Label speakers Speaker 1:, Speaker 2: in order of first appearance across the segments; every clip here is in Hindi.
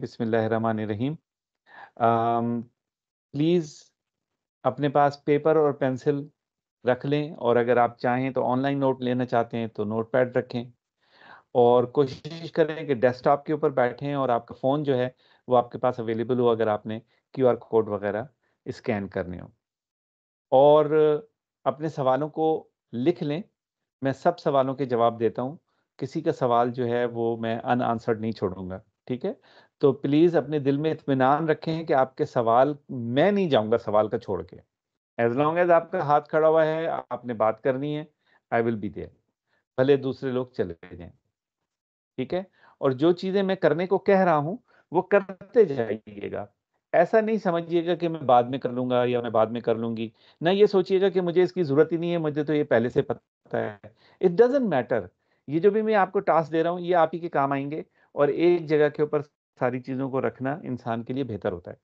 Speaker 1: बिसमीम प्लीज़ अपने पास पेपर और पेंसिल रख लें और अगर आप चाहें तो ऑनलाइन नोट लेना चाहते हैं तो नोट पैड रखें और कोशिश करें कि डेस्कटॉप के ऊपर बैठें और आपका फ़ोन जो है वो आपके पास अवेलेबल हो अगर आपने क्यू आर कोड वगैरह स्कैन करने हो और अपने सवालों को लिख लें मैं सब सवालों के जवाब देता हूँ किसी का सवाल जो है वो मैं अनआंसर्ड नहीं छोड़ूंगा ठीक है तो प्लीज़ अपने दिल में इतमान रखें कि आपके सवाल मैं नहीं जाऊँगा सवाल का छोड़ के एज लॉन्ग एज आपका हाथ खड़ा हुआ है आपने बात करनी है आई विल बी देयर भले दूसरे लोग चले जाएं ठीक है और जो चीज़ें मैं करने को कह रहा हूँ वो करते जाइएगा ऐसा नहीं समझिएगा कि मैं बाद में कर लूंगा या मैं बाद में कर लूंगी ना ये सोचिएगा कि मुझे इसकी ज़रूरत ही नहीं है मुझे तो ये पहले से पता है इट डजेंट मैटर ये जो भी मैं आपको टास्क दे रहा हूँ ये आप ही के काम आएंगे और एक जगह के ऊपर सारी चीज़ों को रखना इंसान के लिए बेहतर होता है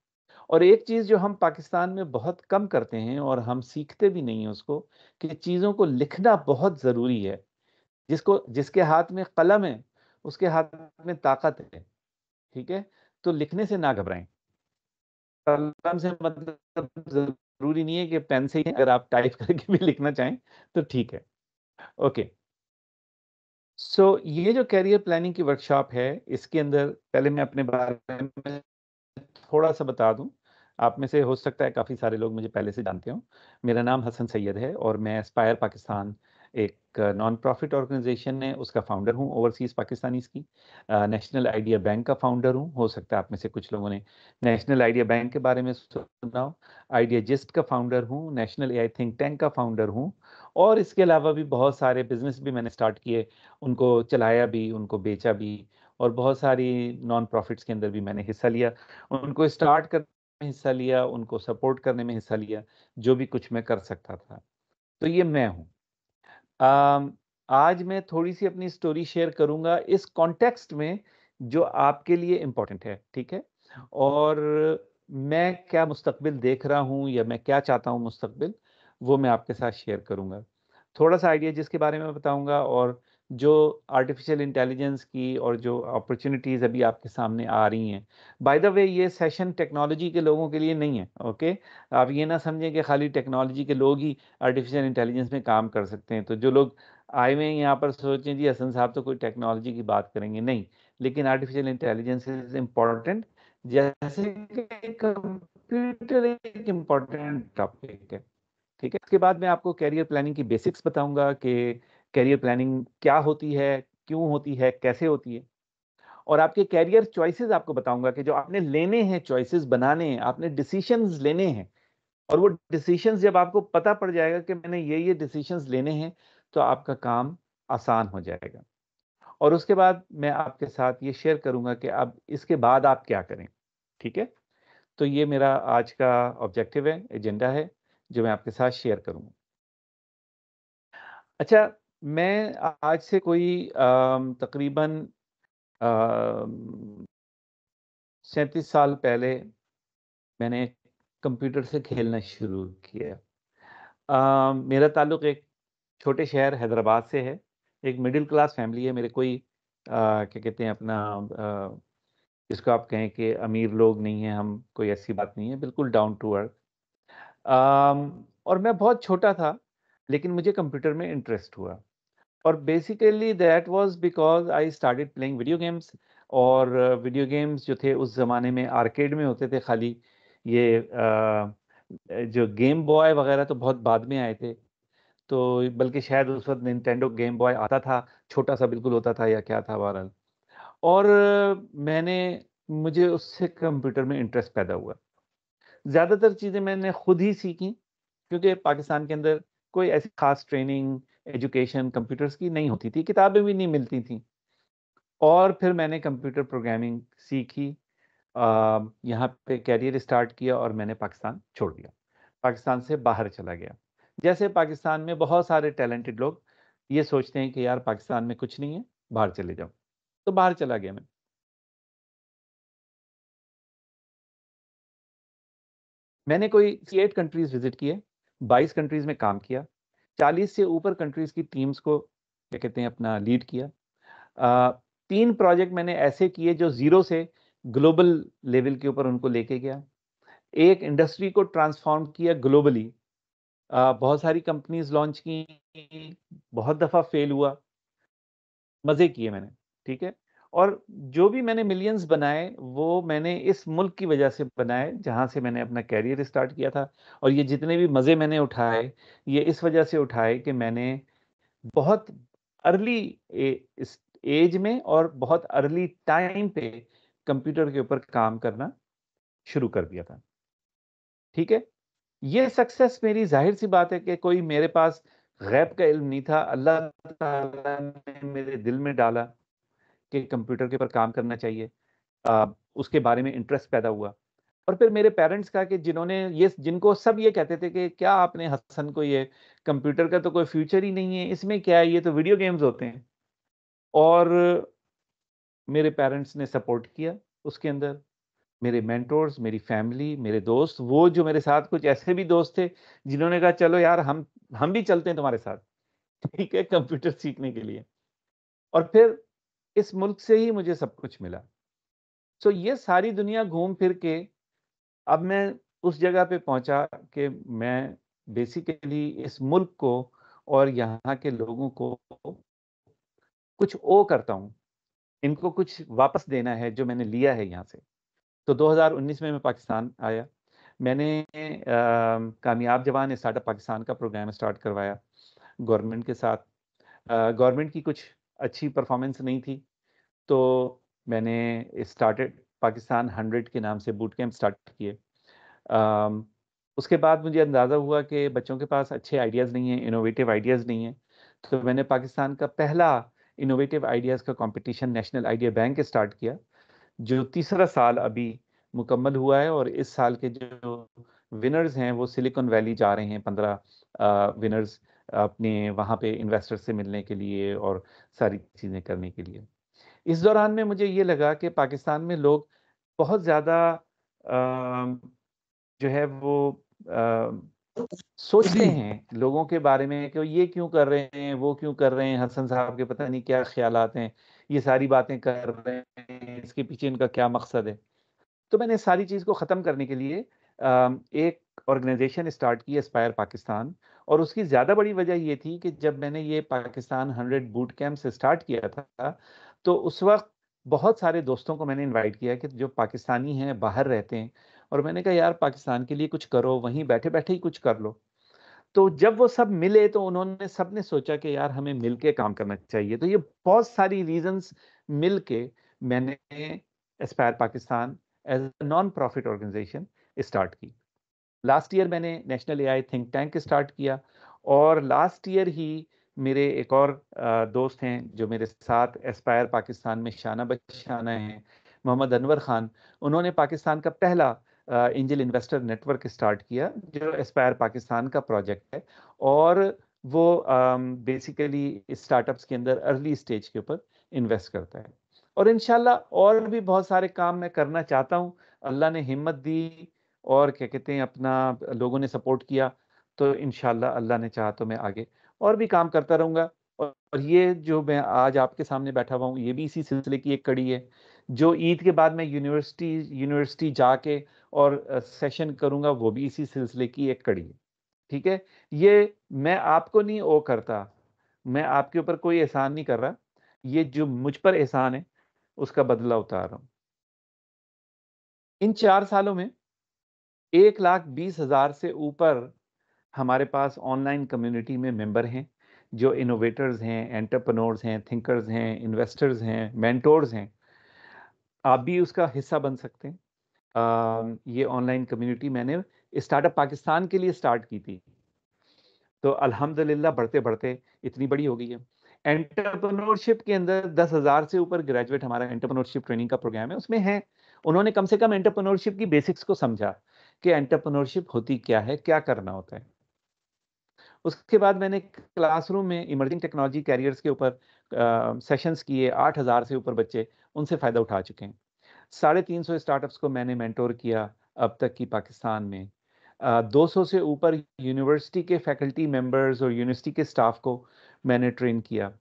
Speaker 1: और एक चीज़ जो हम पाकिस्तान में बहुत कम करते हैं और हम सीखते भी नहीं हैं उसको कि चीज़ों को लिखना बहुत ज़रूरी है जिसको जिसके हाथ में कलम है उसके हाथ में ताकत है ठीक है तो लिखने से ना घबराएं कलम से मतलब ज़रूरी नहीं है कि पेन से ही अगर आप टाइप करके भी लिखना चाहें तो ठीक है ओके सो so, ये जो कैरियर प्लानिंग की वर्कशॉप है इसके अंदर पहले मैं अपने बारे में थोड़ा सा बता दूं आप में से हो सकता है काफ़ी सारे लोग मुझे पहले से जानते हो मेरा नाम हसन सैयद है और मैं एस्पायर पाकिस्तान एक नॉन प्रॉफिट ऑर्गेनाइजेशन है उसका फाउंडर हूँ ओवरसीज पाकिस्तानीज की नेशनल आइडिया बैंक का फाउंडर हूँ हो सकता है आप में से कुछ लोगों ने नेशनल आइडिया बैंक के बारे में सुना हो आइडिया जिस्ट का फाउंडर हूँ नेशनल एआई थिंक टैंक का फाउंडर हूँ और इसके अलावा भी बहुत सारे बिजनेस भी मैंने स्टार्ट किए उनको चलाया भी उनको बेचा भी और बहुत सारी नॉन प्रॉफिट्स के अंदर भी मैंने हिस्सा लिया उनको स्टार्ट कर में हिस्सा लिया उनको सपोर्ट करने में हिस्सा लिया जो भी कुछ मैं कर सकता था तो ये मैं हूँ आज मैं थोड़ी सी अपनी स्टोरी शेयर करूंगा इस कॉन्टेक्स्ट में जो आपके लिए इम्पोर्टेंट है ठीक है और मैं क्या मुस्तबिल देख रहा हूं या मैं क्या चाहता हूं मुस्तबिल वो मैं आपके साथ शेयर करूंगा थोड़ा सा आइडिया जिसके बारे में बताऊंगा और जो आर्टिफिशियल इंटेलिजेंस की और जो अपॉर्चुनिटीज़ अभी आपके सामने आ रही हैं बाय द वे ये सेशन टेक्नोलॉजी के लोगों के लिए नहीं है ओके आप ये ना समझें कि खाली टेक्नोलॉजी के लोग ही आर्टिफिशियल इंटेलिजेंस में काम कर सकते हैं तो जो लोग आए हुए हैं यहाँ पर सोचें जी हसन साहब तो कोई टेक्नोलॉजी की बात करेंगे नहीं लेकिन आर्टिफिशियल इंटेलिजेंस इज़ इम्पॉर्टेंट जैसे
Speaker 2: कंप्यूटर
Speaker 1: एक इम्पॉर्टेंट टॉपिक है ठीक है उसके बाद मैं आपको कैरियर प्लानिंग की बेसिक्स बताऊंगा कि कैरियर प्लानिंग क्या होती है क्यों होती है कैसे होती है और आपके कैरियर चॉइसेस आपको बताऊंगा कि जो आपने लेने हैं चॉइसेस बनाने हैं आपने डिसीशंस लेने हैं और वो डिसीशंस जब आपको पता पड़ जाएगा कि मैंने ये ये डिसीशंस लेने हैं तो आपका काम आसान हो जाएगा और उसके बाद मैं आपके साथ ये शेयर करूंगा कि अब इसके बाद आप क्या करें ठीक है तो ये मेरा आज का ऑब्जेक्टिव है एजेंडा है जो मैं आपके साथ शेयर करूंगा अच्छा मैं आज से कोई तकरीबन सैंतीस साल पहले मैंने कंप्यूटर से खेलना शुरू किया आ, मेरा ताल्लुक एक छोटे शहर हैदराबाद से है एक मिडिल क्लास फैमिली है मेरे कोई क्या कहते हैं अपना इसको जिसको आप कहें कि अमीर लोग नहीं हैं हम कोई ऐसी बात नहीं है बिल्कुल डाउन टू अर्थ और मैं बहुत छोटा था लेकिन मुझे कंप्यूटर में इंटरेस्ट हुआ और basically that was because I start playing video games और वीडियो uh, गेम्स जो थे उस ज़माने में आर्केड में होते थे खाली ये आ, uh, जो गेम बॉय वगैरह तो बहुत बाद में आए थे तो बल्कि शायद उस वक्त निन्टेंडो गेम बॉय आता था छोटा सा बिल्कुल होता था या क्या था बहरहाल और uh, मैंने मुझे उससे कंप्यूटर में इंटरेस्ट पैदा हुआ ज़्यादातर चीज़ें मैंने खुद ही सीखी क्योंकि पाकिस्तान के अंदर कोई ऐसी खास ट्रेनिंग एजुकेशन कंप्यूटर्स की नहीं होती थी किताबें भी नहीं मिलती थी और फिर मैंने कंप्यूटर प्रोग्रामिंग सीखी यहाँ पे कैरियर स्टार्ट किया और मैंने पाकिस्तान छोड़ दिया पाकिस्तान से बाहर चला गया जैसे पाकिस्तान में बहुत सारे टैलेंटेड लोग ये सोचते हैं कि यार पाकिस्तान
Speaker 2: में कुछ नहीं है बाहर चले जाओ तो बाहर चला गया मैं मैंने कोई एट कंट्रीज विजिट किए
Speaker 1: 22 कंट्रीज में काम किया 40 से ऊपर कंट्रीज की टीम्स को क्या कहते हैं अपना लीड किया आ, तीन प्रोजेक्ट मैंने ऐसे किए जो ज़ीरो से ग्लोबल लेवल के ऊपर उनको लेके गया एक इंडस्ट्री को ट्रांसफॉर्म किया ग्लोबली आ, बहुत सारी कंपनीज लॉन्च
Speaker 2: की
Speaker 1: बहुत दफ़ा फेल हुआ मज़े किए मैंने ठीक है और जो भी मैंने मिलियंस बनाए वो मैंने इस मुल्क की वजह से बनाए जहाँ से मैंने अपना कैरियर स्टार्ट किया था और ये जितने भी मज़े मैंने उठाए ये इस वजह से उठाए कि मैंने बहुत अर्ली एज में और बहुत अर्ली टाइम पे कंप्यूटर के ऊपर काम करना शुरू कर दिया था ठीक है ये सक्सेस मेरी जाहिर सी बात है कि कोई मेरे पास गैब का इल्म नहीं था अल्लाह ने मेरे दिल में डाला के कंप्यूटर के ऊपर काम करना चाहिए आ, उसके बारे में इंटरेस्ट पैदा हुआ और फिर मेरे पेरेंट्स का कि जिन्होंने ये जिनको सब ये कहते थे कि क्या आपने हसन को ये कंप्यूटर का तो कोई फ्यूचर ही नहीं है इसमें क्या है ये तो वीडियो गेम्स होते हैं और मेरे पेरेंट्स ने सपोर्ट किया उसके अंदर मेरे मेंटोर्स मेरी फैमिली मेरे दोस्त वो जो मेरे साथ कुछ ऐसे भी दोस्त थे जिन्होंने कहा चलो यार हम हम भी चलते हैं तुम्हारे साथ ठीक है कंप्यूटर सीखने के लिए और फिर इस मुल्क से ही मुझे सब कुछ मिला सो so, ये सारी दुनिया घूम फिर के अब मैं उस जगह पे पहुंचा कि मैं बेसिकली इस मुल्क को और यहाँ के लोगों को कुछ ओ करता हूँ इनको कुछ वापस देना है जो मैंने लिया है यहाँ से तो 2019 में मैं पाकिस्तान आया मैंने कामयाब जवान स्टार्टअप पाकिस्तान का प्रोग्राम स्टार्ट करवाया गवर्नमेंट के साथ गवर्नमेंट की कुछ अच्छी परफॉर्मेंस नहीं थी तो मैंने स्टार्टेड पाकिस्तान हंड्रेड के नाम से बूट कैंप स्टार्ट किए उसके बाद मुझे अंदाज़ा हुआ कि बच्चों के पास अच्छे आइडियाज़ नहीं हैं इनोवेटिव आइडियाज़ नहीं हैं तो मैंने पाकिस्तान का पहला इनोवेटिव आइडियाज़ का competition national idea bank start किया जो तीसरा साल अभी मुकम्मल हुआ है और इस साल के जो विनर्स हैं वो सिलिकॉन वैली जा रहे हैं पंद्रह विनर्स अपने वहाँ पे इन्वेस्टर से मिलने के लिए और सारी चीज़ें करने के लिए इस दौरान में मुझे ये लगा कि पाकिस्तान में लोग बहुत ज़्यादा जो है वो आ, सोचते हैं लोगों के बारे में कि ये क्यों कर रहे हैं वो क्यों कर रहे हैं हसन साहब के पता नहीं क्या ख्याल हैं ये सारी बातें कर रहे हैं इसके पीछे इनका क्या मकसद है तो मैंने सारी चीज़ को ख़त्म करने के लिए एक ऑर्गेनाइजेशन स्टार्ट की एस्पायर पाकिस्तान और उसकी ज़्यादा बड़ी वजह ये थी कि जब मैंने ये पाकिस्तान हंड्रेड बूट कैम्प से स्टार्ट किया था तो उस वक्त बहुत सारे दोस्तों को मैंने इनवाइट किया कि जो पाकिस्तानी हैं बाहर रहते हैं और मैंने कहा यार पाकिस्तान के लिए कुछ करो वहीं बैठे बैठे ही कुछ कर लो तो जब वो सब मिले तो उन्होंने सब ने सोचा कि यार हमें मिल के काम करना चाहिए तो ये बहुत सारी रीज़न्स मिल के मैंने Aspire Pakistan as non profit organization start की लास्ट ईयर मैंने national AI think tank start किया और लास्ट ईयर ही मेरे एक और दोस्त हैं जो मेरे साथ एस्पायर पाकिस्तान में शाना बशाना हैं मोहम्मद अनवर खान उन्होंने पाकिस्तान का पहला एंजल इन्वेस्टर नेटवर्क स्टार्ट किया जो एस्पायर पाकिस्तान का प्रोजेक्ट है और वो बेसिकली स्टार्टअप्स के अंदर अर्ली स्टेज के ऊपर इन्वेस्ट करता है और इन और भी बहुत सारे काम मैं करना चाहता हूँ अल्लाह ने हिम्मत दी और क्या कहते हैं अपना लोगों ने सपोर्ट किया तो इन अल्लाह ने चाहा तो मैं आगे और भी काम करता रहूँगा और ये जो मैं आज आपके सामने बैठा हुआ हूँ ये भी इसी सिलसिले की एक कड़ी है जो ईद के बाद मैं यूनिवर्सिटी यूनिवर्सिटी जाके और सेशन करूँगा वो भी इसी सिलसिले की एक कड़ी है ठीक है ये मैं आपको नहीं ओ करता मैं आपके ऊपर कोई एहसान नहीं कर रहा ये जो मुझ पर एहसान है उसका बदला उतार रहा हूँ इन चार सालों में एक लाख बीस हज़ार से ऊपर हमारे पास ऑनलाइन कम्युनिटी में मेंबर हैं जो इनोवेटर्स हैं एंटरप्रनोर्स हैं थिंकर्स हैं इन्वेस्टर्स हैं मैंटोर्स हैं आप भी उसका हिस्सा बन सकते हैं आ, ये ऑनलाइन कम्युनिटी मैंने स्टार्टअप पाकिस्तान के लिए स्टार्ट की थी तो अल्हम्दुलिल्लाह बढ़ते बढ़ते इतनी बड़ी हो गई है एंटरप्रनोरशिप के अंदर दस हज़ार से ऊपर ग्रेजुएट हमारा एंटरप्रनोरशिप ट्रेनिंग का प्रोग्राम है उसमें है उन्होंने कम से कम एंटरप्रनोरशिप की बेसिक्स को समझा कि एंटरप्रेन्योरशिप होती क्या है क्या करना होता है उसके बाद मैंने क्लासरूम में इमर्जिंग टेक्नोलॉजी कैरियर्स के ऊपर सेशंस किए आठ हज़ार से ऊपर बच्चे उनसे फ़ायदा उठा चुके हैं साढ़े तीन सौ स्टार्टअप्स को मैंने मेंटोर किया अब तक की पाकिस्तान में दो सौ से ऊपर यूनिवर्सिटी के फैकल्टी मेंबर्स और यूनिवर्सिटी के स्टाफ को मैंने ट्रेन किया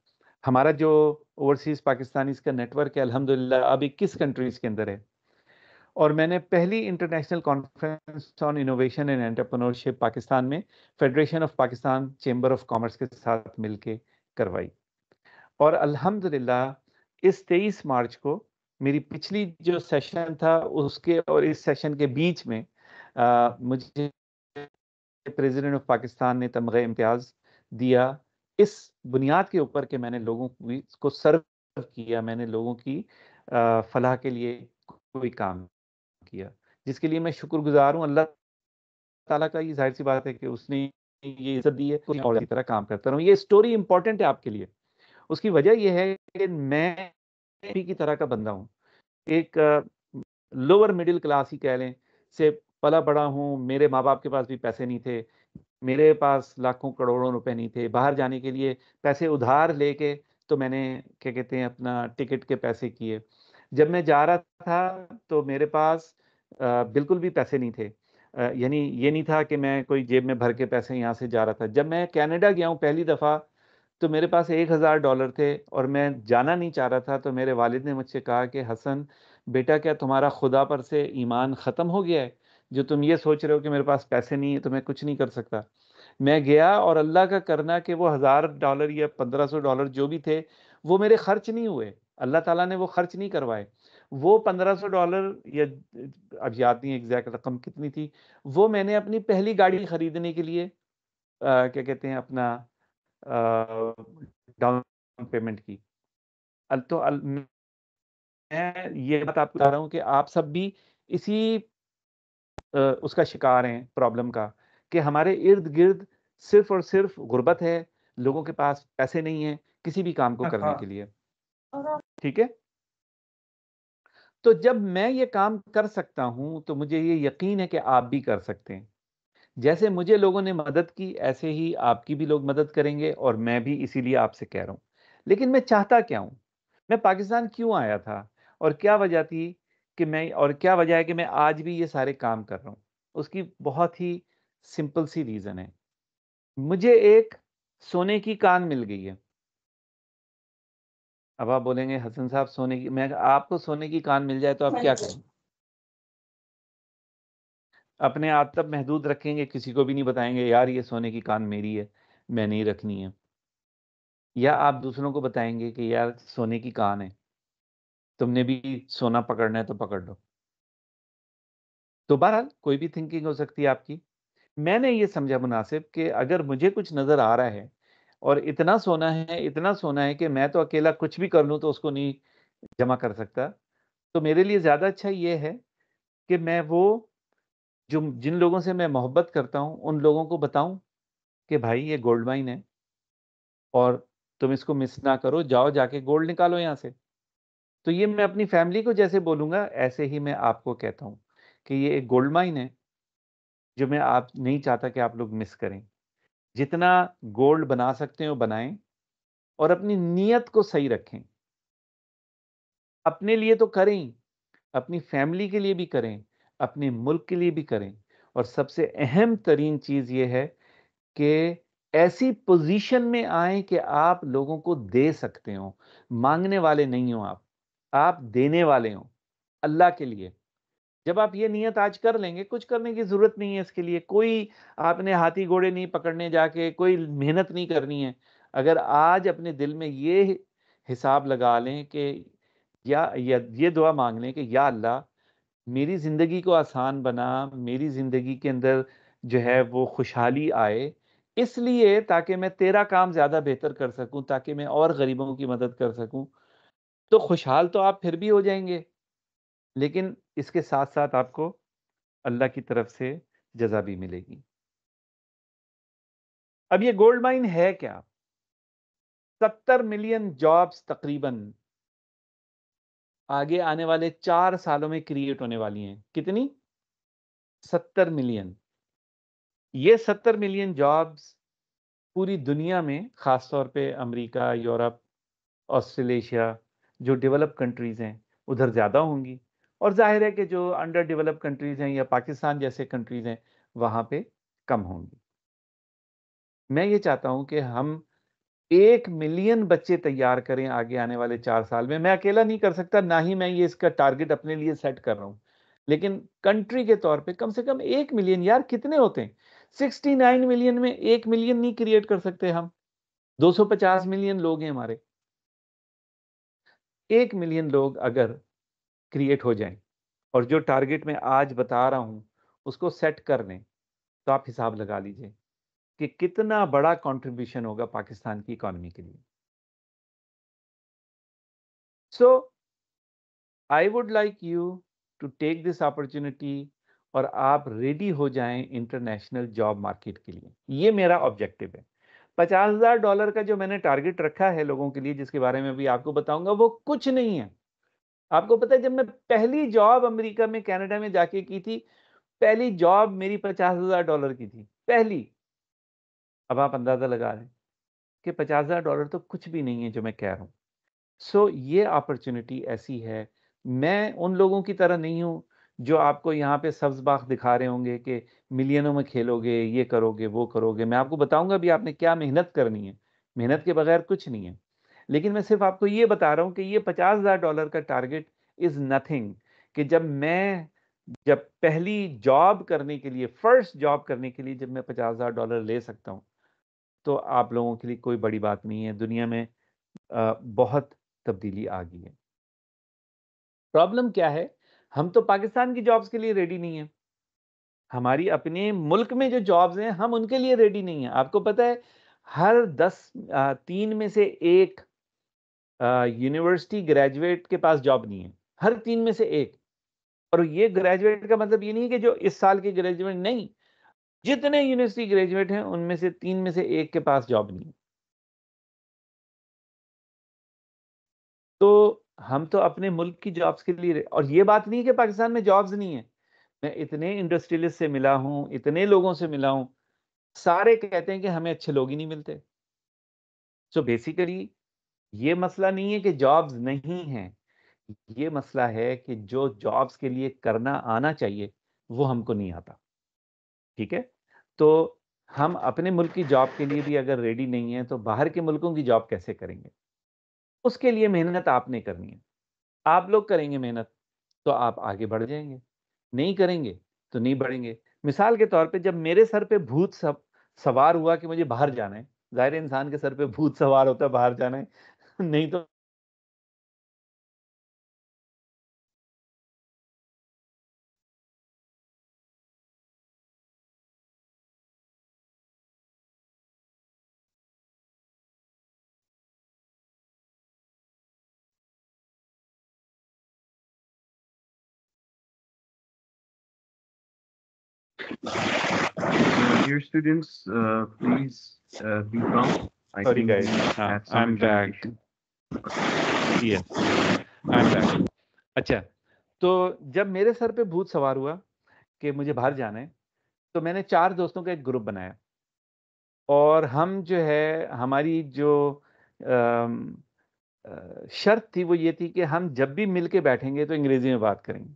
Speaker 1: हमारा जो ओवरसीज़ पाकिस्तानीज़ का नेटवर्क है अलहमदिल्ला अब इक्कीस कंट्रीज़ के अंदर है और मैंने पहली international conference on innovation and entrepreneurship Pakistan में federation of Pakistan chamber of commerce के साथ मिलकर करवाई और अल्हम्दुलिल्लाह इस 23 मार्च को मेरी पिछली जो सेशन था उसके और इस सेशन के बीच में आ, मुझे प्रेसिडेंट ऑफ पाकिस्तान ने तमगे इम्तियाज़ दिया इस बुनियाद के ऊपर के मैंने लोगों को सर्व किया मैंने लोगों की फलाह के लिए कोई काम किया जिसके लिए मैं शुक्र गुजार हूँ अल्लाह ताला का ये जाहिर सी बात है कि उसने ये इज्जत दी है और इसी तरह काम करता रहूँ ये स्टोरी इंपॉर्टेंट है आपके लिए उसकी वजह यह है कि मैं भी की तरह का बंदा हूँ एक लोअर मिडिल क्लास ही कह लें से पला बड़ा हूँ मेरे माँ बाप के पास भी पैसे नहीं थे मेरे पास लाखों करोड़ों रुपए नहीं थे बाहर जाने के लिए पैसे उधार लेके तो मैंने क्या कहते हैं अपना टिकट के पैसे किए जब मैं जा रहा था तो मेरे पास बिल्कुल भी पैसे नहीं थे यानी ये नहीं था कि मैं कोई जेब में भर के पैसे यहाँ से जा रहा था जब मैं कनाडा गया हूँ पहली दफ़ा तो मेरे पास एक हज़ार डॉलर थे और मैं जाना नहीं चाह रहा था तो मेरे वालिद ने मुझसे कहा कि हसन बेटा क्या तुम्हारा खुदा पर से ईमान ख़त्म हो गया है जो तुम ये सोच रहे हो कि मेरे पास पैसे नहीं है तो मैं कुछ नहीं कर सकता मैं गया और अल्लाह का करना कि वो हज़ार डॉलर या पंद्रह सौ डॉलर जो भी थे वो मेरे खर्च नहीं हुए अल्लाह ताला ने वो खर्च नहीं करवाए वो पंद्रह सौ डॉलर या अब याद नहीं एग्जैक्ट रकम कितनी थी वो मैंने अपनी पहली गाड़ी खरीदने के लिए आ, क्या कहते हैं अपना डाउन पेमेंट की अल तो अल, मैं ये बात आपको बता रहा हूँ कि आप सब भी इसी आ, उसका शिकार हैं प्रॉब्लम का कि हमारे इर्द गिर्द सिर्फ और सिर्फ गुर्बत है लोगों के पास पैसे नहीं है किसी भी काम को हाँ। करने के लिए ठीक है तो जब मैं ये काम कर सकता हूँ तो मुझे ये यकीन है कि आप भी कर सकते हैं जैसे मुझे लोगों ने मदद की ऐसे ही आपकी भी लोग मदद करेंगे और मैं भी इसीलिए आपसे कह रहा हूँ लेकिन मैं चाहता क्या हूँ मैं पाकिस्तान क्यों आया था और क्या वजह थी कि मैं और क्या वजह है कि मैं आज भी ये सारे काम कर रहा हूँ उसकी बहुत ही सिंपल सी रीज़न है मुझे एक सोने की कान मिल गई है अब आप बोलेंगे हसन साहब सोने की मैं आपको सोने की कान मिल जाए तो आप हाँ क्या करें अपने आप तब महदूद रखेंगे किसी को भी नहीं बताएंगे यार ये सोने की कान मेरी है मैं नहीं रखनी है या आप दूसरों को बताएंगे कि यार सोने की कान है तुमने भी सोना पकड़ना है तो पकड़ लो तो बहरहाल कोई भी थिंकिंग हो सकती है आपकी मैंने ये समझा मुनासिब कि अगर मुझे कुछ नज़र आ रहा है और इतना सोना है इतना सोना है कि मैं तो अकेला कुछ भी कर लूँ तो उसको नहीं जमा कर सकता तो मेरे लिए ज़्यादा अच्छा ये है कि मैं वो जो जिन लोगों से मैं मोहब्बत करता हूँ उन लोगों को बताऊँ कि भाई ये गोल्ड माइन है और तुम इसको मिस ना करो जाओ जाके गोल्ड निकालो यहाँ से तो ये मैं अपनी फैमिली को जैसे बोलूँगा ऐसे ही मैं आपको कहता हूँ कि ये एक गोल्ड माइन है जो मैं आप नहीं चाहता कि आप लोग मिस करें जितना गोल्ड बना सकते हो बनाएं और अपनी नीयत को सही रखें अपने लिए तो करें अपनी फैमिली के लिए भी करें अपने मुल्क के लिए भी करें और सबसे अहम तरीन चीज़ ये है कि ऐसी पोजीशन में आए कि आप लोगों को दे सकते हो मांगने वाले नहीं हो आप आप देने वाले हो अल्लाह के लिए जब आप ये नियत आज कर लेंगे कुछ करने की जरूरत नहीं है इसके लिए कोई आपने हाथी घोड़े नहीं पकड़ने जाके कोई मेहनत नहीं करनी है अगर आज अपने दिल में ये हिसाब लगा लें कि या, या ये दुआ मांग लें कि या अल्लाह मेरी ज़िंदगी को आसान बना मेरी ज़िंदगी के अंदर जो है वो खुशहाली आए इसलिए ताकि मैं तेरा काम ज़्यादा बेहतर कर सकूं ताकि मैं और गरीबों की मदद कर सकूं तो खुशहाल तो आप फिर भी हो जाएंगे लेकिन इसके साथ साथ आपको अल्लाह की तरफ से जजा भी मिलेगी अब ये गोल्ड माइन है क्या सत्तर मिलियन जॉब्स तकरीबन आगे आने वाले चार सालों में क्रिएट होने वाली हैं कितनी सत्तर मिलियन ये सत्तर मिलियन जॉब्स पूरी दुनिया में ख़ास तौर पे अमेरिका यूरोप ऑस्ट्रेलेशिया जो डेवलप कंट्रीज़ हैं उधर ज़्यादा होंगी और जाहिर है कि जो अंडर डेवलप कंट्रीज हैं या पाकिस्तान जैसे कंट्रीज हैं वहां पे कम होंगी मैं ये चाहता हूं कि हम एक मिलियन बच्चे तैयार करें आगे आने वाले चार साल में मैं अकेला नहीं कर सकता ना ही मैं ये इसका टारगेट अपने लिए सेट कर रहा हूं लेकिन कंट्री के तौर पे कम से कम एक मिलियन यार कितने होते हैं नाइन मिलियन में एक मिलियन नहीं क्रिएट कर सकते हम पचास मिलियन लोग हैं हमारे एक मिलियन लोग अगर क्रिएट हो जाएं और जो टारगेट मैं आज बता रहा हूँ उसको सेट कर लें तो आप हिसाब लगा लीजिए कि कितना बड़ा कंट्रीब्यूशन होगा पाकिस्तान की इकोनॉमी के लिए so I would like you to take this opportunity और आप रेडी हो जाएं इंटरनेशनल जॉब मार्केट के लिए ये मेरा ऑब्जेक्टिव है पचास हजार डॉलर का जो मैंने टारगेट रखा है लोगों के लिए जिसके बारे में अभी आपको बताऊंगा वो कुछ नहीं है आपको पता है जब मैं पहली जॉब अमेरिका में कनाडा में जाके की थी पहली जॉब मेरी पचास हजार डॉलर की थी पहली अब आप अंदाजा लगा रहे हैं कि पचास हजार डॉलर तो कुछ भी नहीं है जो मैं कह रहा हूँ सो so, ये अपॉर्चुनिटी ऐसी है मैं उन लोगों की तरह नहीं हूँ जो आपको यहाँ पे सब्ज बाग दिखा रहे होंगे कि मिलियनों में खेलोगे ये करोगे वो करोगे मैं आपको बताऊंगा भी आपने क्या मेहनत करनी है मेहनत के बगैर कुछ नहीं है लेकिन मैं सिर्फ आपको ये बता रहा हूँ कि ये पचास हज़ार डॉलर का टारगेट इज़ नथिंग कि जब मैं जब पहली जॉब करने के लिए फर्स्ट जॉब करने के लिए जब मैं पचास हज़ार डॉलर ले सकता हूँ तो आप लोगों के लिए कोई बड़ी बात नहीं है दुनिया में बहुत तब्दीली आ गई है प्रॉब्लम क्या है हम तो पाकिस्तान की जॉब्स के लिए रेडी नहीं है हमारी अपने मुल्क में जो जॉब्स हैं हम उनके लिए रेडी नहीं है आपको पता है हर दस तीन में से एक यूनिवर्सिटी ग्रेजुएट के पास जॉब नहीं है हर तीन में से एक और ये ग्रेजुएट का मतलब ये नहीं है कि जो इस साल के ग्रेजुएट नहीं जितने यूनिवर्सिटी ग्रेजुएट हैं उनमें से तीन में से एक के पास जॉब नहीं है तो हम तो अपने मुल्क की जॉब्स के लिए और ये बात नहीं कि पाकिस्तान में जॉब्स नहीं है मैं इतने इंडस्ट्रियलिस्ट से मिला हूँ इतने लोगों से मिला हूँ सारे कहते हैं कि हमें अच्छे लोग ही नहीं मिलते सो so बेसिकली ये मसला नहीं है कि जॉब्स नहीं हैं ये मसला है कि जो जॉब्स के लिए करना आना चाहिए वो हमको नहीं आता ठीक है तो हम अपने मुल्क की जॉब के लिए भी अगर रेडी नहीं है तो बाहर के मुल्कों की जॉब कैसे करेंगे उसके लिए मेहनत आपने करनी है आप लोग करेंगे मेहनत तो आप आगे बढ़ जाएंगे नहीं करेंगे तो नहीं बढ़ेंगे मिसाल के तौर पे जब मेरे सर पे भूत सब सवार
Speaker 2: हुआ कि मुझे बाहर जाना है जाहिर इंसान के सर पे भूत सवार होता है बाहर जाना है dear students, uh, please uh, be calm. Sorry, guys. Uh, I'm back.
Speaker 1: yes, अच्छा तो जब मेरे सर पे भूत सवार हुआ कि मुझे बाहर जाना है तो मैंने चार दोस्तों का एक ग्रुप बनाया और हम जो है हमारी जो शर्त थी वो ये थी कि हम जब भी मिलके बैठेंगे तो अंग्रेजी में बात करेंगे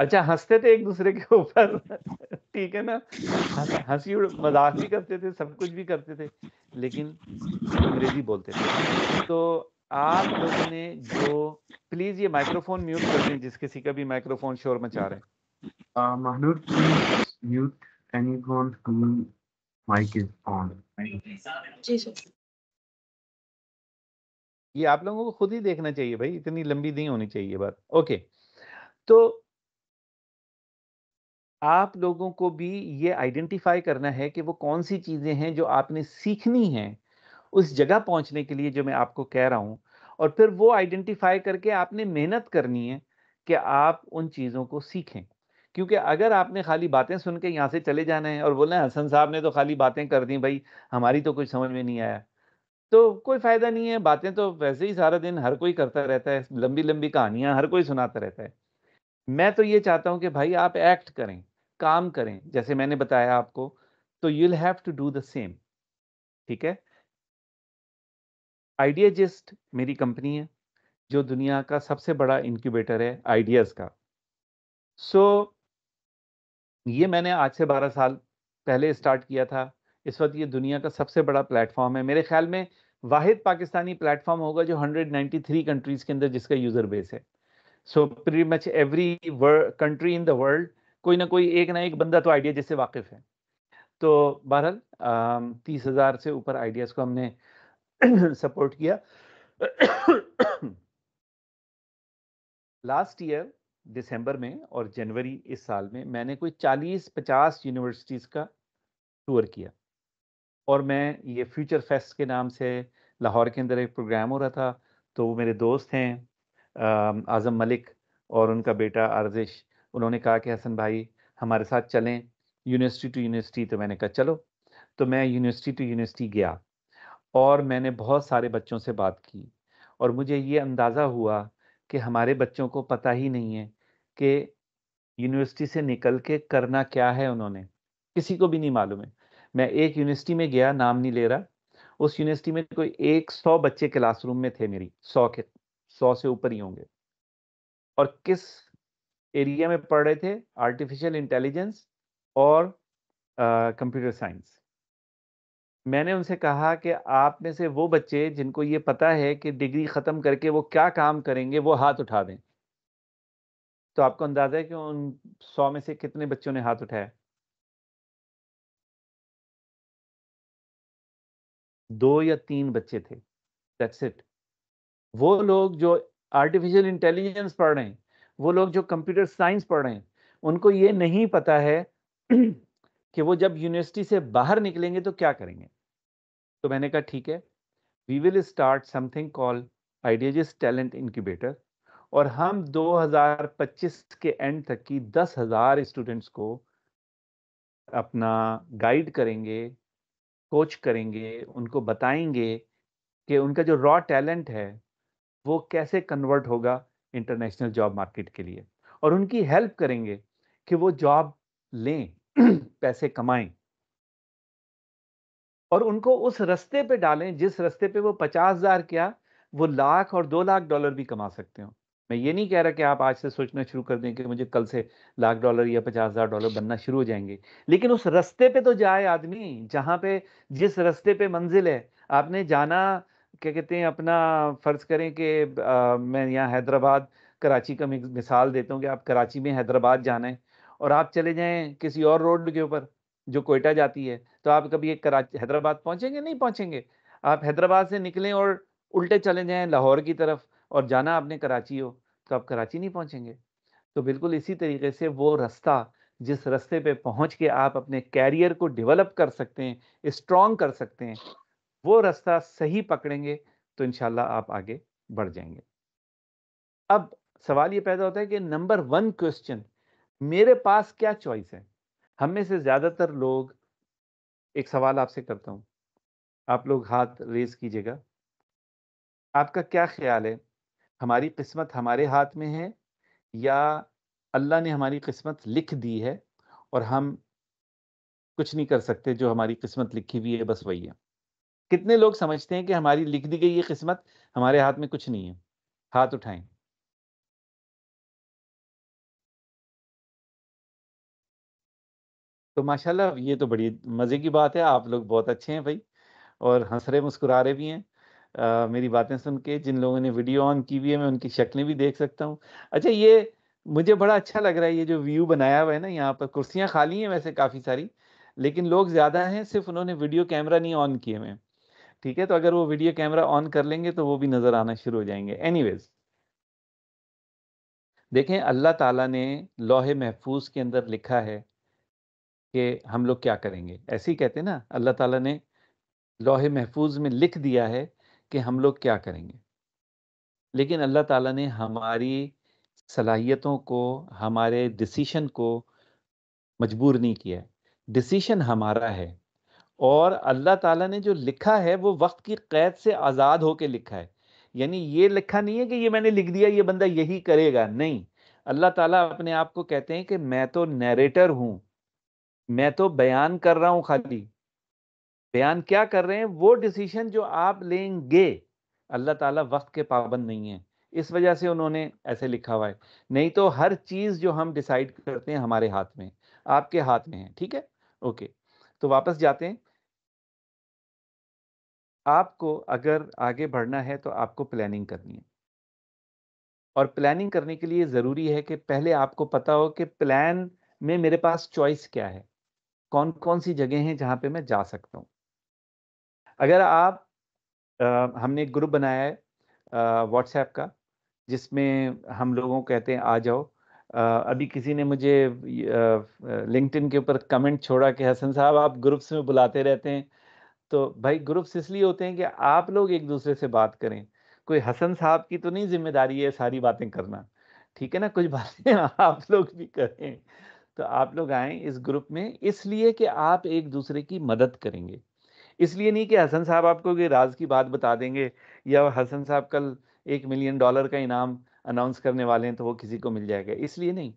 Speaker 1: अच्छा हंसते थे एक दूसरे के ऊपर ठीक है ना हंसी मजाक भी करते थे सब कुछ भी करते थे लेकिन अंग्रेजी बोलते थे तो आप लोगों ने जो प्लीज ये माइक्रोफोन म्यूट कर दें जिस किसी का भी माइक्रोफोन शोर
Speaker 2: मचा रहे Mahnoor please mute anyone who mic is on
Speaker 1: ये आप लोगों को खुद ही देखना चाहिए भाई इतनी लंबी नहीं होनी चाहिए बात ओके तो आप लोगों को भी ये आइडेंटिफाई करना है कि वो कौन सी चीज़ें हैं जो आपने सीखनी हैं उस जगह पहुंचने के लिए जो मैं आपको कह रहा हूँ और फिर वो आइडेंटिफाई करके आपने मेहनत करनी है कि आप उन चीज़ों को सीखें क्योंकि अगर आपने खाली बातें सुन के यहाँ से चले जाना है और बोलना हसन साहब ने तो खाली बातें कर दी भाई हमारी तो कुछ समझ में नहीं आया तो कोई फ़ायदा नहीं है बातें तो वैसे ही सारा दिन हर कोई करता रहता है लंबी लंबी कहानियाँ हर कोई सुनाता रहता है मैं तो ये चाहता हूँ कि भाई आप एक्ट करें काम करें जैसे मैंने बताया आपको तो you'll have to do the same ठीक है आइडियाजिस्ट मेरी कंपनी है जो दुनिया का सबसे बड़ा इंक्यूबेटर है आइडियाज़ का सो so, ये मैंने आज से 12 साल पहले स्टार्ट किया था इस वक्त ये दुनिया का सबसे बड़ा प्लेटफॉर्म है मेरे ख्याल में वाहिद पाकिस्तानी प्लेटफॉर्म होगा जो 193 कंट्रीज के अंदर जिसका यूज़र बेस है so pretty much every country in the world कोई ना कोई एक ना एक बंदा तो आइडिया जिससे वाकिफ है तो बहरहाल तीस हजार से ऊपर आइडियाज को हमने सपोर्ट किया लास्ट ईयर दिसंबर में और जनवरी इस साल में मैंने कोई 40-50 यूनिवर्सिटीज़ का टूर किया और मैं ये फ्यूचर फेस्ट के नाम से लाहौर के अंदर एक प्रोग्राम हो रहा था तो वो मेरे दोस्त हैं आज़म मलिक और उनका बेटा आर्जिश उन्होंने कहा कि हसन भाई हमारे साथ चलें यूनिवर्सिटी टू यूनिवर्सिटी तो मैंने कहा चलो तो मैं यूनिवर्सिटी टू यूनिवर्सिटी गया और मैंने बहुत सारे बच्चों से बात की और मुझे ये अंदाज़ा हुआ कि हमारे बच्चों को पता ही नहीं है कि यूनिवर्सिटी से निकल के करना क्या है उन्होंने किसी को भी नहीं मालूम है मैं एक यूनिवर्सिटी में गया नाम नहीं ले रहा उस यूनिवर्सिटी में कोई एक सौ बच्चे क्लासरूम में थे मेरी सौ के सौ से ऊपर ही होंगे और किस एरिया में पढ़ रहे थे आर्टिफिशियल इंटेलिजेंस और कंप्यूटर साइंस मैंने उनसे कहा कि आप में से वो बच्चे जिनको ये पता है कि डिग्री ख़त्म करके वो क्या काम करेंगे वो हाथ उठा दें तो आपको अंदाज़ा है कि
Speaker 2: उन सौ में से कितने बच्चों ने हाथ उठाया दो या तीन बच्चे थे दैट्स इट
Speaker 1: वो लोग जो आर्टिफिशियल इंटेलिजेंस पढ़ रहे हैं वो लोग जो कंप्यूटर साइंस पढ़ रहे हैं उनको ये नहीं पता है कि वो जब यूनिवर्सिटी से बाहर निकलेंगे तो क्या करेंगे तो मैंने कहा ठीक है we will start something call Ideagist talent incubator और हम 2025 के एंड तक की दस हज़ार स्टूडेंट्स को अपना गाइड करेंगे कोच करेंगे उनको बताएंगे कि उनका जो रॉ टैलेंट है वो कैसे कन्वर्ट होगा इंटरनेशनल जॉब मार्केट के लिए और उनकी हेल्प करेंगे कि वो जॉब लें पैसे कमाएं और उनको उस रास्ते पे डालें जिस रास्ते पे वो पचास हजार क्या वो लाख और दो लाख डॉलर भी कमा सकते हो मैं ये नहीं कह रहा कि आप आज से सोचना शुरू कर दें कि मुझे कल से लाख डॉलर या पचास हजार डॉलर बनना शुरू हो जाएंगे लेकिन उस रास्ते पे तो जाए आदमी जहां पे जिस रास्ते पे मंजिल है आपने जाना क्या कहते हैं अपना फ़र्ज़ करें कि मैं यहाँ हैदराबाद कराची का मिसाल देता हूँ कि आप कराची में हैदराबाद जाना है और आप चले जाएं किसी और रोड के ऊपर जो कोयटा जाती है तो आप कभी एक कराची हैदराबाद पहुँचेंगे नहीं पहुँचेंगे आप हैदराबाद से निकलें और उल्टे चले जाएँ लाहौर की तरफ और जाना आपने कराची हो तो आप कराची नहीं पहुँचेंगे तो बिल्कुल इसी तरीके से वो रास्ता जिस रास्ते पे पहुंच के आप अपने कैरियर को डेवलप कर सकते हैं स्ट्रॉन्ग कर सकते हैं वो रास्ता सही पकड़ेंगे तो इन आप आगे बढ़ जाएंगे अब सवाल ये पैदा होता है कि नंबर वन क्वेश्चन मेरे पास क्या चॉइस है हम में से ज़्यादातर लोग एक सवाल आपसे करता हूँ आप लोग हाथ रेज कीजिएगा आपका क्या ख्याल है हमारी किस्मत हमारे हाथ में है या अल्लाह ने हमारी किस्मत लिख दी है और हम कुछ नहीं कर सकते जो हमारी किस्मत लिखी हुई है बस वही है कितने लोग समझते हैं कि हमारी लिख दी गई ये किस्मत हमारे हाथ
Speaker 2: में कुछ नहीं है हाथ उठाएं तो माशाल्लाह ये तो बड़ी मज़े की बात है
Speaker 1: आप लोग बहुत अच्छे हैं भाई और हंस रहे मुस्कुरा रहे भी हैं आ, मेरी बातें सुन के जिन लोगों ने वीडियो ऑन की हुई है मैं उनकी शक्लें भी देख सकता हूँ अच्छा ये मुझे बड़ा अच्छा लग रहा है ये जो व्यू बनाया हुआ है ना यहाँ पर कुर्सियाँ खाली हैं वैसे काफ़ी सारी लेकिन लोग ज़्यादा हैं सिर्फ उन्होंने वीडियो कैमरा नहीं ऑन किए हुए ठीक है तो अगर वो वीडियो कैमरा ऑन कर लेंगे तो वो भी नज़र आना शुरू हो जाएंगे एनीवेज देखें अल्लाह ताला ने लोहे महफूज के अंदर लिखा है कि हम लोग क्या करेंगे ऐसे ही कहते ना अल्लाह ताला ने लोहे महफूज में लिख दिया है कि हम लोग क्या करेंगे लेकिन अल्लाह ताला ने हमारी सलाहियतों को हमारे डिसीशन को मजबूर नहीं किया है डिसीशन हमारा है और अल्लाह ताला ने जो लिखा है वो वक्त की कैद से आज़ाद होकर लिखा है यानी ये लिखा नहीं है कि ये मैंने लिख दिया ये बंदा यही करेगा नहीं अल्लाह ताला अपने आप को कहते हैं कि मैं तो नरेटर हूँ मैं तो बयान कर रहा हूँ खाली बयान क्या कर रहे हैं वो डिसीजन जो आप लेंगे अल्लाह ताला वक्त के पाबंद नहीं है इस वजह से उन्होंने ऐसे लिखा हुआ है नहीं तो हर चीज़ जो हम डिसाइड करते हैं हमारे हाथ में आपके हाथ में है ठीक है ओके तो वापस जाते हैं आपको अगर आगे बढ़ना है तो आपको प्लानिंग करनी है और प्लानिंग करने के लिए ज़रूरी है कि पहले आपको पता हो कि प्लान में मेरे पास चॉइस क्या है कौन कौन सी जगह हैं जहाँ पे मैं जा सकता हूँ अगर आप आ, हमने एक ग्रुप बनाया है व्हाट्सएप का जिसमें हम लोगों को कहते हैं आ जाओ आ, अभी किसी ने मुझे लिंक्डइन के ऊपर कमेंट छोड़ा कि हसन साहब आप ग्रुप्स में बुलाते रहते हैं तो भाई ग्रुप्स इसलिए होते हैं कि आप लोग एक दूसरे से बात करें कोई हसन साहब की तो नहीं जिम्मेदारी है सारी बातें करना ठीक है ना कुछ बातें आप लोग भी करें तो आप लोग आए इस ग्रुप में इसलिए कि आप एक दूसरे की मदद करेंगे इसलिए नहीं कि हसन साहब आपको कोई राज की बात बता देंगे या हसन साहब कल एक मिलियन डॉलर का इनाम अनाउंस करने वाले हैं तो वो किसी को मिल जाएगा इसलिए नहीं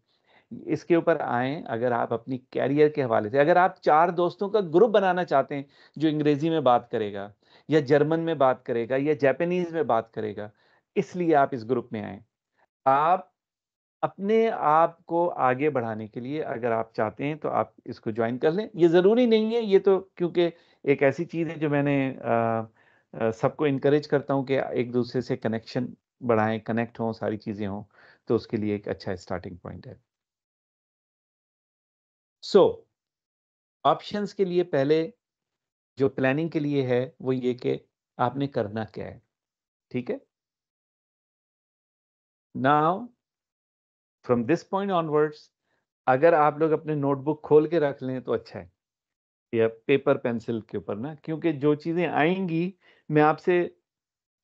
Speaker 1: इसके ऊपर आएँ अगर आप अपनी कैरियर के हवाले से अगर आप चार दोस्तों का ग्रुप बनाना चाहते हैं जो अंग्रेज़ी में बात करेगा या जर्मन में बात करेगा या जापानीज़ में बात करेगा इसलिए आप इस ग्रुप में आएँ आप अपने आप को आगे बढ़ाने के लिए अगर आप चाहते हैं तो आप इसको ज्वाइन कर लें ये ज़रूरी नहीं है ये तो क्योंकि एक ऐसी चीज़ है जो मैंने सबको इनक्रेज करता हूँ कि एक दूसरे से कनेक्शन बढ़ाएं कनेक्ट हों सारी चीज़ें हों तो उसके लिए एक अच्छा स्टार्टिंग पॉइंट है सो so, ऑप्शंस के लिए पहले जो प्लानिंग के लिए है वो ये कि आपने करना क्या है ठीक है
Speaker 2: now from this point onwards अगर आप लोग अपने नोटबुक खोल के रख लें तो अच्छा है या पेपर पेंसिल
Speaker 1: के ऊपर ना क्योंकि जो चीज़ें आएंगी मैं आपसे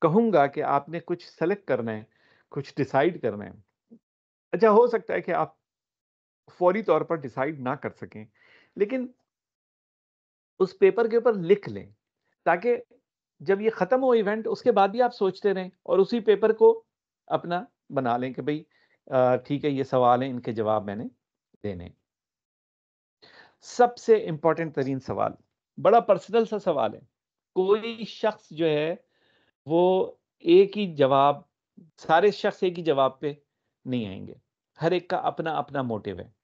Speaker 1: कहूँगा कि आपने कुछ सेलेक्ट करना है कुछ डिसाइड करना है अच्छा हो सकता है कि आप फौरी तौर पर डिसाइड ना कर सकें लेकिन उस पेपर के ऊपर लिख लें ताकि जब ये ख़त्म हो इवेंट उसके बाद भी आप सोचते रहें और उसी पेपर को अपना बना लें कि भाई ठीक है ये सवाल हैं इनके जवाब मैंने देने सबसे इंपॉर्टेंट तरीन सवाल बड़ा पर्सनल सा सवाल है कोई शख्स जो है वो एक ही जवाब सारे शख्स एक ही जवाब पे नहीं आएंगे हर एक का अपना अपना मोटिव है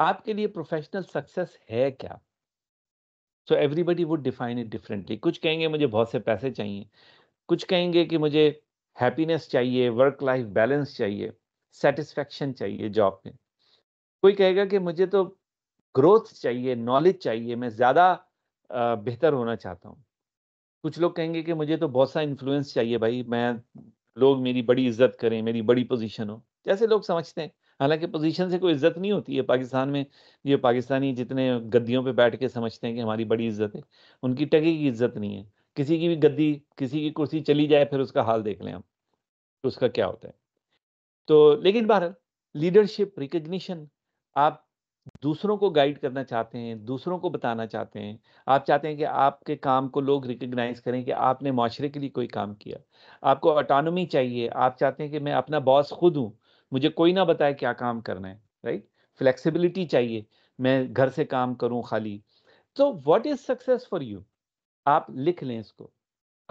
Speaker 1: आपके लिए प्रोफेशनल सक्सेस है क्या so everybody would define it differently कुछ कहेंगे मुझे बहुत से पैसे चाहिए कुछ कहेंगे कि मुझे हैप्पीनेस चाहिए वर्क लाइफ बैलेंस चाहिए सेटिस्फेक्शन चाहिए जॉब में कोई कहेगा कि मुझे तो ग्रोथ चाहिए नॉलेज चाहिए मैं ज़्यादा बेहतर होना चाहता हूँ कुछ लोग कहेंगे कि मुझे तो बहुत सा इन्फ्लुएंस चाहिए भाई मैं लोग मेरी बड़ी इज्जत करें मेरी बड़ी पोजीशन हो जैसे लोग समझते हैं हालांकि पोजीशन से कोई इज्जत नहीं होती है पाकिस्तान में ये पाकिस्तानी जितने गद्दियों पे बैठ के समझते हैं कि हमारी बड़ी इज्जत है उनकी टके की इज्जत नहीं है किसी की भी गद्दी किसी की कुर्सी चली जाए फिर उसका हाल देख लें हम तो उसका क्या होता है तो लेकिन बहर लीडरशिप रिकग्निशन आप दूसरों को गाइड करना चाहते हैं दूसरों को बताना चाहते हैं आप चाहते हैं कि आपके काम को लोग रिकग्नाइज करें कि आपने माशरे के लिए कोई काम किया आपको ऑटानमी चाहिए आप चाहते हैं कि मैं अपना बॉस खुद हूँ मुझे कोई ना बताए क्या काम करना है राइट फ्लेक्सिबिलिटी चाहिए मैं घर से काम करूं खाली तो what is success for you आप लिख लें इसको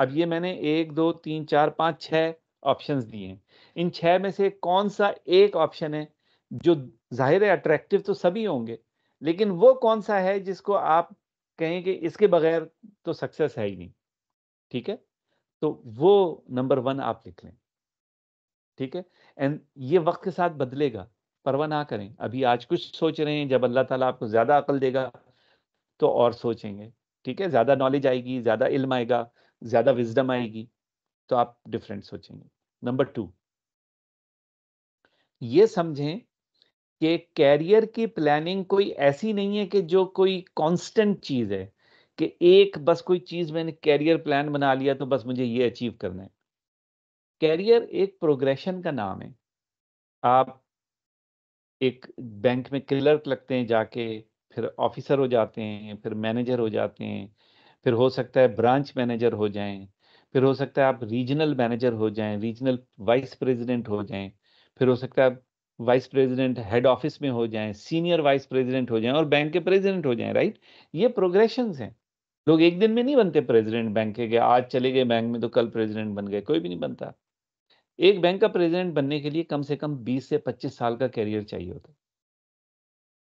Speaker 1: अब ये मैंने एक दो तीन चार पाँच छः ऑप्शन दिए हैं इन छः में से कौन सा एक ऑप्शन है जो जाहिर है अट्रैक्टिव तो सभी होंगे लेकिन वो कौन सा है जिसको आप कहें कि इसके बगैर तो सक्सेस है ही नहीं ठीक है तो वो नंबर वन आप लिख लें ठीक है एंड ये वक्त के साथ बदलेगा परवाह ना करें अभी आज कुछ सोच रहे हैं जब अल्लाह ताला आपको ज़्यादा अकल देगा तो और सोचेंगे ठीक है ज़्यादा नॉलेज आएगी ज़्यादा इल्म आएगा ज़्यादा विजडम आएगी तो आप डिफरेंट सोचेंगे नंबर टू ये समझें कि कैरियर की प्लानिंग कोई ऐसी नहीं है कि जो कोई कांस्टेंट चीज़ है कि एक बस कोई चीज़ मैंने कैरियर प्लान बना लिया तो बस मुझे ये अचीव करना है कैरियर एक प्रोग्रेशन का नाम है आप एक बैंक में क्लर्क लगते हैं जाके फिर ऑफिसर हो जाते हैं फिर मैनेजर हो जाते हैं फिर हो सकता है ब्रांच मैनेजर हो जाएं फिर हो सकता है आप रीजनल मैनेजर हो जाएं रीजनल वाइस प्रेसिडेंट हो जाएं फिर हो सकता है आप वाइस प्रेसिडेंट हेड ऑफिस में हो जाएं सीनियर वाइस प्रेसिडेंट हो जाएं और बैंक के प्रेसिडेंट हो जाएं राइट ये प्रोग्रेशन हैं लोग एक दिन में नहीं बनते प्रेसिडेंट बैंक के आज चले गए बैंक में तो कल प्रेसिडेंट बन गए कोई भी नहीं बनता एक बैंक का प्रेसिडेंट बनने के लिए कम से कम 20 से 25 साल का कैरियर चाहिए होता है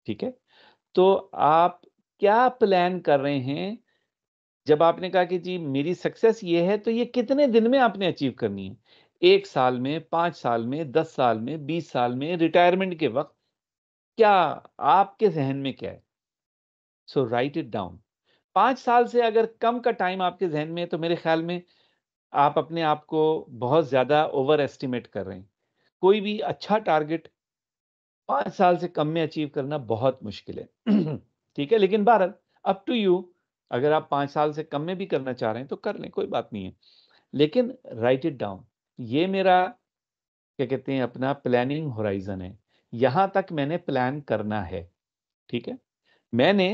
Speaker 1: ठीक है तो आप क्या प्लान कर रहे हैं जब आपने कहा कि जी मेरी सक्सेस ये है तो ये कितने दिन में आपने अचीव करनी है एक साल में पांच साल में दस साल में बीस साल में रिटायरमेंट के वक्त क्या आपके जहन में क्या है सो राइट इट डाउन पांच साल से अगर कम का टाइम आपके जहन में है तो मेरे ख्याल में आप अपने आप को बहुत ज़्यादा ओवर एस्टिमेट कर रहे हैं कोई भी अच्छा टारगेट पाँच साल से कम में अचीव करना बहुत मुश्किल है ठीक है लेकिन बहरहाल अप टू यू अगर आप पाँच साल से कम में भी करना चाह रहे हैं तो कर लें कोई बात नहीं है लेकिन राइट इट डाउन ये मेरा क्या कहते हैं अपना प्लानिंग होराइजन है यहाँ तक मैंने प्लान करना है ठीक है मैंने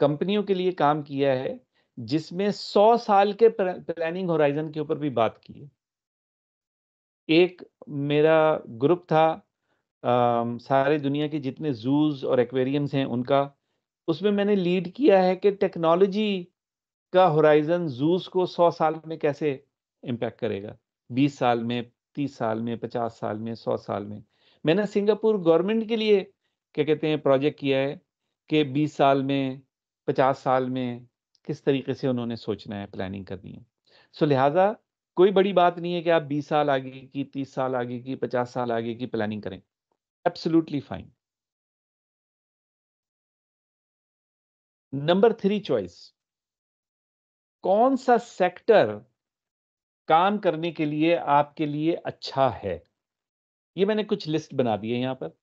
Speaker 1: कंपनियों के लिए काम किया है जिसमें 100 साल के प्लानिंग होराइजन के ऊपर भी बात की है एक मेरा ग्रुप था आ, सारे दुनिया के जितने जूज और एक्वेरियम्स हैं उनका उसमें मैंने लीड किया है कि टेक्नोलॉजी का होराइजन जूस को 100 साल में कैसे इम्पैक्ट करेगा 20 साल में 30 साल में 50 साल में 100 साल में मैंने सिंगापुर गवर्नमेंट के लिए क्या कहते हैं प्रोजेक्ट किया है कि 20 साल में 50 साल में किस तरीके से उन्होंने सोचना है प्लानिंग करनी है सो so, लिहाजा कोई बड़ी बात नहीं है कि आप 20 साल आगे की 30 साल आगे की 50 साल आगे की प्लानिंग करें absolutely fine
Speaker 2: number three choice कौन सा सेक्टर काम करने के लिए
Speaker 1: आपके लिए अच्छा है ये मैंने कुछ लिस्ट बना दी है यहाँ पर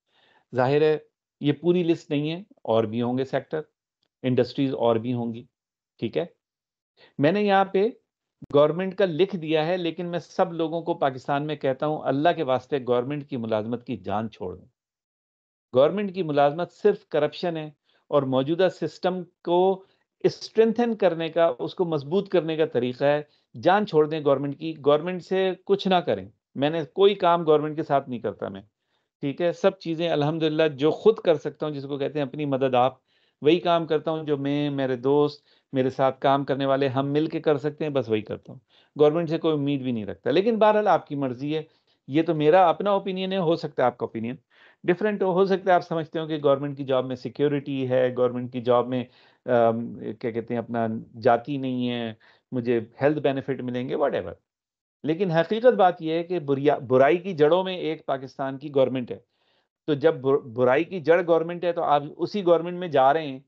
Speaker 1: जाहिर है ये पूरी लिस्ट नहीं है और भी होंगे सेक्टर इंडस्ट्रीज और भी होंगी ठीक है मैंने यहाँ पे गवर्नमेंट का लिख दिया है लेकिन मैं सब लोगों को पाकिस्तान में कहता हूँ अल्लाह के वास्ते गवर्नमेंट की मुलाजमत की जान छोड़ दें गवर्नमेंट की मुलाजमत सिर्फ करप्शन है और मौजूदा सिस्टम को स्ट्रेंथन करने का उसको मजबूत करने का तरीका है जान छोड़ दें गवर्नमेंट की गवर्नमेंट से कुछ ना करें मैंने कोई काम गवर्नमेंट के साथ नहीं करता मैं ठीक है सब चीज़ें अल्हम्दुलिल्लाह जो खुद कर सकता हूँ जिसको कहते हैं अपनी मदद आप वही काम करता हूँ जो मैं मेरे दोस्त मेरे साथ काम करने वाले हम मिल के कर सकते हैं बस वही करता हूँ गवर्नमेंट से कोई उम्मीद भी नहीं रखता लेकिन बहरहाल आपकी मर्जी है ये तो मेरा अपना ओपिनियन है हो सकता है आपका ओपिनियन डिफरेंट हो सकता है आप समझते हो कि गवर्नमेंट की जॉब में सिक्योरिटी है गवर्नमेंट की जॉब में आ, क्या कहते हैं अपना जाति नहीं है मुझे हेल्थ बेनिफिट मिलेंगे वट लेकिन हकीकत बात यह है कि बुरिया बुराई की जड़ों में एक पाकिस्तान की गवर्नमेंट है तो जब बुराई की जड़ गवर्नमेंट है तो आप उसी गवर्नमेंट में जा रहे हैं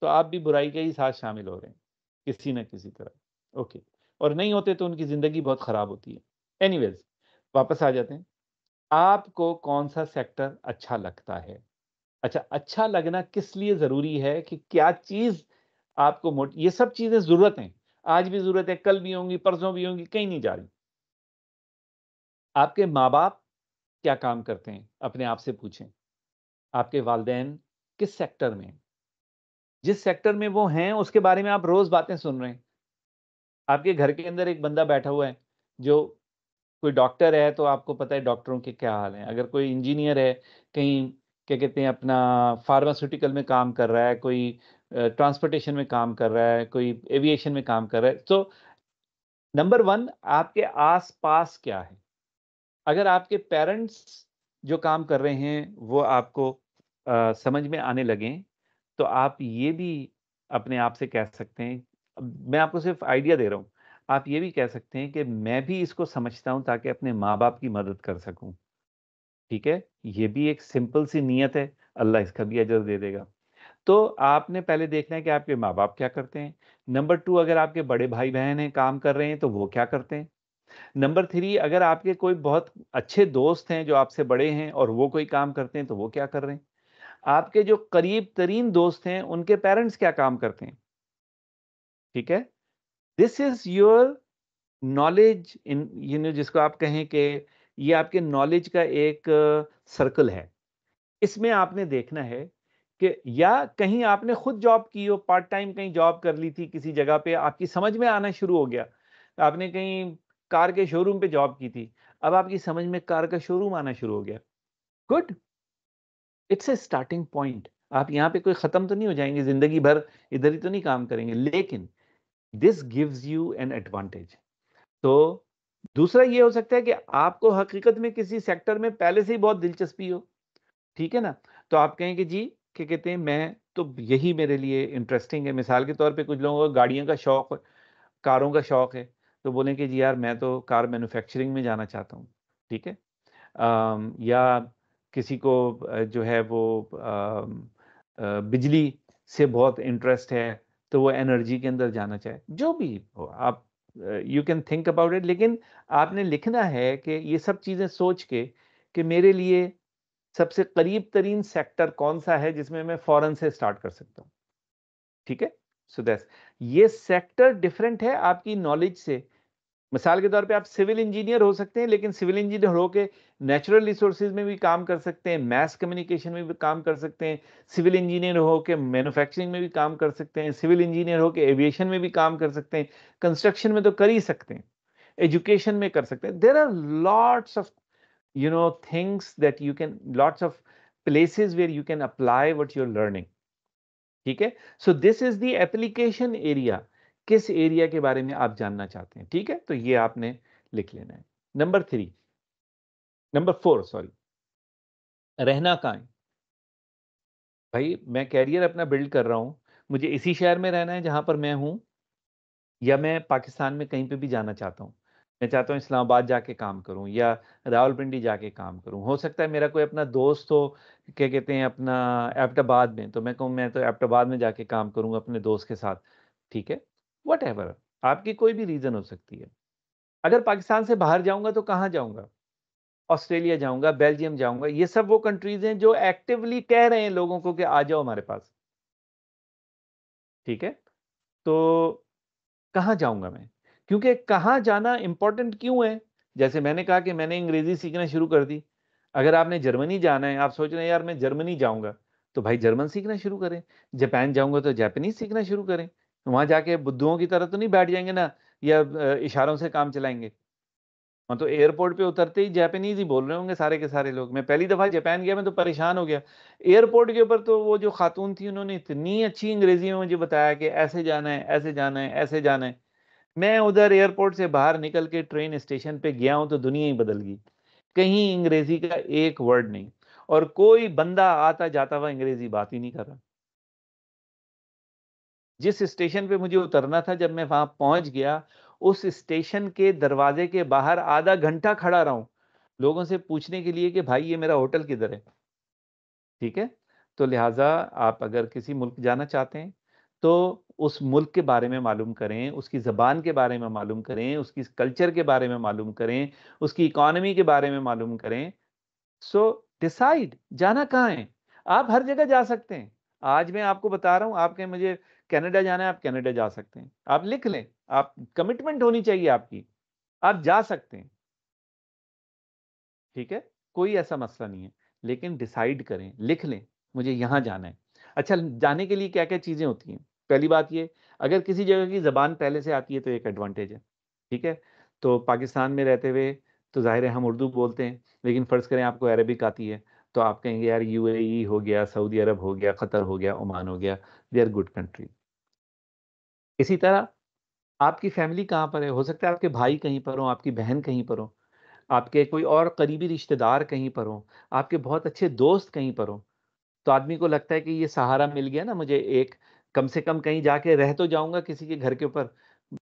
Speaker 1: तो आप भी बुराई के ही साथ शामिल हो रहे हैं किसी ना किसी तरह ओके और नहीं होते तो उनकी ज़िंदगी बहुत ख़राब होती है एनी वापस आ जाते हैं आपको कौन सा सेक्टर अच्छा लगता है अच्छा अच्छा लगना किस लिए ज़रूरी है कि क्या चीज़ आपको मोट ये सब चीज़ें ज़रूरत हैं आज भी ज़रूरत है कल भी होंगी परसों भी होंगी कहीं नहीं जा रही आपके माँ बाप क्या काम करते हैं अपने आप से पूछें आपके वालदेन किस सेक्टर में जिस सेक्टर में वो हैं उसके बारे में आप रोज बातें सुन रहे हैं आपके घर के अंदर एक बंदा बैठा हुआ है जो कोई डॉक्टर है तो आपको पता है डॉक्टरों के क्या हाल हैं अगर कोई इंजीनियर है कहीं क्या कहते हैं अपना फार्मास्यूटिकल में काम कर रहा है कोई ट्रांसपोर्टेशन में काम कर रहा है कोई एविएशन में काम कर रहा है तो नंबर वन आपके आस पास क्या है अगर आपके पेरेंट्स जो काम कर रहे हैं वो आपको आ, समझ में आने लगें तो आप ये भी अपने आप से कह सकते हैं मैं आपको सिर्फ आइडिया दे रहा हूँ आप ये भी कह सकते हैं कि मैं भी इसको समझता हूँ ताकि अपने माँ बाप की मदद कर सकूँ ठीक है ये भी एक सिंपल सी नीयत है अल्लाह इसका भी अजर दे देगा तो आपने पहले देखना है कि आपके माँ बाप क्या करते हैं नंबर टू अगर आपके बड़े भाई बहन हैं काम कर रहे हैं तो वो क्या करते हैं नंबर थ्री अगर आपके कोई बहुत अच्छे दोस्त हैं जो आपसे बड़े हैं और वो कोई काम करते हैं तो वो क्या कर रहे हैं आपके जो करीब तरीन दोस्त हैं उनके पेरेंट्स क्या काम करते हैं ठीक है this is your knowledge in you know जिसको आप कहें कि ये आपके नॉलेज का एक सर्कल uh, है इसमें आपने देखना है कि या कहीं आपने खुद जॉब की हो पार्ट टाइम कहीं जॉब कर ली थी किसी जगह पे आपकी समझ में आना शुरू हो गया आपने कहीं कार के शोरूम पे जॉब की थी अब आपकी समझ में कार का शोरूम आना शुरू हो गया good it's a starting point आप यहाँ पे कोई ख़त्म तो नहीं हो जाएंगे ज़िंदगी भर इधर ही तो नहीं काम करेंगे लेकिन this gives you an advantage तो दूसरा ये हो सकता है कि आपको हकीकत में किसी सेक्टर में पहले से ही बहुत दिलचस्पी हो ठीक है ना तो आप कहें कि जी क्या कहते हैं मैं तो यही मेरे लिए इंटरेस्टिंग है मिसाल के तौर पे कुछ लोगों को गाड़ियों का शौक कारों का शौक है तो बोलें कि जी यार मैं तो कार मैन्युफैक्चरिंग में जाना चाहता हूँ ठीक है या किसी को जो है वो बिजली से बहुत इंटरेस्ट है तो वो एनर्जी के अंदर जाना चाहे जो भी हो आप you can think about it लेकिन आपने लिखना है कि ये सब चीज़ें सोच के कि मेरे लिए सबसे करीब तरीन सेक्टर कौन सा है जिसमें मैं फ़ौरन से स्टार्ट कर सकता हूँ ठीक है सो so ये सेक्टर डिफरेंट है आपकी नॉलेज से मिसाल के तौर पे आप सिविल इंजीनियर हो सकते हैं लेकिन सिविल इंजीनियर हो के नेचुरल रिसोर्सेज में भी काम कर सकते हैं मैस कम्युनिकेशन में भी काम कर सकते हैं सिविल इंजीनियर हो के मैन्युफैक्चरिंग में भी काम कर सकते हैं सिविल इंजीनियर हो के एविएशन में भी काम कर सकते हैं कंस्ट्रक्शन में तो कर ही सकते हैं एजुकेशन में कर सकते हैं there are lots of you know things that you can lots of places where you can apply what your learning ठीक है so this is the application area किस एरिया के बारे में आप जानना चाहते हैं ठीक है तो ये आपने लिख लेना है number three number four sorry रहना कहाँ है भाई मैं कैरियर अपना बिल्ड कर रहा हूँ मुझे इसी शहर में रहना है जहाँ पर मैं हूँ या मैं पाकिस्तान में कहीं पे भी जाना चाहता हूँ मैं चाहता हूँ इस्लामाबाद जाके काम करूँ या रावलपिंडी जाके काम करूँ हो सकता है मेरा कोई अपना दोस्त हो क्या कहते हैं अपना एबटाबाद में तो मैं कहूँ मैं तो एबटाबाद में जाके काम करूँगा अपने दोस्त के साथ ठीक है वट एवर आपकी कोई भी रीज़न हो सकती है अगर पाकिस्तान से बाहर जाऊंगा तो कहाँ जाऊंगा ऑस्ट्रेलिया जाऊंगा बेल्जियम जाऊंगा ये सब वो कंट्रीज हैं जो एक्टिवली कह रहे हैं लोगों को कि आ जाओ हमारे पास ठीक है तो कहाँ जाऊंगा मैं क्योंकि कहाँ जाना इंपॉर्टेंट क्यों है जैसे मैंने कहा कि मैंने अंग्रेजी सीखना शुरू कर दी अगर आपने जर्मनी जाना है आप सोच रहे हैं यार मैं जर्मनी जाऊंगा तो भाई जर्मन सीखना शुरू करें जापान जाऊंगा तो जापानीज सीखना शुरू करें वहां जाके बुद्धुओं की तरह तो नहीं बैठ जाएंगे ना या इशारों से काम चलाएंगे हाँ तो एयरपोर्ट पे उतरते ही जापानीज ही बोल रहे होंगे सारे के सारे लोग मैं पहली दफ़ा जापान गया मैं तो परेशान हो गया एयरपोर्ट के ऊपर तो वो जो खातून थी उन्होंने इतनी अच्छी अंग्रेजी में मुझे बताया कि ऐसे जाना है ऐसे जाना है ऐसे जाना है मैं उधर एयरपोर्ट से बाहर निकल के ट्रेन स्टेशन पे गया हूँ तो दुनिया ही बदल गई कहीं अंग्रेजी का एक वर्ड नहीं और कोई बंदा आता जाता हुआ अंग्रेजी बात ही नहीं कर रहा जिस स्टेशन पे मुझे उतरना था जब मैं वहां पहुंच गया उस स्टेशन के दरवाजे के बाहर आधा घंटा खड़ा रहा हूं लोगों से पूछने के लिए कि भाई ये मेरा होटल किधर है ठीक है तो लिहाजा आप अगर किसी मुल्क जाना चाहते हैं तो उस मुल्क के बारे में मालूम करें उसकी ज़बान के बारे में मालूम करें उसकी कल्चर के बारे में मालूम करें उसकी इकॉनमी के बारे में मालूम करें सो डिसाइड जाना कहाँ है आप हर जगह जा सकते हैं आज मैं आपको बता रहा हूँ आपके मुझे कनाडा जाना है आप कनाडा जा सकते हैं आप लिख लें आप कमिटमेंट होनी चाहिए आपकी आप जा सकते हैं ठीक है कोई ऐसा मसला नहीं है लेकिन डिसाइड करें लिख लें मुझे यहाँ जाना है अच्छा जाने के लिए क्या क्या चीज़ें होती हैं पहली बात ये अगर किसी जगह की ज़बान पहले से आती है तो एक एडवांटेज है ठीक है तो पाकिस्तान में रहते हुए तो जाहिर है हम उर्दू बोलते हैं लेकिन फ़र्ज़ करें आपको अरबिक आती है तो आप कहेंगे यार यूएई e हो गया सऊदी अरब हो गया कतर हो गया ओमान हो गया दे आर गुड कंट्री इसी तरह आपकी फैमिली कहाँ पर है हो सकता है आपके भाई कहीं पर हो आपकी बहन कहीं पर हो आपके कोई और करीबी रिश्तेदार कहीं पर हो आपके बहुत अच्छे दोस्त कहीं पर हो तो आदमी को लगता है कि ये सहारा मिल गया ना मुझे एक कम से कम कहीं जाके रह तो जाऊंगा किसी के घर के ऊपर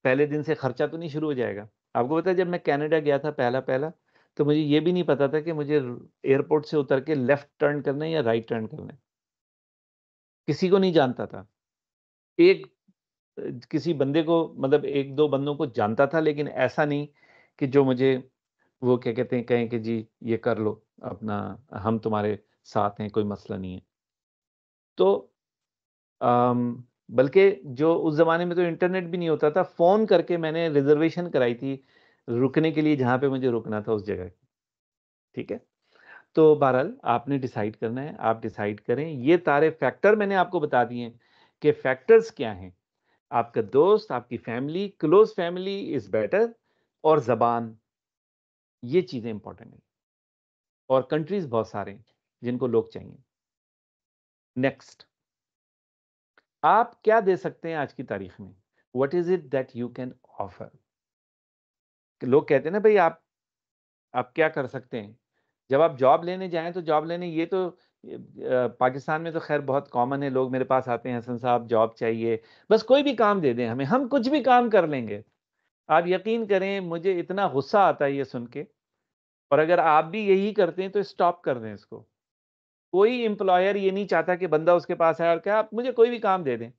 Speaker 1: पहले दिन से खर्चा तो नहीं शुरू हो जाएगा आपको पता है जब मैं कनाडा गया था पहला पहला तो मुझे ये भी नहीं पता था कि मुझे एयरपोर्ट से उतर के लेफ्ट टर्न करना है या राइट टर्न करना है किसी को नहीं जानता था एक किसी बंदे को मतलब एक दो बंदों को जानता था लेकिन ऐसा नहीं कि जो मुझे वो क्या कहते हैं कहें कि जी ये कर लो अपना हम तुम्हारे साथ हैं कोई मसला नहीं है तो बल्कि जो उस ज़माने में तो इंटरनेट भी नहीं होता था फ़ोन करके मैंने रिजर्वेशन कराई थी रुकने के लिए जहाँ पे मुझे रुकना था उस जगह की ठीक है तो बहरहाल आपने डिसाइड करना है आप डिसाइड करें ये तारे फैक्टर मैंने आपको बता दिए कि फैक्टर्स क्या हैं आपका दोस्त आपकी family close family is better और ज़बान ये चीज़ें इंपॉर्टेंट हैं और कंट्रीज बहुत सारे हैं जिनको लोग चाहिए नेक्स्ट आप क्या दे सकते हैं आज की तारीख में what is it that you can offer लोग कहते हैं ना भाई आप आप क्या कर सकते हैं जब आप जॉब लेने जाएं तो जॉब लेने ये तो पाकिस्तान में तो खैर बहुत कॉमन है लोग मेरे पास आते हैं हसन साहब जॉब चाहिए बस कोई भी काम दे दें हमें हम कुछ भी काम कर लेंगे आप यकीन करें मुझे इतना गुस्सा आता है ये सुन के और अगर आप भी यही करते हैं तो स्टॉप कर दें इसको कोई एम्प्लॉयर ये नहीं चाहता कि बंदा उसके पास आए और क्या आप मुझे कोई भी काम दे दें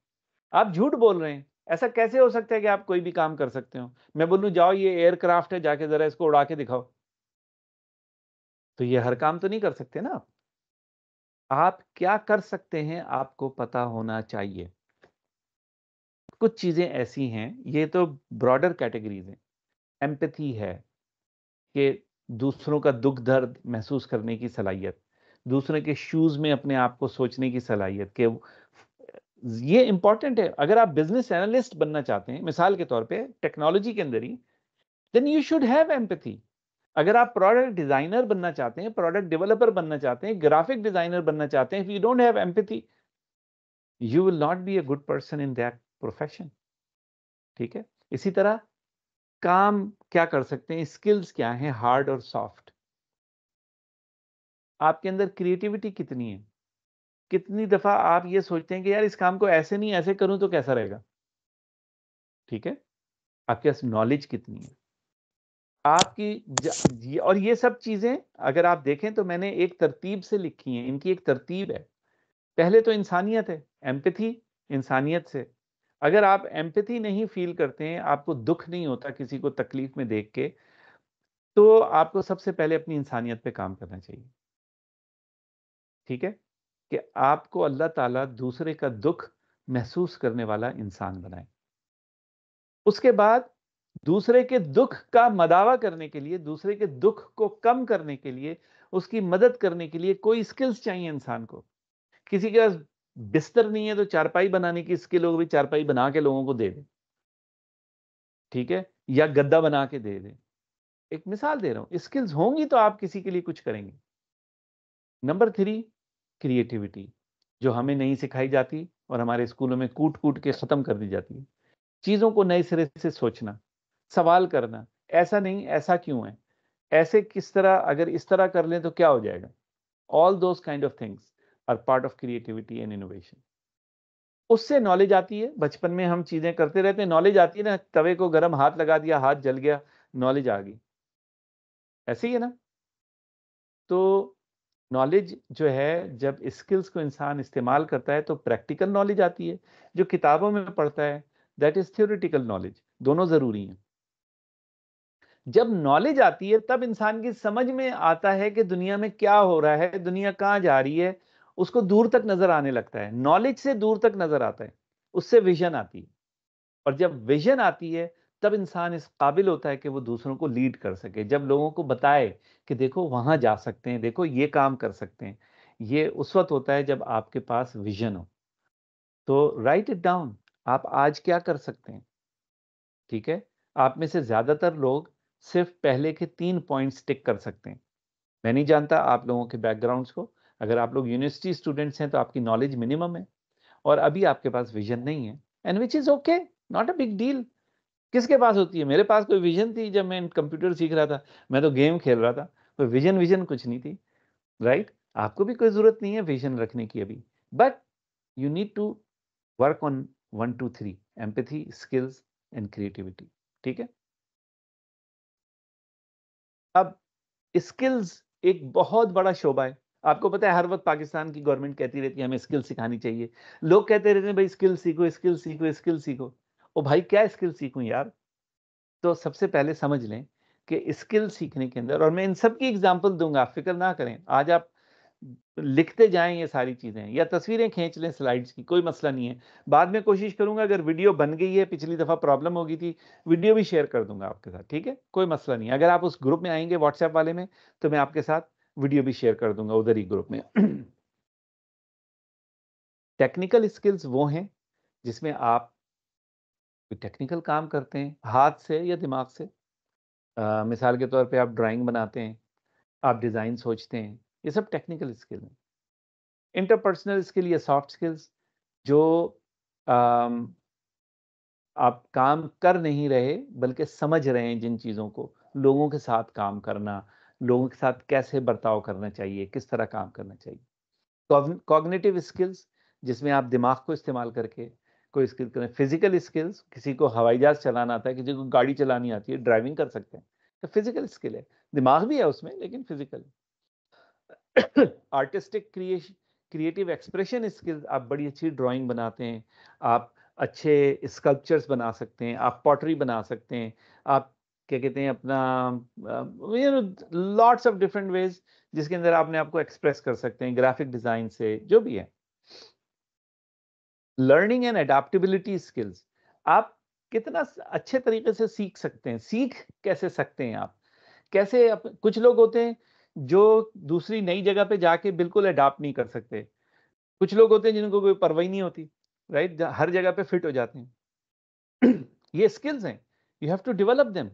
Speaker 1: आप झूठ बोल रहे हैं ऐसा कैसे हो सकता है कि आप कोई भी काम कर सकते हो मैं बोलूँ जाओ ये एयरक्राफ्ट है जाके ज़रा इसको उड़ा के दिखाओ तो ये हर काम तो नहीं कर सकते ना आप आप क्या कर सकते हैं आपको पता होना चाहिए कुछ चीज़ें ऐसी हैं ये तो ब्रॉडर कैटेगरीज हैं एम्पथी है कि दूसरों का दुख दर्द महसूस करने की सलाहियत दूसरे के शूज़ में अपने आप को सोचने की सलाहियत के ये इंपॉर्टेंट है अगर आप बिजनेस एनालिस्ट बनना चाहते हैं मिसाल के तौर पे टेक्नोलॉजी के अंदर ही then you should have empathy अगर आप प्रोडक्ट डिजाइनर बनना चाहते हैं प्रोडक्ट डेवलपर बनना चाहते हैं ग्राफिक डिजाइनर बनना चाहते हैं if you don't have empathy you will not be a good person in that profession ठीक है इसी तरह काम क्या कर सकते हैं स्किल्स क्या हैं हार्ड और सॉफ्ट आपके अंदर क्रिएटिविटी कितनी है कितनी दफा आप ये सोचते हैं कि यार इस काम को ऐसे नहीं ऐसे करूं तो कैसा रहेगा ठीक है आपके पास नॉलेज कितनी है आपकी और ये सब चीजें अगर आप देखें तो मैंने एक तरतीब से लिखी हैं इनकी एक तरतीब है पहले तो इंसानियत है एम्पथी इंसानियत से अगर आप एम्पथी नहीं फील करते हैं आपको दुख नहीं होता किसी को तकलीफ में देख के तो आपको सबसे पहले अपनी इंसानियत पे काम करना चाहिए ठीक है कि आपको अल्लाह ताला दूसरे का दुख महसूस करने वाला इंसान बनाए उसके बाद दूसरे के दुख का मदावा करने के लिए दूसरे के दुख को कम करने के लिए उसकी मदद करने के लिए कोई स्किल्स चाहिए इंसान को किसी के पास बिस्तर नहीं है तो चारपाई बनाने की स्किल हो भी चारपाई बना के लोगों को दे दे ठीक है या गद्दा बना के दे दे एक मिसाल दे रहा हूं स्किल्स होंगी तो आप किसी के लिए कुछ करेंगे नंबर थ्री क्रिएटिविटी जो हमें नहीं सिखाई जाती और हमारे स्कूलों में कूट कूट के ख़त्म कर दी जाती है चीज़ों को नए सिरे से सोचना सवाल करना ऐसा नहीं ऐसा क्यों है ऐसे किस तरह अगर इस तरह कर लें तो क्या हो जाएगा all those kind of things are part of creativity and innovation उससे नॉलेज आती है बचपन में हम चीज़ें करते रहते हैं नॉलेज आती है ना तवे को गर्म हाथ लगा दिया हाथ जल गया नॉलेज आ गई ऐसे ही है ना तो नॉलेज जो है जब स्किल्स को इंसान इस्तेमाल करता है तो प्रैक्टिकल नॉलेज आती है जो किताबों में पढ़ता है दैट इज़ थियोरिटिकल नॉलेज दोनों ज़रूरी हैं जब नॉलेज आती है तब इंसान की समझ में आता है कि दुनिया में क्या हो रहा है दुनिया कहाँ जा रही है उसको दूर तक नजर आने लगता है नॉलेज से दूर तक नजर आता है उससे विजन आती है और जब विजन आती है तब इंसान इस काबिल होता है कि वो दूसरों को लीड कर सके जब लोगों को बताए कि देखो वहां जा सकते हैं देखो ये काम कर सकते हैं ये उस वक्त होता है जब आपके पास विजन हो तो राइट इट डाउन आप आज क्या कर सकते हैं ठीक है आप में से ज़्यादातर लोग सिर्फ पहले के तीन पॉइंट्स टिक कर सकते हैं मैं नहीं जानता आप लोगों के बैकग्राउंड्स को अगर आप लोग यूनिवर्सिटी स्टूडेंट्स हैं तो आपकी नॉलेज मिनिमम है और अभी आपके पास विजन नहीं है and which is okay not a big deal किसके पास होती है मेरे पास कोई विजन थी जब मैं कंप्यूटर सीख रहा था मैं तो गेम खेल रहा था कोई विजन विजन कुछ नहीं थी राइट right? आपको भी कोई ज़रूरत नहीं है विजन रखने की अभी but you need to work on one two three empathy skills and creativity ठीक है अब स्किल्स एक बहुत बड़ा शोबा है आपको पता है हर वक्त पाकिस्तान की गवर्नमेंट कहती रहती है हमें स्किल सिखानी चाहिए लोग कहते रहते हैं भाई स्किल सीखो स्किल सीखो स्किल सीखो ओ भाई क्या स्किल सीखूं यार तो सबसे पहले समझ लें कि स्किल सीखने के अंदर और मैं इन सब की एग्जांपल दूंगा आप फिक्र ना करें आज आप लिखते जाएं ये सारी चीज़ें या तस्वीरें खींच लें स्लाइड्स की कोई मसला नहीं है बाद में कोशिश करूंगा अगर वीडियो बन गई है पिछली दफ़ा प्रॉब्लम हो गई थी वीडियो भी शेयर कर दूंगा आपके साथ ठीक है कोई मसला नहीं है अगर आप उस ग्रुप में आएंगे व्हाट्सएप वाले में तो मैं आपके साथ वीडियो भी शेयर कर दूंगा उधर ही ग्रुप में टेक्निकल स्किल्स वो हैं जिसमें आप टेक्निकल काम करते हैं हाथ से या दिमाग से आ, मिसाल के तौर पर आप ड्राइंग बनाते हैं आप डिज़ाइन सोचते हैं ये सब टेक्निकल स्किल हैं इंटरपर्सनल स्किल या सॉफ्ट स्किल्स जो आम, आप काम कर नहीं रहे बल्कि समझ रहे हैं जिन चीज़ों को लोगों के साथ काम करना लोगों के साथ कैसे बर्ताव करना चाहिए किस तरह काम करना चाहिए कॉग्निटिव स्किल्स जिसमें आप दिमाग को इस्तेमाल करके कोई स्किल करें फिजिकल स्किल्स किसी को हवाई जहाज़ चलाना आता है किसी को गाड़ी चलानी आती है ड्राइविंग कर सकते हैं तो फिजिकल स्किल है दिमाग भी है उसमें लेकिन physical artistic creation creative expression skills आप बड़ी अच्छी ड्राइंग बनाते हैं आप अच्छे स्कल्पचर्स बना सकते हैं आप पॉटरी बना सकते हैं आप क्या कहते हैं अपना लॉट्स ऑफ डिफरेंट वेज जिसके अंदर आपने आपको एक्सप्रेस कर सकते हैं ग्राफिक डिजाइन से जो भी है लर्निंग एंड एडाप्टेबिलिटी स्किल्स आप कितना अच्छे तरीके से सीख सकते हैं सीख कैसे सकते हैं आप कैसे आप, कुछ लोग होते हैं जो दूसरी नई जगह पे जाके बिल्कुल अडाप्ट नहीं कर सकते कुछ लोग होते हैं जिनको कोई परवाही नहीं होती राइट हर जगह पे फिट हो जाते हैं ये स्किल्स हैं you have to develop them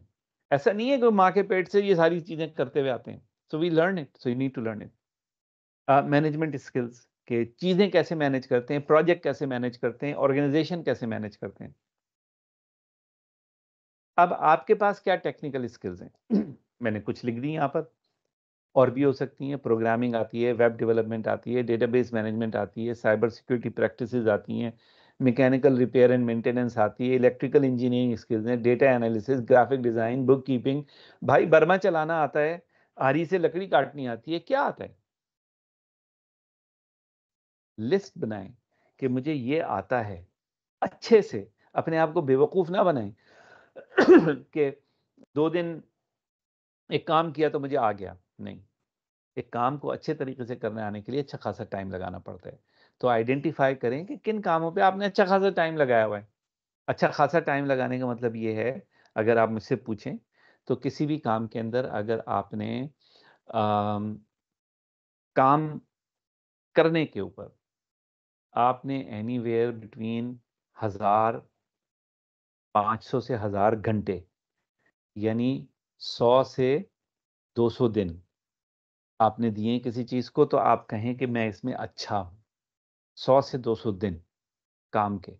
Speaker 1: ऐसा नहीं है कि माँ के पेट से ये सारी चीजें करते हुए आते हैं so we learn it so you need to learn it management skills के चीजें कैसे मैनेज करते हैं प्रोजेक्ट कैसे मैनेज करते हैं ऑर्गेनाइजेशन कैसे मैनेज करते हैं अब आपके पास क्या टेक्निकल स्किल्स हैं मैंने कुछ लिख दी यहाँ पर और भी हो सकती हैं प्रोग्रामिंग आती है वेब डेवलपमेंट आती है डेटाबेस मैनेजमेंट आती है साइबर सिक्योरिटी प्रैक्टिसेस आती हैं मैकेनिकल रिपेयर एंड मेंटेनेंस आती है इलेक्ट्रिकल इंजीनियरिंग स्किल्स हैं data analysis graphic design book keeping भाई बर्मा चलाना आता है आरी से लकड़ी काटनी आती है क्या आता है लिस्ट बनाएं कि मुझे ये आता है अच्छे से अपने आप को बेवकूफ़ ना बनाएं कि दो दिन एक काम किया तो मुझे आ गया नहीं एक काम को अच्छे तरीके से करने आने के लिए अच्छा खासा टाइम लगाना पड़ता है तो आइडेंटिफाई करें कि किन कामों पे आपने अच्छा खासा टाइम लगाया हुआ है अच्छा खासा टाइम लगाने का मतलब ये है अगर आप मुझसे पूछें तो किसी भी काम के अंदर अगर आपने आ, काम करने के ऊपर आपने एनी वेयर बिटवीन हजार पाँच सौ से हजार घंटे यानी सौ से दो सौ दिन आपने दिए किसी चीज़ को तो आप कहें कि मैं इसमें अच्छा हूँ सौ से दो सौ दिन काम के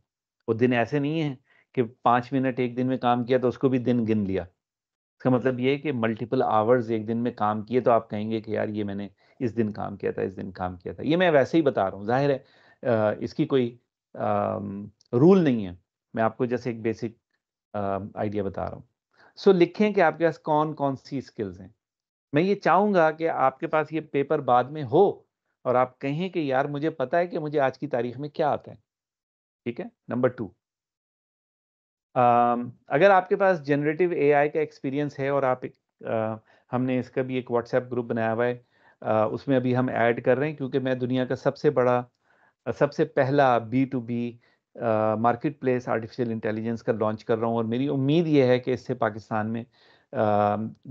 Speaker 1: वो दिन ऐसे नहीं है कि पाँच मिनट एक दिन में काम किया तो उसको भी दिन गिन लिया इसका मतलब ये है कि मल्टीपल आवर्स एक दिन में काम किए तो आप कहेंगे कि यार ये मैंने इस दिन काम किया था इस दिन काम किया था ये मैं वैसे ही बता रहा हूँ जाहिर है इसकी कोई रूल नहीं है मैं आपको जैसे एक बेसिक आइडिया बता रहा हूँ सो लिखें कि आपके पास कौन कौन सी स्किल्स हैं मैं ये चाहूँगा कि आपके पास ये पेपर बाद में हो और आप कहें कि यार मुझे पता है कि मुझे आज की तारीख में क्या आता है ठीक है नंबर टू अगर आपके पास जनरेटिव एआई का एक्सपीरियंस है और आप एक, आ, हमने इसका भी एक व्हाट्सएप ग्रुप बनाया हुआ है आ, उसमें अभी हम ऐड कर रहे हैं क्योंकि मैं दुनिया का सबसे बड़ा सबसे पहला B to B marketplace artificial intelligence का लॉन्च कर रहा हूँ और मेरी उम्मीद ये है कि इससे पाकिस्तान में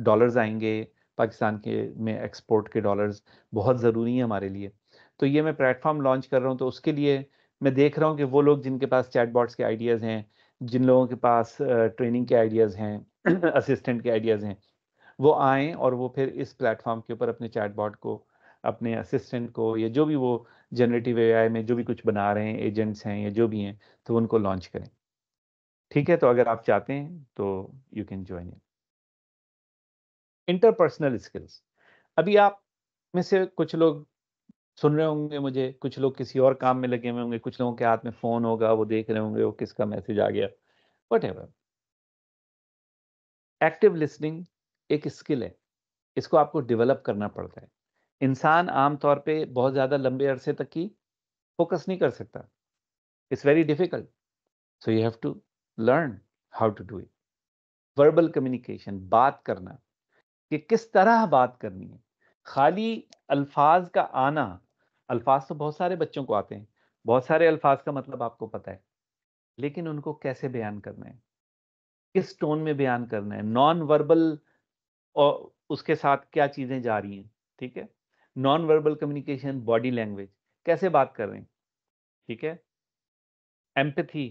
Speaker 1: डॉलर्स आएंगे पाकिस्तान के में एक्सपोर्ट के डॉलर्स बहुत ज़रूरी हैं हमारे लिए तो ये मैं प्लेटफॉर्म लॉन्च कर रहा हूँ तो उसके लिए मैं देख रहा हूँ कि वो लोग जिनके पास चैट बॉट्स के आइडियाज़ हैं जिन लोगों के पास ट्रेनिंग के आइडियाज़ हैं असिस्टेंट के आइडियाज़ हैं वो आएँ और वो फिर इस प्लेटफॉर्म के ऊपर अपने चैट बॉट को अपने असिस्टेंट को या जो भी वो जनरेटिव ए में जो भी कुछ बना रहे हैं एजेंट्स हैं या जो भी हैं तो उनको लॉन्च करें ठीक है तो अगर आप चाहते हैं तो you can join interpersonal skills अभी आप में से कुछ लोग सुन रहे होंगे मुझे कुछ लोग किसी और काम में लगे हुए होंगे कुछ लोगों के हाथ में फ़ोन होगा वो देख रहे होंगे वो किसका मैसेज आ गया वट एक्टिव लिसनिंग एक स्किल है इसको आपको डेवलप करना पड़ता है इंसान आमतौर पे बहुत ज़्यादा लंबे अरसे तक की फोकस नहीं कर सकता it's very difficult so you have to learn how to do it verbal communication बात करना कि किस तरह बात करनी है खाली अल्फाज का आना अल्फाज तो बहुत सारे बच्चों को आते हैं बहुत सारे अल्फाज का मतलब आपको पता है लेकिन उनको कैसे बयान करना है किस टोन में बयान करना है नॉन वर्बल और उसके साथ क्या चीज़ें जा रही हैं ठीक है non verbal communication body language कैसे बात कर रहे हैं ठीक है empathy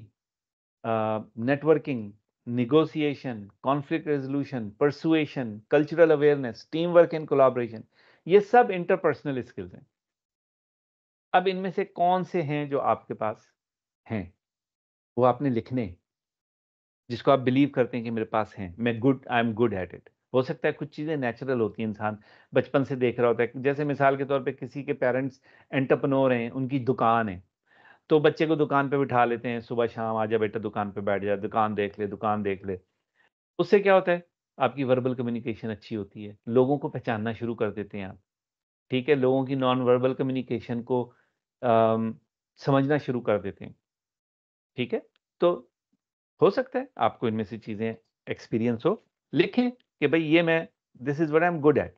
Speaker 1: networking negotiation conflict resolution persuasion cultural awareness team work and collaboration ये सब इंटरपर्सनल स्किल्स हैं अब इनमें से कौन से हैं जो आपके पास
Speaker 2: हैं वो
Speaker 1: आपने लिखने जिसको आप बिलीव करते हैं कि मेरे पास हैं मैं good I am good at it हो सकता है कुछ चीज़ें नेचुरल होती हैं इंसान बचपन से देख रहा होता है जैसे मिसाल के तौर पे किसी के पेरेंट्स एंटरप्रनोर हैं उनकी दुकान है तो बच्चे को दुकान पे बिठा लेते हैं सुबह शाम आ जा बेटा दुकान पे बैठ जा दुकान देख ले दुकान देख ले उससे क्या होता है आपकी वर्बल कम्युनिकेशन अच्छी होती है लोगों को पहचानना शुरू कर देते हैं आप ठीक है लोगों की नॉन वर्बल कम्युनिकेशन को आ, समझना शुरू कर देते हैं ठीक है तो हो सकता है आपको इनमें से चीज़ें एक्सपीरियंस हो लिखें कि भाई ये मैं this is what I am good at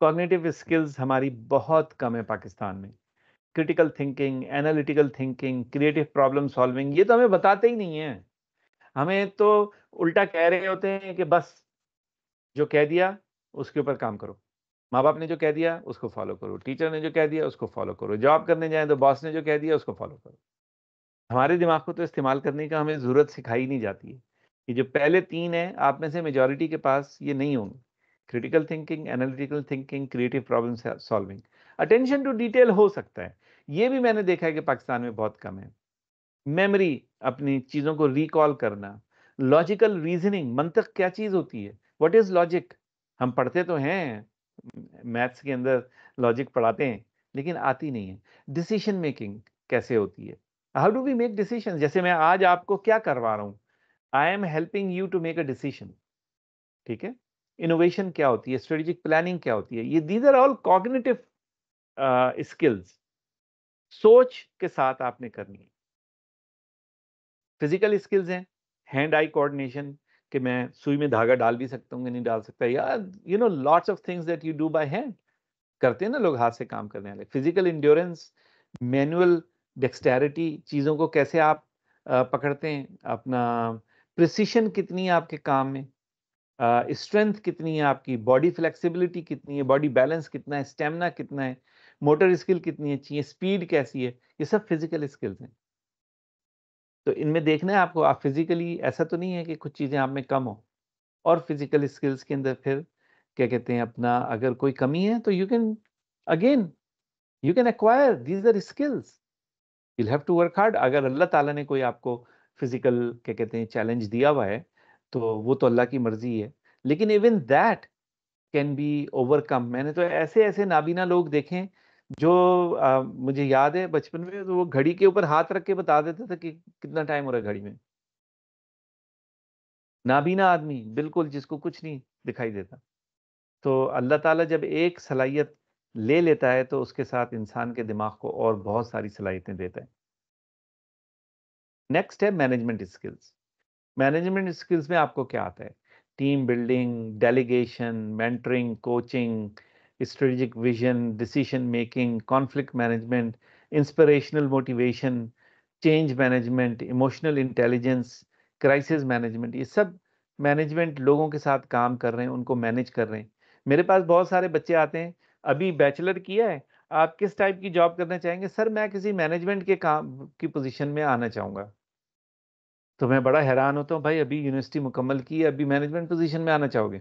Speaker 1: cognitive skills हमारी बहुत कम है पाकिस्तान में critical thinking analytical thinking creative problem solving ये तो हमें बताते ही नहीं है हमें तो उल्टा कह रहे होते हैं कि बस जो कह दिया उसके ऊपर काम करो माँ बाप ने जो कह दिया उसको फॉलो करो टीचर ने जो कह दिया उसको फॉलो करो जॉब करने जाए तो बॉस ने जो कह दिया उसको फॉलो करो हमारे दिमाग को तो इस्तेमाल करने का हमें ज़रूरत सिखाई नहीं जाती है ये जो पहले तीन है आप में से मेजोरिटी के पास ये नहीं होंगे critical thinking analytical thinking creative problem solving attention to detail हो सकता है ये भी मैंने देखा है कि पाकिस्तान में बहुत कम है मेमोरी अपनी चीज़ों को रिकॉल करना लॉजिकल रीजनिंग मंतक क्या चीज़ होती है व्हाट इज़ लॉजिक हम पढ़ते तो हैं मैथ्स के अंदर लॉजिक पढ़ाते हैं लेकिन आती नहीं है डिसीशन मेकिंग कैसे होती है how do we make decision जैसे मैं आज आपको क्या करवा रहा हूँ I am helping you to make a decision ठीक है इनोवेशन क्या होती है स्ट्रेटेजिक प्लानिंग क्या होती है ये these are all cognitive skills सोच के साथ आपने करनी है फिजिकल स्किल्स हैं हैंड आई कोऑर्डिनेशन कि मैं सुई में धागा डाल भी सकता हूँ नहीं डाल सकता या you know lots of things that you do by hand करते हैं ना लोग हाथ से काम करने वाले फिजिकल इंड्योरेंस मैनुअल डेक्सटैरिटी चीज़ों को कैसे आप पकड़ते हैं अपना प्रिसिशन कितनी है आपके काम में स्ट्रेंथ कितनी है आपकी बॉडी फ्लेक्सिबिलिटी कितनी है बॉडी बैलेंस कितना है स्टेमिना कितना है मोटर स्किल कितनी अच्छी है स्पीड कैसी है ये सब फिजिकल स्किल्स हैं तो इनमें देखना है आपको आप फिजिकली ऐसा तो नहीं है कि कुछ चीज़ें आप में कम हो और फिजिकल स्किल्स के अंदर फिर क्या कहते हैं अपना अगर कोई कमी है तो you can again you can acquire these are skills you have to work hard अगर अल्लाह ताला ने कोई आपको फिजिकल क्या कहते हैं चैलेंज दिया हुआ है तो वो तो अल्लाह की मर्जी है लेकिन even that can be overcome मैंने तो ऐसे ऐसे नाबीना लोग देखें जो आ, मुझे याद है बचपन में तो वो घड़ी के ऊपर हाथ रख के बता देते थे कि कितना टाइम हो रहा है घड़ी में नाबीना आदमी बिल्कुल जिसको कुछ नहीं दिखाई देता तो अल्लाह ताला जब एक सलाहियत ले लेता है तो उसके साथ इंसान के दिमाग को और बहुत सारी सलाहियतें देता है नेक्स्ट है मैनेजमेंट स्किल्स मैनेजमेंट स्किल्स में आपको क्या आता है team building delegation mentoring coaching strategic vision, decision making, conflict management, inspirational motivation, change management, emotional intelligence, crisis management, ये सब मैनेजमेंट लोगों के साथ काम कर रहे हैं उनको मैनेज कर रहे हैं मेरे पास बहुत सारे बच्चे आते हैं अभी बैचलर किया है आप किस टाइप की जॉब करना चाहेंगे सर मैं किसी मैनेजमेंट के काम की पोजीशन में आना चाहूँगा तो मैं बड़ा हैरान होता हूँ भाई अभी यूनिवर्सिटी मुकम्मल की है अभी मैनेजमेंट पोजीशन में आना चाहोगे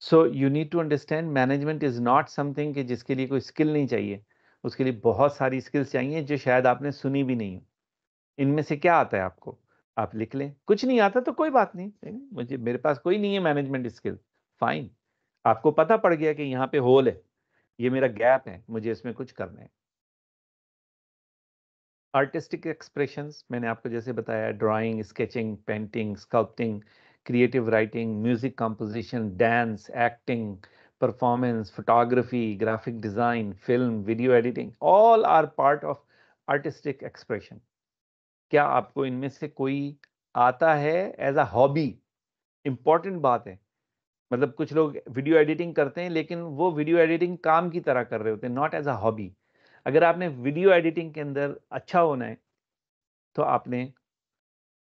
Speaker 1: so you need to understand management is not something कि जिसके लिए कोई स्किल नहीं चाहिए उसके लिए बहुत सारी स्किल्स चाहिए जो शायद आपने सुनी भी नहीं हो इनमें से क्या आता है आपको आप लिख लें कुछ नहीं आता तो कोई बात नहीं मुझे मेरे पास कोई नहीं है मैनेजमेंट स्किल फाइन आपको पता पड़ गया कि यहाँ पे होल है ये मेरा गैप है मुझे इसमें कुछ करना है आर्टिस्टिक एक्सप्रेशंस मैंने आपको जैसे बताया drawing sketching painting sculpting creative writing, music composition, dance, acting, performance, photography, graphic design, film, video editing, all are part of artistic expression. क्या आपको इनमें से कोई आता है एज अ हॉबी इम्पॉर्टेंट बात है मतलब कुछ लोग वीडियो एडिटिंग करते हैं लेकिन वो वीडियो एडिटिंग काम की तरह कर रहे होते हैं नॉट एज अ हॉबी अगर आपने वीडियो एडिटिंग के अंदर अच्छा होना है तो आपने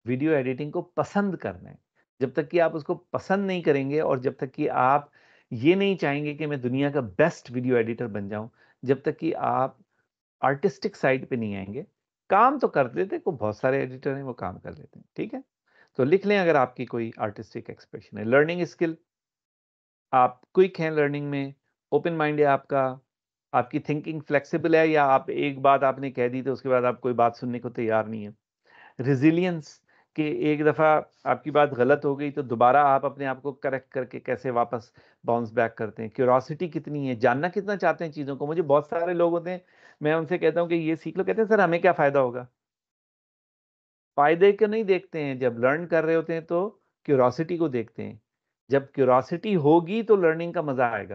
Speaker 1: वीडियो एडिटिंग को पसंद करना है जब तक कि आप उसको पसंद नहीं करेंगे और जब तक कि आप ये नहीं चाहेंगे कि मैं दुनिया का बेस्ट वीडियो एडिटर बन जाऊं जब तक कि आप आर्टिस्टिक साइड पे नहीं आएंगे काम तो कर देते को बहुत सारे एडिटर हैं वो काम कर लेते हैं ठीक है तो लिख लें अगर आपकी कोई आर्टिस्टिक एक्सप्रेशन है लर्निंग स्किल आप क्विक हैं लर्निंग में ओपन माइंड है आपका आपकी थिंकिंग फ्लेक्सिबल है या आप एक बात आपने कह दी तो उसके बाद आप कोई बात सुनने को तैयार नहीं है रिजिलियंस कि एक दफ़ा आपकी बात गलत हो गई तो दोबारा आप अपने आप को करेक्ट करके कैसे वापस बाउंस बैक करते हैं क्यूरोसिटी कितनी है जानना कितना चाहते हैं चीज़ों को मुझे बहुत सारे लोग होते हैं मैं उनसे कहता हूँ कि ये सीख लो कहते हैं सर हमें क्या फ़ायदा होगा फ़ायदे को नहीं देखते हैं जब लर्न कर रहे होते हैं तो क्यूरोसिटी को देखते हैं जब क्यूरोसिटी होगी तो लर्निंग का मज़ा आएगा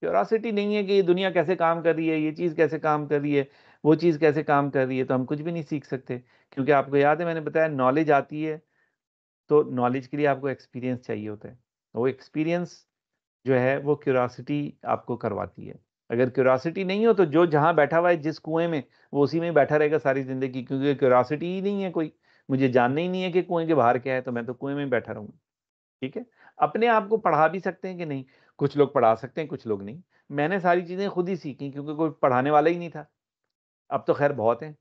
Speaker 1: क्यूरोसिटी नहीं है कि ये दुनिया कैसे काम कर रही है ये चीज़ कैसे काम कर रही है वो चीज़ कैसे काम कर रही है तो हम कुछ भी नहीं सीख सकते क्योंकि आपको याद है मैंने बताया नॉलेज आती है तो नॉलेज के लिए आपको एक्सपीरियंस चाहिए होता है वो एक्सपीरियंस जो है वो क्यूरासिटी आपको करवाती है अगर क्यूरासिटी नहीं हो तो जो जहाँ बैठा हुआ है जिस कुएं में वो उसी में बैठा रहेगा सारी ज़िंदगी क्योंकि क्यूरासिटी ही नहीं है कोई मुझे जानना ही नहीं है कि कुएं के बाहर क्या है तो मैं तो कुएं में बैठा रहूँगा ठीक है अपने आप को पढ़ा भी सकते हैं कि नहीं कुछ लोग पढ़ा सकते हैं कुछ लोग नहीं मैंने सारी चीज़ें खुद ही सीखी क्योंकि कोई पढ़ाने वाला ही नहीं था अब तो खैर बहुत हैं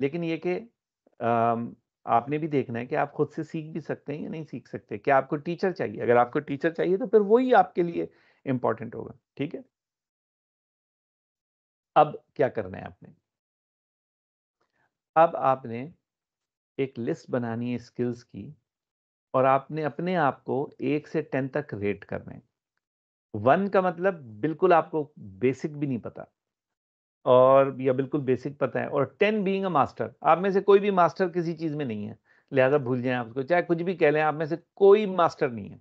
Speaker 1: लेकिन ये कि आपने भी देखना है कि आप खुद से सीख भी सकते हैं या नहीं सीख सकते क्या आपको टीचर चाहिए अगर आपको टीचर चाहिए तो फिर वही आपके लिए इंपॉर्टेंट होगा ठीक है
Speaker 2: अब क्या करना है आपने
Speaker 1: अब आपने एक लिस्ट बनानी है स्किल्स की और आपने अपने आप को एक से टेन तक रेट करना है वन का मतलब बिल्कुल आपको बेसिक भी नहीं पता और यह बिल्कुल बेसिक पता है और टेन बीइंग अ मास्टर आप में से कोई भी मास्टर किसी चीज़ में नहीं है लिहाजा भूल जाए आप उसको चाहे कुछ भी कह लें आप में से कोई मास्टर नहीं है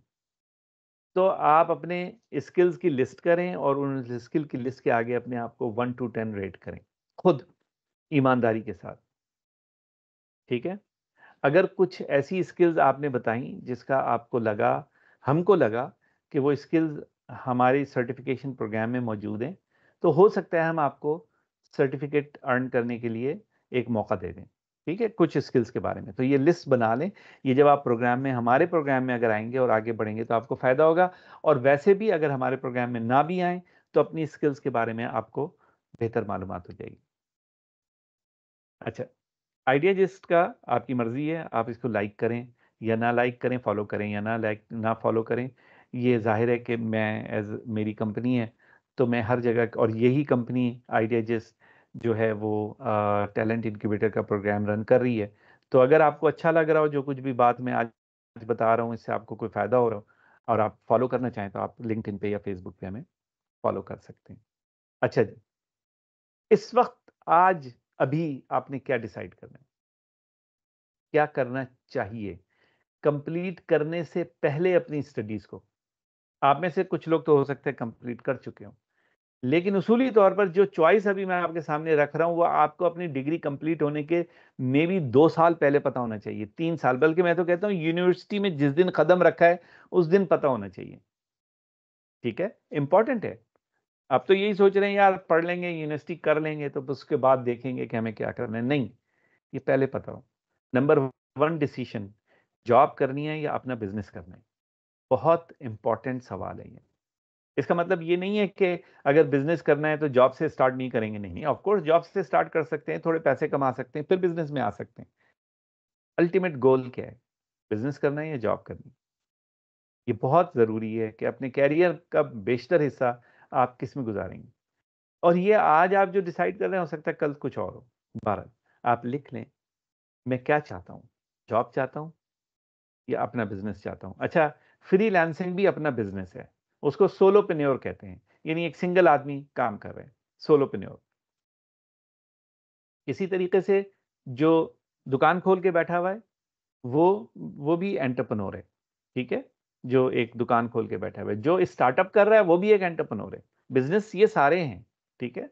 Speaker 1: तो आप अपने स्किल्स की लिस्ट करें और उन स्किल की लिस्ट के आगे अपने आप को वन टू टेन रेट करें खुद ईमानदारी के साथ ठीक है अगर कुछ ऐसी स्किल्स आपने बताई जिसका आपको लगा हमको लगा कि वो स्किल्स हमारे सर्टिफिकेशन प्रोग्राम में मौजूद हैं तो हो सकता है हम आपको सर्टिफिकेट अर्न करने के लिए एक मौका दे दें ठीक है कुछ स्किल्स के बारे में तो ये लिस्ट बना लें ये जब आप प्रोग्राम में हमारे प्रोग्राम में अगर आएंगे और आगे बढ़ेंगे तो आपको फ़ायदा होगा और वैसे भी अगर हमारे प्रोग्राम में ना भी आएँ तो अपनी स्किल्स के बारे में आपको बेहतर मालूम हो जाएगी अच्छा आइडिया का आपकी मर्ज़ी है आप इसको लाइक करें या ना लाइक करें फॉलो करें या ना लाइक ना फॉलो करें ये जाहिर है कि मैं एज मेरी कंपनी है तो मैं हर जगह और यही कंपनी आइडिया जो है वो टैलेंट इनक्यूबेटर का प्रोग्राम रन कर रही है तो अगर आपको अच्छा लग रहा हो जो कुछ भी बात मैं आज बता रहा हूँ इससे आपको कोई फ़ायदा हो रहा हो और आप फॉलो करना चाहें तो आप लिंक पे या फेसबुक पे हमें फॉलो कर सकते हैं अच्छा जी इस वक्त आज अभी आपने क्या डिसाइड करना है क्या करना चाहिए कंप्लीट करने से पहले अपनी स्टडीज़ को आप में से कुछ लोग तो हो सकते हैं कंप्लीट कर चुके हों लेकिन उसूली तौर पर जो चॉइस अभी मैं आपके सामने रख रहा हूँ वो आपको अपनी डिग्री कंप्लीट होने के मे बी दो साल पहले पता होना चाहिए तीन साल बल्कि मैं तो कहता हूँ यूनिवर्सिटी में जिस दिन कदम रखा है उस दिन पता होना चाहिए ठीक है इंपॉर्टेंट है आप तो यही सोच रहे हैं यार पढ़ लेंगे यूनिवर्सिटी कर लेंगे तो उसके बाद देखेंगे कि हमें क्या करना है नहीं ये पहले पता हो नंबर वन डिसीशन जॉब करनी है या अपना बिजनेस करना है बहुत इंपॉर्टेंट सवाल है ये इसका मतलब ये नहीं है कि अगर बिजनेस करना है तो जॉब से स्टार्ट नहीं करेंगे नहीं ऑफकोर्स जॉब से स्टार्ट कर सकते हैं थोड़े पैसे कमा सकते हैं फिर बिजनेस में आ सकते हैं अल्टीमेट गोल क्या है बिजनेस करना है या जॉब करनी ये बहुत ज़रूरी है कि अपने कैरियर का बेशतर हिस्सा आप किस में गुजारेंगे और ये आज आप जो डिसाइड कर रहे हैं हो सकता है कल कुछ और हो भारत आप लिख लें मैं क्या चाहता हूँ जॉब चाहता हूँ या अपना बिजनेस चाहता हूँ अच्छा फ्री भी अपना बिजनेस है उसको सोलो पिन्योर कहते हैं यानी एक सिंगल आदमी काम कर रहे हैं सोलो पिन्योर इसी तरीके से जो दुकान खोल के बैठा हुआ है वो वो भी एंटरप्रनोर है ठीक है जो एक दुकान खोल के बैठा हुआ है जो स्टार्टअप कर रहा है वो भी एक एंटरप्रनोर है बिजनेस ये सारे हैं ठीक है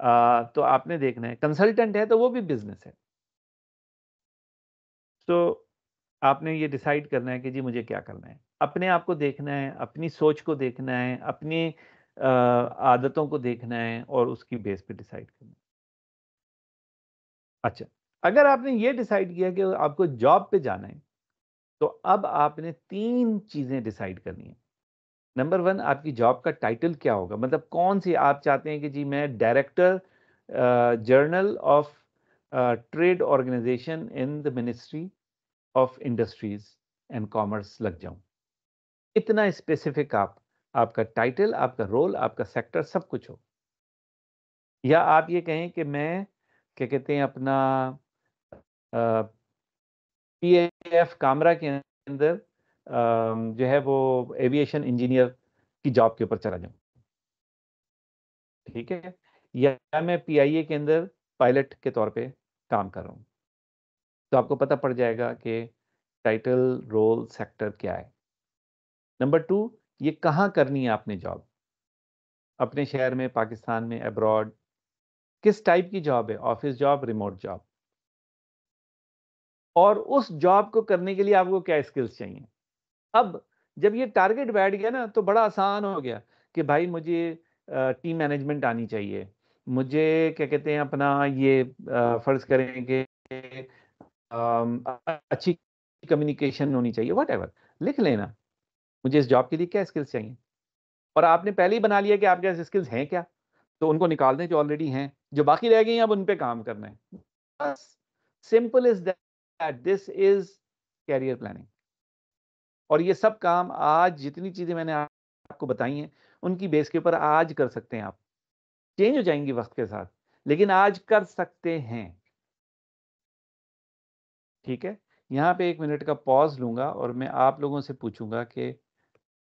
Speaker 1: आ, तो आपने देखना है कंसल्टेंट है तो वो भी बिजनेस है तो आपने ये डिसाइड करना है कि जी मुझे क्या करना है अपने आप को देखना है अपनी सोच को देखना है अपनी आदतों को देखना है और उसकी बेस पे डिसाइड करना है अच्छा अगर आपने ये डिसाइड किया कि आपको जॉब पे जाना है तो अब आपने तीन चीज़ें डिसाइड करनी है नंबर वन आपकी जॉब का टाइटल क्या होगा मतलब कौन सी आप चाहते हैं कि जी मैं director general of trade organization in the ministry of industries and commerce लग जाऊं इतना स्पेसिफिक आप आपका टाइटल आपका रोल आपका सेक्टर सब कुछ हो या आप ये कहें कि मैं क्या कहते हैं अपना पी एफ कामरा के अंदर आ, जो है वो एविएशन इंजीनियर की जॉब के ऊपर चला जाऊँ ठीक है या मैं पीआईए के अंदर पायलट के तौर पे काम कर रहा हूँ तो आपको पता पड़ जाएगा कि टाइटल रोल सेक्टर क्या है नंबर टू ये कहाँ करनी है आपने जॉब अपने शहर में पाकिस्तान में अब्रॉड किस टाइप की जॉब है ऑफिस जॉब रिमोट जॉब और उस जॉब को करने के लिए आपको क्या स्किल्स चाहिए अब जब ये टारगेट बैठ गया ना तो बड़ा आसान हो गया कि भाई मुझे टीम मैनेजमेंट आनी चाहिए मुझे क्या कहते हैं अपना ये फ़र्ज़ करें कि अच्छी कम्युनिकेशन होनी चाहिए वट लिख लेना मुझे इस जॉब के लिए क्या स्किल्स चाहिए और आपने पहले ही बना लिया कि आपके पास स्किल्स हैं क्या तो उनको निकाल दें जो ऑलरेडी हैं जो बाकी रह गई अब उन पर काम करना है बस simple is that this is career planning और ये सब काम आज जितनी चीज़ें मैंने आपको बताई हैं उनकी बेस के ऊपर आज कर सकते हैं आप चेंज हो जाएंगी वक्त के साथ लेकिन आज कर सकते हैं ठीक है यहाँ पे एक मिनट का पॉज लूंगा और मैं आप लोगों से पूछूंगा कि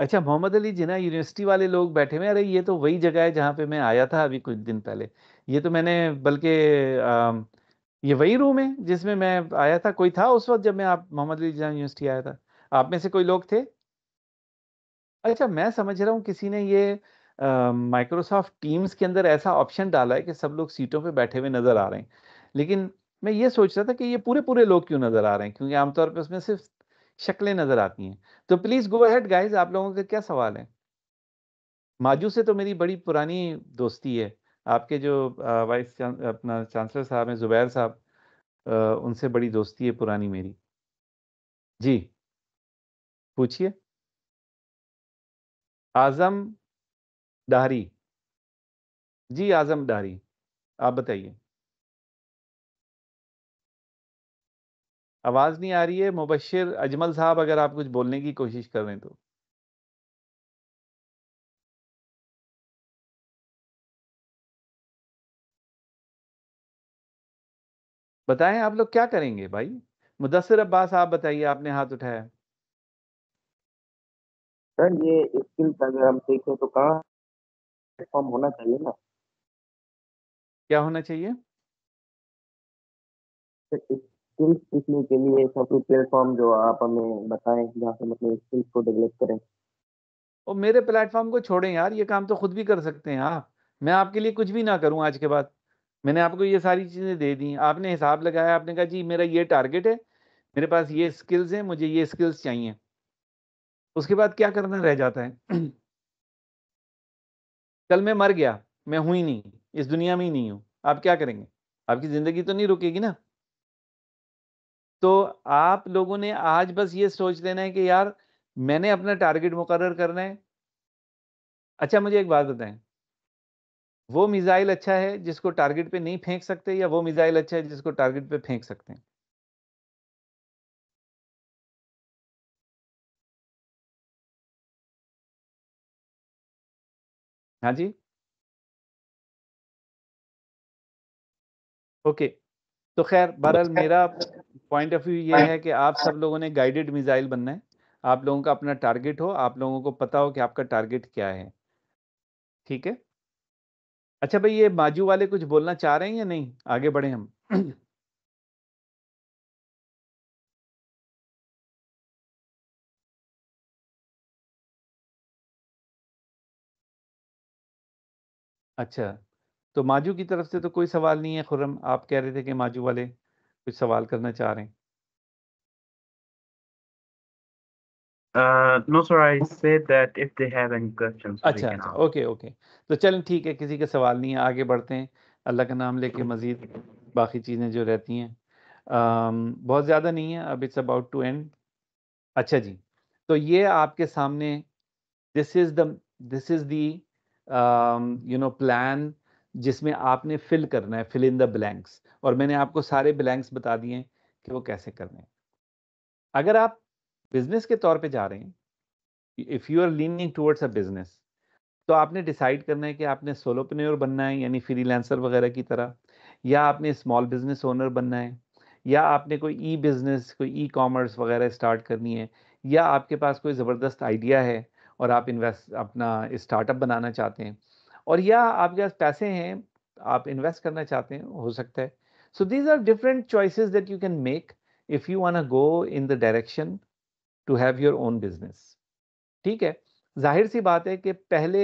Speaker 1: अच्छा मोहम्मद अली जिना यूनिवर्सिटी वाले लोग बैठे हुए अरे ये तो वही जगह है जहाँ पे मैं आया था अभी कुछ दिन पहले ये तो मैंने बल्कि ये वही रूम है जिसमें मैं आया था कोई था उस वक्त जब मैं आप मोहम्मद अली जिना यूनिवर्सिटी आया था आप में से कोई लोग थे अच्छा मैं समझ रहा हूँ किसी ने ये माइक्रोसॉफ्ट टीम्स के अंदर ऐसा ऑप्शन डाला है कि सब लोग सीटों पे बैठे हुए नज़र आ रहे हैं लेकिन मैं ये सोच रहा था कि ये पूरे पूरे लोग क्यों नज़र आ रहे हैं क्योंकि आमतौर पर उसमें सिर्फ शक्लें नजर आती हैं तो प्लीज गो अहेड गाइज आप लोगों के क्या सवाल है माजू से तो मेरी बड़ी पुरानी दोस्ती है आपके जो वाइस अपना चांसलर साहब हैं जुबैर साहब उनसे बड़ी
Speaker 2: दोस्ती है पुरानी मेरी जी पूछिए आजम डारी जी आजम डारी आप बताइए आवाज़ नहीं आ रही है मुबशिर अजमल साहब अगर आप कुछ बोलने की कोशिश कर रहे तो बताएं आप लोग क्या करेंगे भाई मुदसर अब्बास आप बताइए आपने हाथ उठाया
Speaker 3: सर ये स्किल अगर हम देखें तो कहा प्लेटफॉर्म होना चाहिए ना
Speaker 2: क्या होना चाहिए
Speaker 3: तो स्किल्स
Speaker 2: सीखने के लिए ऐसा कोई प्लेटफॉर्म जो आप हमें बताएं जहाँ से मतलब स्किल्स को डेवलप करें
Speaker 1: और मेरे प्लेटफॉर्म को छोड़ें यार ये काम तो खुद भी कर सकते हैं आप हाँ, मैं आपके लिए कुछ भी ना करूं आज के बाद मैंने आपको ये सारी चीज़ें दे दी आपने हिसाब लगाया आपने कहा जी मेरा ये टारगेट है मेरे पास ये स्किल्स हैं मुझे ये स्किल्स चाहिए उसके बाद क्या करना रह जाता है कल मैं मर गया मैं हूं ही नहीं इस दुनिया में ही नहीं हूँ आप क्या करेंगे आपकी ज़िंदगी तो नहीं रुकेगी ना तो आप लोगों ने आज बस ये सोच लेना है कि यार मैंने अपना टारगेट मुकर करना है अच्छा मुझे एक बात बताएं वो मिसाइल
Speaker 2: अच्छा है जिसको टारगेट पे नहीं फेंक सकते या वो मिसाइल अच्छा है जिसको टारगेट पे फेंक सकते हैं
Speaker 3: हाँ जी ओके तो खैर बहरहाल अच्छा। मेरा
Speaker 1: पॉइंट ऑफ व्यू ये है कि आप सब लोगों ने गाइडेड मिसाइल बनना है आप लोगों का अपना टारगेट हो आप लोगों को पता हो कि आपका टारगेट क्या है ठीक है अच्छा भाई
Speaker 3: ये बाजू वाले कुछ बोलना चाह रहे हैं या नहीं
Speaker 2: आगे बढ़े हम अच्छा तो माजू की तरफ से तो कोई सवाल नहीं है खुर्रम आप कह रहे थे कि माजू वाले कुछ सवाल करना चाह रहे हैं Uh, no, sir. अच्छा अच्छा ओके ओके तो चलें ठीक है किसी का सवाल नहीं है
Speaker 1: आगे बढ़ते हैं अल्लाह का नाम लेके मज़ीद बाकी चीज़ें जो रहती हैं um, बहुत ज़्यादा नहीं है अब इट्स अबाउट टू एंड अच्छा जी तो ये आपके सामने this is the this is the you know plan जिसमें आपने फिल करना है फिल इन द ब्लैंक्स और मैंने आपको सारे ब्लैंक्स बता दिए हैं कि वो कैसे करने हैं अगर आप बिजनेस के तौर पे जा रहे हैं if you are leaning towards a business तो आपने डिसाइड करना है कि आपने सोलोपनेर बनना है यानी फ्रीलांसर वगैरह की तरह या आपने स्मॉल बिजनेस ओनर बनना है या आपने कोई ई बिज़नेस कोई ई कॉमर्स वगैरह स्टार्ट करनी है या आपके पास कोई ज़बरदस्त आइडिया है और आप इन्वेस्ट अपना स्टार्टअप बनाना चाहते हैं और या आपके पास पैसे हैं आप इन्वेस्ट करना चाहते हैं हो सकता है so these are different choices that you can make if you want go in the direction to have your own business ठीक है जाहिर सी बात है कि पहले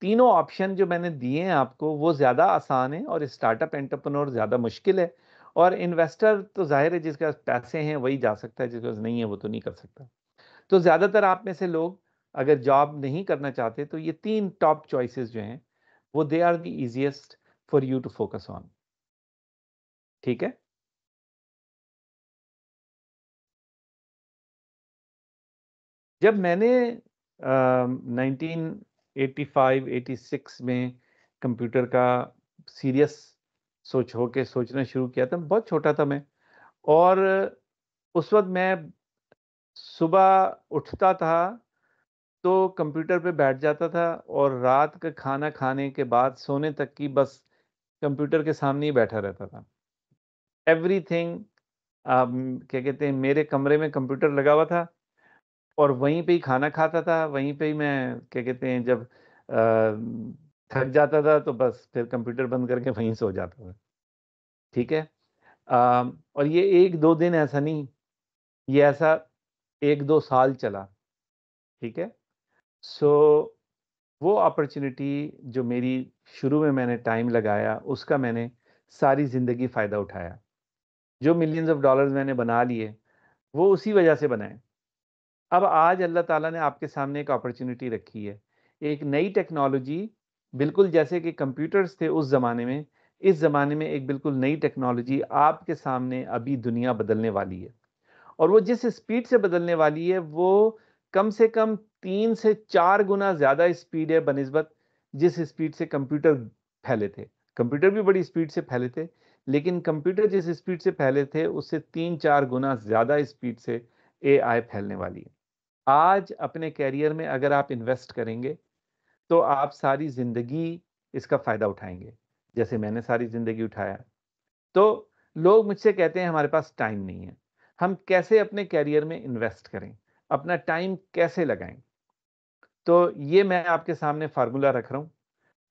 Speaker 1: तीनों ऑप्शन जो मैंने दिए हैं आपको वो ज़्यादा आसान है और स्टार्टअप एंटरप्रनोर ज़्यादा मुश्किल है और इन्वेस्टर तो जाहिर है जिसके पास पैसे हैं वही जा सकता है जिसके पास नहीं है वो तो नहीं कर सकता तो ज़्यादातर आप में से लोग अगर जॉब नहीं करना चाहते तो ये तीन टॉप चॉइसेस जो हैं वो they are the
Speaker 3: easiest for you to focus on ठीक है
Speaker 2: जब मैंने uh, 1985-86 में कंप्यूटर
Speaker 1: का सीरियस सोच हो के सोचना शुरू किया था बहुत छोटा था मैं और उस वक्त मैं सुबह उठता था तो कंप्यूटर पे बैठ जाता था और रात का खाना खाने के बाद सोने तक की बस कंप्यूटर के सामने ही बैठा रहता था एवरी थिंग um, क्या कहते हैं मेरे कमरे में कंप्यूटर लगा हुआ था और वहीं पे ही खाना खाता था वहीं पे ही मैं क्या कहते हैं जब थक जाता था तो बस फिर कंप्यूटर बंद करके वहीं सो जाता था ठीक है आ, और ये एक दो दिन ऐसा नहीं ये ऐसा एक दो साल चला ठीक है सो so, वो अपॉर्चुनिटी जो मेरी शुरू में मैंने टाइम लगाया उसका मैंने सारी ज़िंदगी फ़ायदा उठाया जो मिलियंस ऑफ डॉलर्स मैंने बना लिए वो उसी वजह से बनाए अब आज अल्लाह ताला ने आपके सामने एक अपॉर्चुनिटी रखी है एक नई टेक्नोलॉजी बिल्कुल जैसे कि कंप्यूटर्स थे उस ज़माने में इस ज़माने में एक बिल्कुल नई टेक्नोलॉजी आपके सामने अभी दुनिया बदलने वाली है और वो जिस स्पीड से बदलने वाली है वो कम से कम तीन से चार गुना ज़्यादा स्पीड है बनस्बत जिस स्पीड से कंप्यूटर फैले थे कंप्यूटर भी बड़ी स्पीड से फैले थे लेकिन कंप्यूटर जिस स्पीड से फैले थे उससे तीन चार गुना ज़्यादा स्पीड से ए फैलने वाली है आज अपने कैरियर में अगर आप इन्वेस्ट करेंगे तो आप सारी ज़िंदगी इसका फ़ायदा उठाएंगे जैसे मैंने सारी ज़िंदगी उठाया तो लोग मुझसे कहते हैं हमारे पास टाइम नहीं है हम कैसे अपने कैरियर में इन्वेस्ट करें अपना टाइम कैसे लगाएं तो ये मैं आपके सामने फार्मूला रख रहा हूँ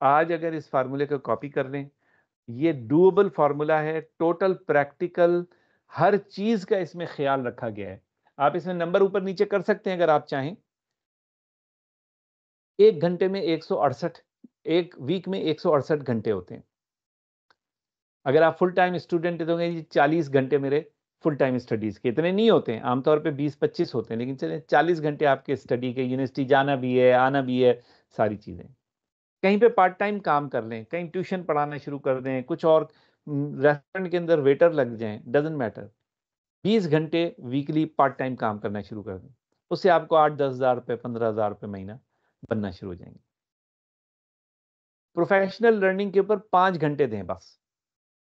Speaker 1: आज अगर इस फार्मूले को कॉपी कर लें ये डूएबल फार्मूला है टोटल प्रैक्टिकल हर चीज़ का इसमें ख्याल रखा गया है आप इसमें नंबर ऊपर नीचे कर सकते हैं अगर आप चाहें एक घंटे में एक एक वीक में एक घंटे होते हैं अगर आप फुल टाइम स्टूडेंट होंगे तो ये चालीस घंटे मेरे फुल टाइम स्टडीज़ के इतने नहीं होते हैं आमतौर पे 20-25 होते हैं लेकिन चले 40 घंटे आपके स्टडी के यूनिवर्सिटी जाना भी है आना भी है सारी चीज़ें कहीं पे पार्ट टाइम काम कर लें कहीं ट्यूशन पढ़ाना शुरू कर दें कुछ और रेस्टोरेंट के अंदर वेटर लग जाएं डजेंट मैटर 20 घंटे वीकली पार्ट टाइम काम करना शुरू कर दें उससे आपको आठ दस हज़ार रुपये पंद्रह हज़ार रुपये महीना बनना शुरू हो जाएंगे प्रोफेशनल लर्निंग के ऊपर पाँच घंटे दें बस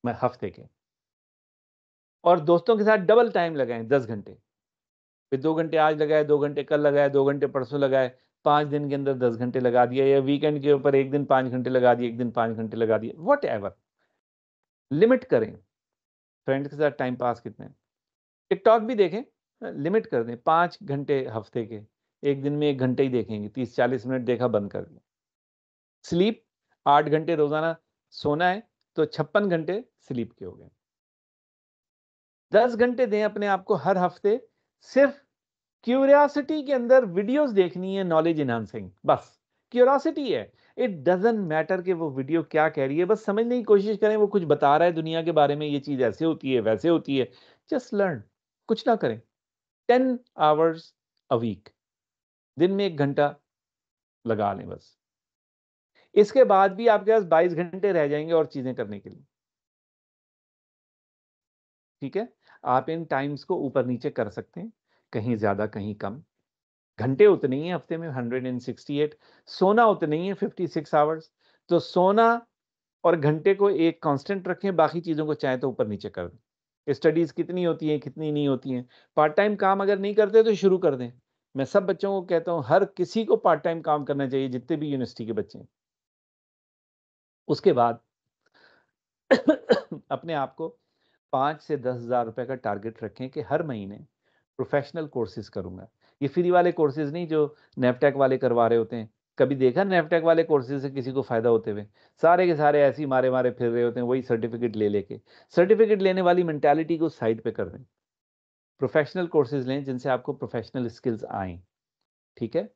Speaker 1: मैं हफ्ते के और दोस्तों के साथ डबल टाइम लगाएं दस घंटे फिर दो घंटे आज लगाए दो घंटे कल लगाए दो घंटे परसों लगाए पाँच दिन के अंदर दस घंटे लगा दिया या वीकेंड के ऊपर एक दिन पाँच घंटे लगा दिए एक दिन पाँच घंटे लगा दिए वट एवर लिमिट करें फ्रेंड्स के साथ टाइम पास कितने टिकटॉक भी देखें लिमिट कर दें पाँच घंटे हफ्ते के एक दिन में एक घंटे ही देखेंगे तीस चालीस मिनट देखा बंद कर दें स्लीप आठ घंटे रोज़ाना सोना है तो छप्पन घंटे स्लीप के हो गए दस घंटे दें अपने आप को हर हफ्ते सिर्फ क्यूरियासिटी के अंदर वीडियोस देखनी है नॉलेज इनहसिंग बस क्यूरियासिटी है इट डजेंट मैटर कि वो वीडियो क्या कह रही है बस समझने की कोशिश करें वो कुछ बता रहा है दुनिया के बारे में ये चीज़ ऐसे होती है वैसे होती है जस्ट लर्न कुछ ना करें टेन आवर्स अ वीक दिन में एक घंटा लगा लें बस इसके बाद भी आपके पास बाईस घंटे रह जाएंगे और चीज़ें करने के लिए ठीक है आप इन टाइम्स को ऊपर नीचे कर सकते हैं कहीं ज़्यादा कहीं कम घंटे उतने ही हफ्ते में 168 सोना उतने ही है 56 आवर्स तो सोना और घंटे को एक कांस्टेंट रखें बाकी चीज़ों को चाहे तो ऊपर नीचे कर दें स्टडीज़ कितनी होती हैं कितनी नहीं होती हैं पार्ट टाइम काम अगर नहीं करते तो शुरू कर दें मैं सब बच्चों को कहता हूँ हर किसी को पार्ट टाइम काम करना चाहिए जितने भी यूनिवर्सिटी के बच्चे हैं उसके बाद अपने आप को पाँच से दस हज़ार रुपये का टारगेट रखें कि हर महीने प्रोफेशनल कोर्सेज करूँगा ये फ्री वाले कोर्सेज नहीं जो नेपटेक वाले करवा रहे होते हैं कभी देखा नेपटेक वाले कोर्सेज से किसी को फ़ायदा होते हुए सारे के सारे ऐसे ही मारे मारे फिर रहे होते हैं वही सर्टिफिकेट ले लेके सर्टिफिकेट लेने वाली मैंटेलिटी को साइड पर कर दें प्रोफेशनल कोर्सेज लें जिनसे आपको प्रोफेशनल स्किल्स आए ठीक है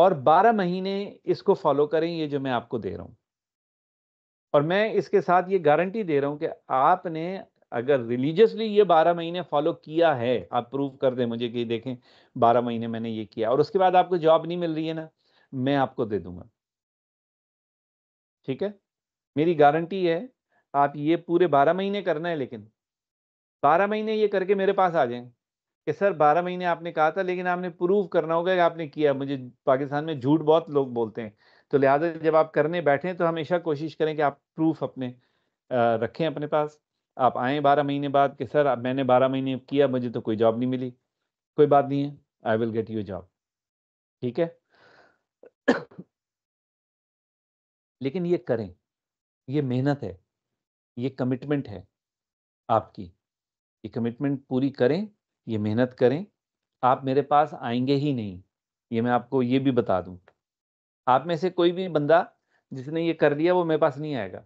Speaker 1: और 12 महीने इसको फॉलो करें ये जो मैं आपको दे रहा हूँ और मैं इसके साथ ये गारंटी दे रहा हूँ कि आपने अगर रिलीजियसली ये बारह महीने फॉलो किया है आप प्रूव कर दें मुझे कि देखें बारह महीने मैंने ये किया और उसके बाद आपको जॉब नहीं मिल रही है ना मैं आपको दे दूंगा ठीक है मेरी गारंटी है आप ये पूरे बारह महीने करना है लेकिन बारह महीने ये करके मेरे पास आ जाएं कि सर बारह महीने आपने कहा था लेकिन आपने प्रूव करना होगा कि आपने किया मुझे पाकिस्तान में झूठ बहुत लोग बोलते हैं तो लिहाजा जब आप करने बैठें तो हमेशा कोशिश करें कि आप प्रूफ अपने रखें अपने पास आप आए बारह महीने बाद कि सर मैंने बारह महीने किया मुझे तो कोई जॉब नहीं मिली कोई बात नहीं है I will get you job ठीक है लेकिन ये करें ये मेहनत है ये कमिटमेंट है आपकी ये कमिटमेंट पूरी करें ये मेहनत करें आप मेरे पास आएंगे ही नहीं ये मैं आपको ये भी बता दूं आप में से कोई भी बंदा जिसने ये कर लिया वो मेरे पास नहीं आएगा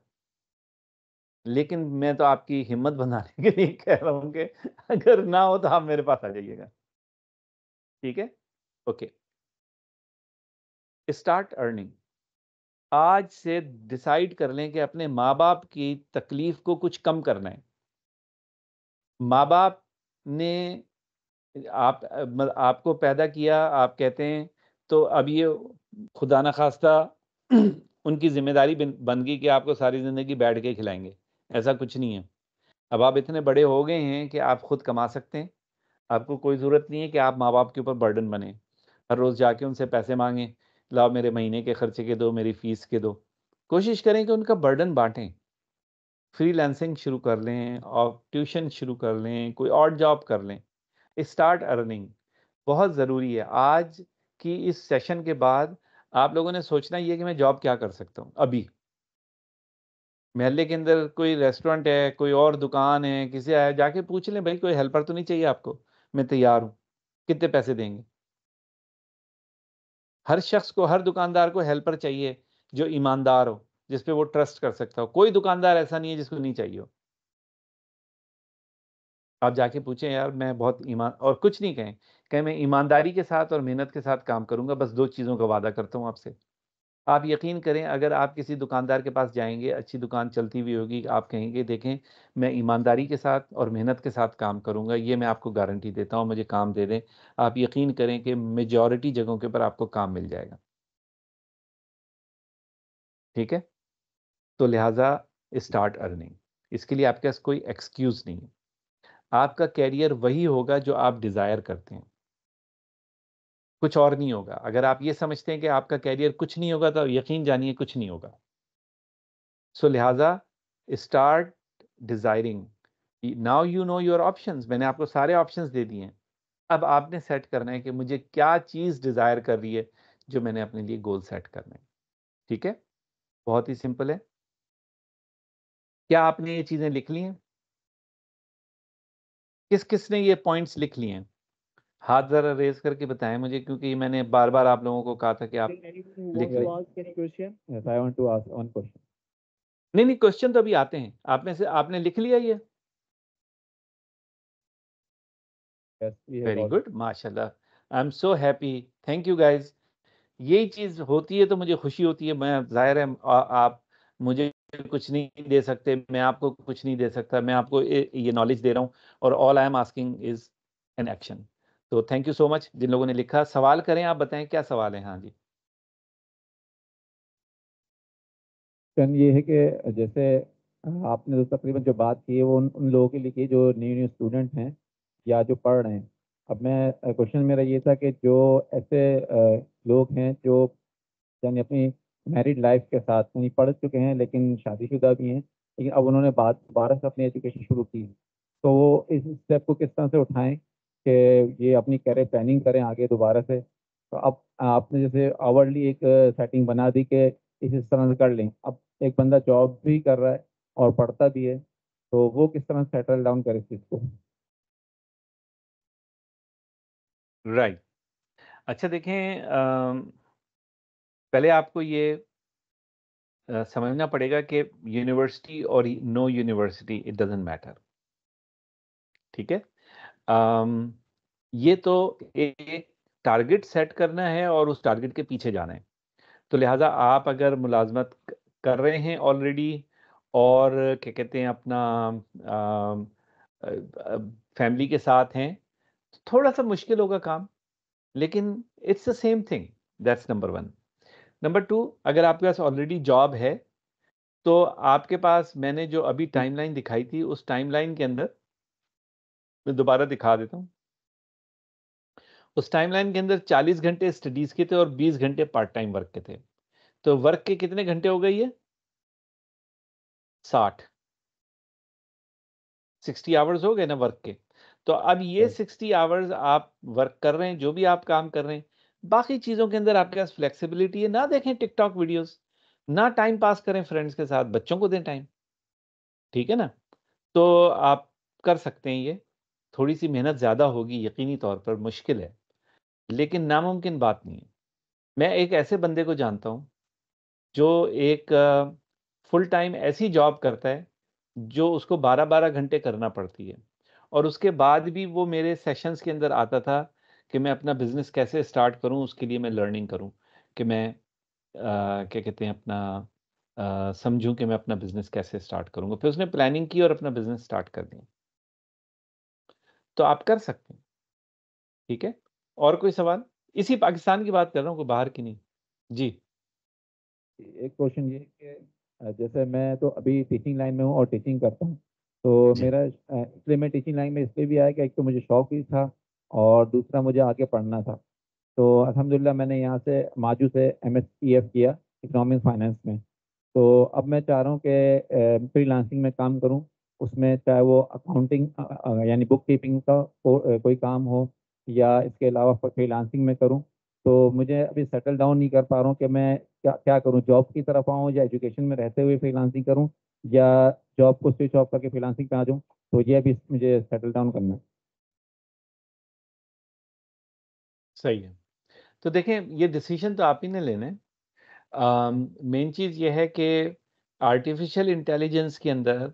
Speaker 1: लेकिन मैं तो आपकी हिम्मत बनाने के लिए
Speaker 2: कह रहा हूँ कि अगर ना हो तो आप मेरे पास आ जाइएगा ठीक है
Speaker 1: ओके स्टार्ट अर्निंग आज से डिसाइड कर लें कि अपने माँ बाप की तकलीफ को कुछ कम करना है माँ बाप ने आप आपको पैदा किया आप कहते हैं तो अब ये खुदा न खास्ता उनकी जिम्मेदारी बन गई कि आपको सारी ज़िंदगी बैठ के खिलाएंगे ऐसा कुछ नहीं है अब आप इतने बड़े हो गए हैं कि आप खुद कमा सकते हैं आपको कोई ज़रूरत नहीं है कि आप माँ बाप के ऊपर बर्डन बने हर रोज़ जाके उनसे पैसे मांगें लाओ मेरे महीने के खर्चे के दो मेरी फ़ीस के दो कोशिश करें कि उनका बर्डन बांटें फ्रीलांसिंग शुरू कर लें और ट्यूशन शुरू कर लें कोई और जॉब कर लें स्टार्ट अर्निंग बहुत ज़रूरी है आज की इस सेशन के बाद आप लोगों ने सोचना ये कि मैं जॉब क्या कर सकता हूँ अभी महल्ले के अंदर कोई रेस्टोरेंट है कोई और दुकान है किसी आया जाके पूछ लें भाई कोई हेल्पर तो नहीं चाहिए आपको
Speaker 2: मैं तैयार हूँ
Speaker 1: कितने पैसे देंगे हर शख्स को हर दुकानदार को हेल्पर चाहिए जो ईमानदार हो जिस पे वो ट्रस्ट कर सकता हो कोई दुकानदार ऐसा नहीं है जिसको नहीं चाहिए हो आप जाके पूछें यार मैं बहुत ईमान और कुछ नहीं कहें कहें मैं ईमानदारी के साथ और मेहनत के साथ काम करूंगा बस दो चीज़ों का वादा करता हूँ आपसे आप यकीन करें अगर आप किसी दुकानदार के पास जाएंगे अच्छी दुकान चलती हुई होगी आप कहेंगे देखें मैं ईमानदारी के साथ और मेहनत के साथ काम करूंगा ये मैं आपको गारंटी देता हूँ मुझे काम दे दें आप यकीन करें कि मेजॉरिटी जगहों के ऊपर आपको काम मिल जाएगा ठीक है तो लिहाजा स्टार्ट अर्निंग इसके लिए आपके पास कोई एक्सक्यूज़ नहीं है आपका कैरियर वही होगा जो आप डिज़ायर करते हैं कुछ और नहीं होगा अगर आप ये समझते हैं कि आपका कैरियर कुछ नहीं होगा तो यकीन जानिए कुछ नहीं होगा सो so, लिहाजा start desiring now you know your options मैंने आपको सारे ऑप्शंस दे दिए हैं अब आपने सेट करना है कि मुझे क्या चीज़ डिज़ायर कर रही है
Speaker 2: जो मैंने अपने लिए गोल सेट करना है ठीक है बहुत ही सिंपल है क्या आपने ये चीज़ें लिख ली हैं किस किस
Speaker 1: ने ये पॉइंट्स लिख लिए हैं हाथ जरा रेज करके बताएं मुझे क्योंकि मैंने बार बार आप लोगों को कहा था कि आप
Speaker 2: लिख लें
Speaker 1: नहीं नहीं क्वेश्चन तो अभी आते हैं आप में से आपने लिख लिया ये वेरी गुड माशाल्लाह I am so happy thank you guys यही चीज होती है तो मुझे खुशी होती है मैं जाहिर है आ, आप मुझे कुछ नहीं दे सकते मैं आपको कुछ नहीं दे सकता मैं आपको ये नॉलेज दे रहा हूँ और all I am asking is an action तो थैंक यू सो मच जिन लोगों ने लिखा सवाल करें आप बताएं क्या सवाल है हाँ जी
Speaker 2: क्वेश्चन ये है कि जैसे
Speaker 4: आपने तो तकरीबन जो बात की है वो उन, उन लोगों के लिए की जो न्यू न्यू स्टूडेंट हैं या जो पढ़ रहे हैं अब मैं क्वेश्चन मेरा ये था कि जो ऐसे लोग हैं जो यानी अपनी मैरिड लाइफ के साथ यानी पढ़ चुके हैं लेकिन शादीशुदा भी हैं लेकिन अब उन्होंने बाद दोबारा से अपनी एजुकेशन शुरू की है तो वो इस स्टेप को किस तरह से उठाएं कि ये अपनी करें प्लानिंग करें आगे दोबारा से तो अब आपने जैसे आवरली एक सेटिंग बना दी कि इस इस तरह से कर लें अब एक बंदा जॉब भी कर रहा है और पढ़ता भी है तो वो किस तरह सेटल डाउन करे इस चीज़ को
Speaker 2: राइट right. अच्छा देखें आ, पहले आपको ये आ, समझना पड़ेगा कि
Speaker 1: यूनिवर्सिटी और no university it doesn't matter ठीक है ये तो एक टारगेट सेट करना है और उस टारगेट के पीछे जाना है तो लिहाजा आप अगर मुलाजमत कर रहे हैं ऑलरेडी और क्या कहते हैं अपना फैमिली के साथ हैं तो थोड़ा सा मुश्किल होगा काम लेकिन it's the same thing that's number one number two अगर आपके पास ऑलरेडी जॉब है तो आपके पास मैंने जो अभी टाइमलाइन दिखाई थी उस टाइमलाइन के अंदर मैं दोबारा दिखा देता हूँ उस टाइमलाइन के अंदर 40 घंटे स्टडीज के थे और 20 घंटे पार्ट टाइम वर्क के थे तो वर्क के कितने घंटे हो गए ये 60 60 आवर्स हो गए ना वर्क के तो अब ये 60 आवर्स आप वर्क कर रहे हैं जो भी आप काम कर रहे हैं बाकी चीज़ों के अंदर आपके पास फ्लेक्सिबिलिटी है ना देखें टिकटॉक वीडियोस ना टाइम पास करें फ्रेंड्स के साथ बच्चों को दें टाइम ठीक है ना तो आप कर सकते हैं ये थोड़ी सी मेहनत ज़्यादा होगी यकीनी तौर पर मुश्किल है लेकिन नामुमकिन बात नहीं है मैं एक ऐसे बंदे को जानता हूँ जो एक फुल टाइम ऐसी जॉब करता है जो उसको बारह बारह घंटे करना पड़ती है और उसके बाद भी वो मेरे सेशंस के अंदर आता था कि मैं अपना बिजनेस कैसे स्टार्ट करूँ उसके लिए मैं लर्निंग करूँ कि मैं क्या कहते हैं अपना समझूँ कि मैं अपना बिजनेस कैसे स्टार्ट करूँगा फिर उसने प्लानिंग की और अपना बिजनेस स्टार्ट कर दिया तो आप कर सकते हैं ठीक है और कोई सवाल इसी पाकिस्तान की बात कर रहा हूँ कोई बाहर की नहीं
Speaker 2: जी
Speaker 4: एक क्वेश्चन ये कि जैसे मैं तो अभी टीचिंग लाइन में हूँ और टीचिंग करता हूँ तो मेरा इसलिए मैं टीचिंग लाइन में इसलिए भी आया कि एक तो मुझे शौक भी था और दूसरा मुझे आगे पढ़ना था तो अलहमदिल्ला मैंने यहाँ से माजू से एम एस ई एफ किया इकनॉमिक फाइनेंस में तो अब मैं चाह रहा हूँ कि फ्री लांसिंग में काम करूँ उसमें चाहे वो अकाउंटिंग यानी बुक कीपिंग का को, कोई काम हो या इसके अलावा फ्रीलांसिंग में करूँ तो मुझे अभी सेटल डाउन नहीं कर पा रहा हूँ कि मैं क्या क्या करूँ जॉब की तरफ आऊँ या एजुकेशन में रहते हुए फ्रीलांसिंग करूँ या जॉब को स्विच ऑफ करके फ्रीलांसिंग पे आ जाऊँ तो ये अभी मुझे सेटल डाउन करना है
Speaker 2: सही है तो देखें ये डिसीजन
Speaker 1: तो आप ही ने लेना है मेन चीज़ ये है कि आर्टिफिशियल इंटेलिजेंस के अंदर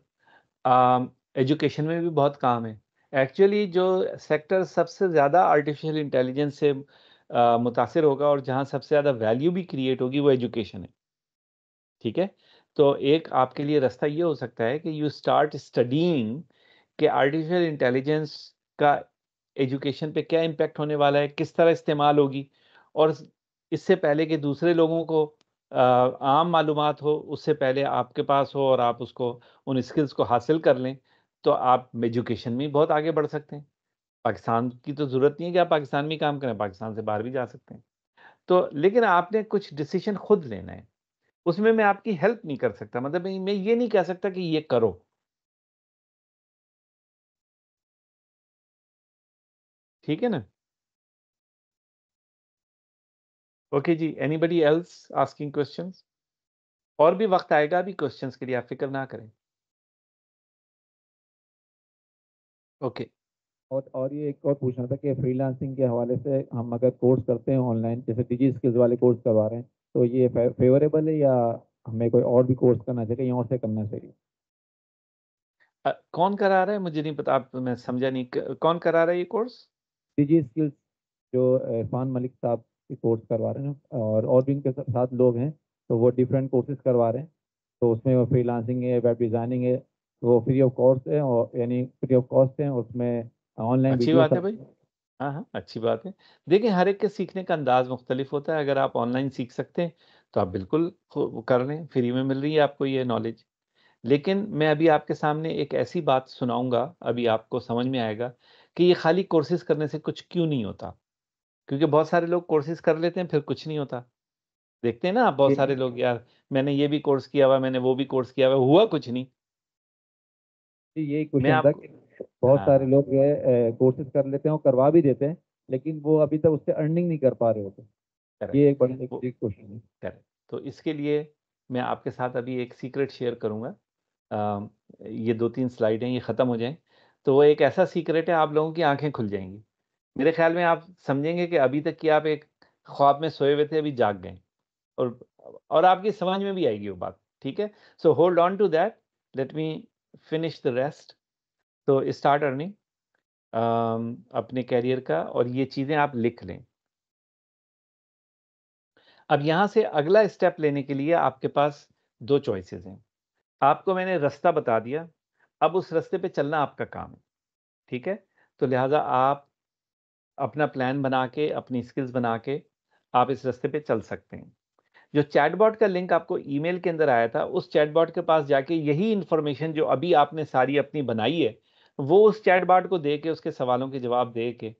Speaker 1: एजुकेशन um, में भी बहुत काम है एक्चुअली जो सेक्टर सबसे ज़्यादा आर्टिफिशियल इंटेलिजेंस से uh, मुतासर होगा और जहाँ सबसे ज़्यादा वैल्यू भी क्रिएट होगी वो एजुकेशन है ठीक है तो एक आपके लिए रास्ता ये हो सकता है कि यू स्टार्ट स्टडीइंग के आर्टिफिशियल इंटेलिजेंस का एजुकेशन पे क्या इम्पेक्ट होने वाला है किस तरह इस्तेमाल होगी और इससे पहले के दूसरे लोगों को आम मालूम हो उससे पहले आपके पास हो और आप उसको उन स्किल्स को हासिल कर लें तो आप एजुकेशन में बहुत आगे बढ़ सकते हैं पाकिस्तान की तो ज़रूरत नहीं है कि आप पाकिस्तान में काम करें पाकिस्तान से बाहर भी जा सकते हैं तो लेकिन आपने कुछ डिसीजन खुद लेना है उसमें मैं आपकी हेल्प नहीं कर सकता मतलब मैं ये नहीं कह
Speaker 3: सकता कि ये करो
Speaker 2: ठीक है ना ओके जी एनीबडी एल्स आस्किंग क्वेश्चंस और भी वक्त आएगा अभी क्वेश्चंस के लिए आप फिक्र ना करें ओके okay.
Speaker 3: और
Speaker 4: और ये एक और पूछना था कि फ्रीलांसिंग के हवाले से हम अगर कोर्स करते हैं ऑनलाइन जैसे डिजी स्किल्स वाले कोर्स करवा रहे हैं तो ये फेवरेबल है या हमें कोई और भी कोर्स करना चाहिए कहीं और से करना चाहिए
Speaker 1: कौन करा रहा है मुझे नहीं पता आप मैं समझा नहीं कौन करा रहा है ये कोर्स
Speaker 4: डिजी स्किल्स जो इरफान मलिक साहब कोर्स करवा रहे हैं और और भी इनके साथ लोग हैं तो वो डिफरेंट कोर्सेज करवा रहे हैं तो उसमें फ्री है वेब डिज़ाइनिंग है वो फ्री ऑफ कॉस्ट है और यानी फ्री ऑफ कॉस्ट है उसमें ऑनलाइन अच्छी बात है भाई
Speaker 1: हाँ हाँ अच्छी बात है देखिए हर एक के सीखने का अंदाज मुख्तलिफ होता है अगर आप ऑनलाइन सीख सकते हैं तो आप बिल्कुल कर लें फ्री में मिल रही है आपको ये नॉलेज लेकिन मैं अभी आपके सामने एक ऐसी बात सुनाऊंगा अभी आपको समझ में आएगा कि ये खाली कोर्सेज करने से कुछ क्यों नहीं होता क्योंकि बहुत सारे लोग कोर्सेज कर लेते हैं फिर कुछ नहीं होता देखते हैं ना आप बहुत सारे लोग यार मैंने ये भी कोर्स किया हुआ मैंने वो भी कोर्स किया हुआ हुआ कुछ
Speaker 2: नहीं ये आप...
Speaker 4: बहुत हाँ। सारे लोग कोर्सेज कर लेते हैं और करवा भी देते हैं लेकिन वो अभी तक उससे अर्निंग नहीं कर पा रहे होते ये एक बड़ी
Speaker 1: क्वेश्चन तो इसके लिए मैं आपके साथ अभी एक सीक्रेट शेयर करूंगा ये दो तीन स्लाइड हैं ये ख़त्म हो जाएं तो वो एक ऐसा सीक्रेट है आप लोगों की आंखें खुल जाएंगी मेरे ख्याल में आप समझेंगे कि अभी तक कि आप एक ख्वाब में सोए हुए थे अभी जाग गए और और आपकी समझ में भी आएगी वो बात ठीक है so hold on to that let me finish the rest तो स्टार्ट अर्निंग अपने कैरियर का और ये चीज़ें आप लिख लें अब यहाँ से अगला स्टेप लेने के लिए आपके पास दो चॉइसेस हैं आपको मैंने रास्ता बता दिया अब उस रास्ते पे चलना आपका काम है ठीक है तो लिहाजा आप अपना प्लान बना के अपनी स्किल्स बना के आप इस रास्ते पे चल सकते हैं जो चैटबॉट का लिंक आपको ईमेल के अंदर आया था उस चैटबॉट के पास जाके यही इन्फॉर्मेशन जो अभी आपने सारी अपनी बनाई है वो उस चैटबॉट को दे के उसके सवालों के जवाब दे के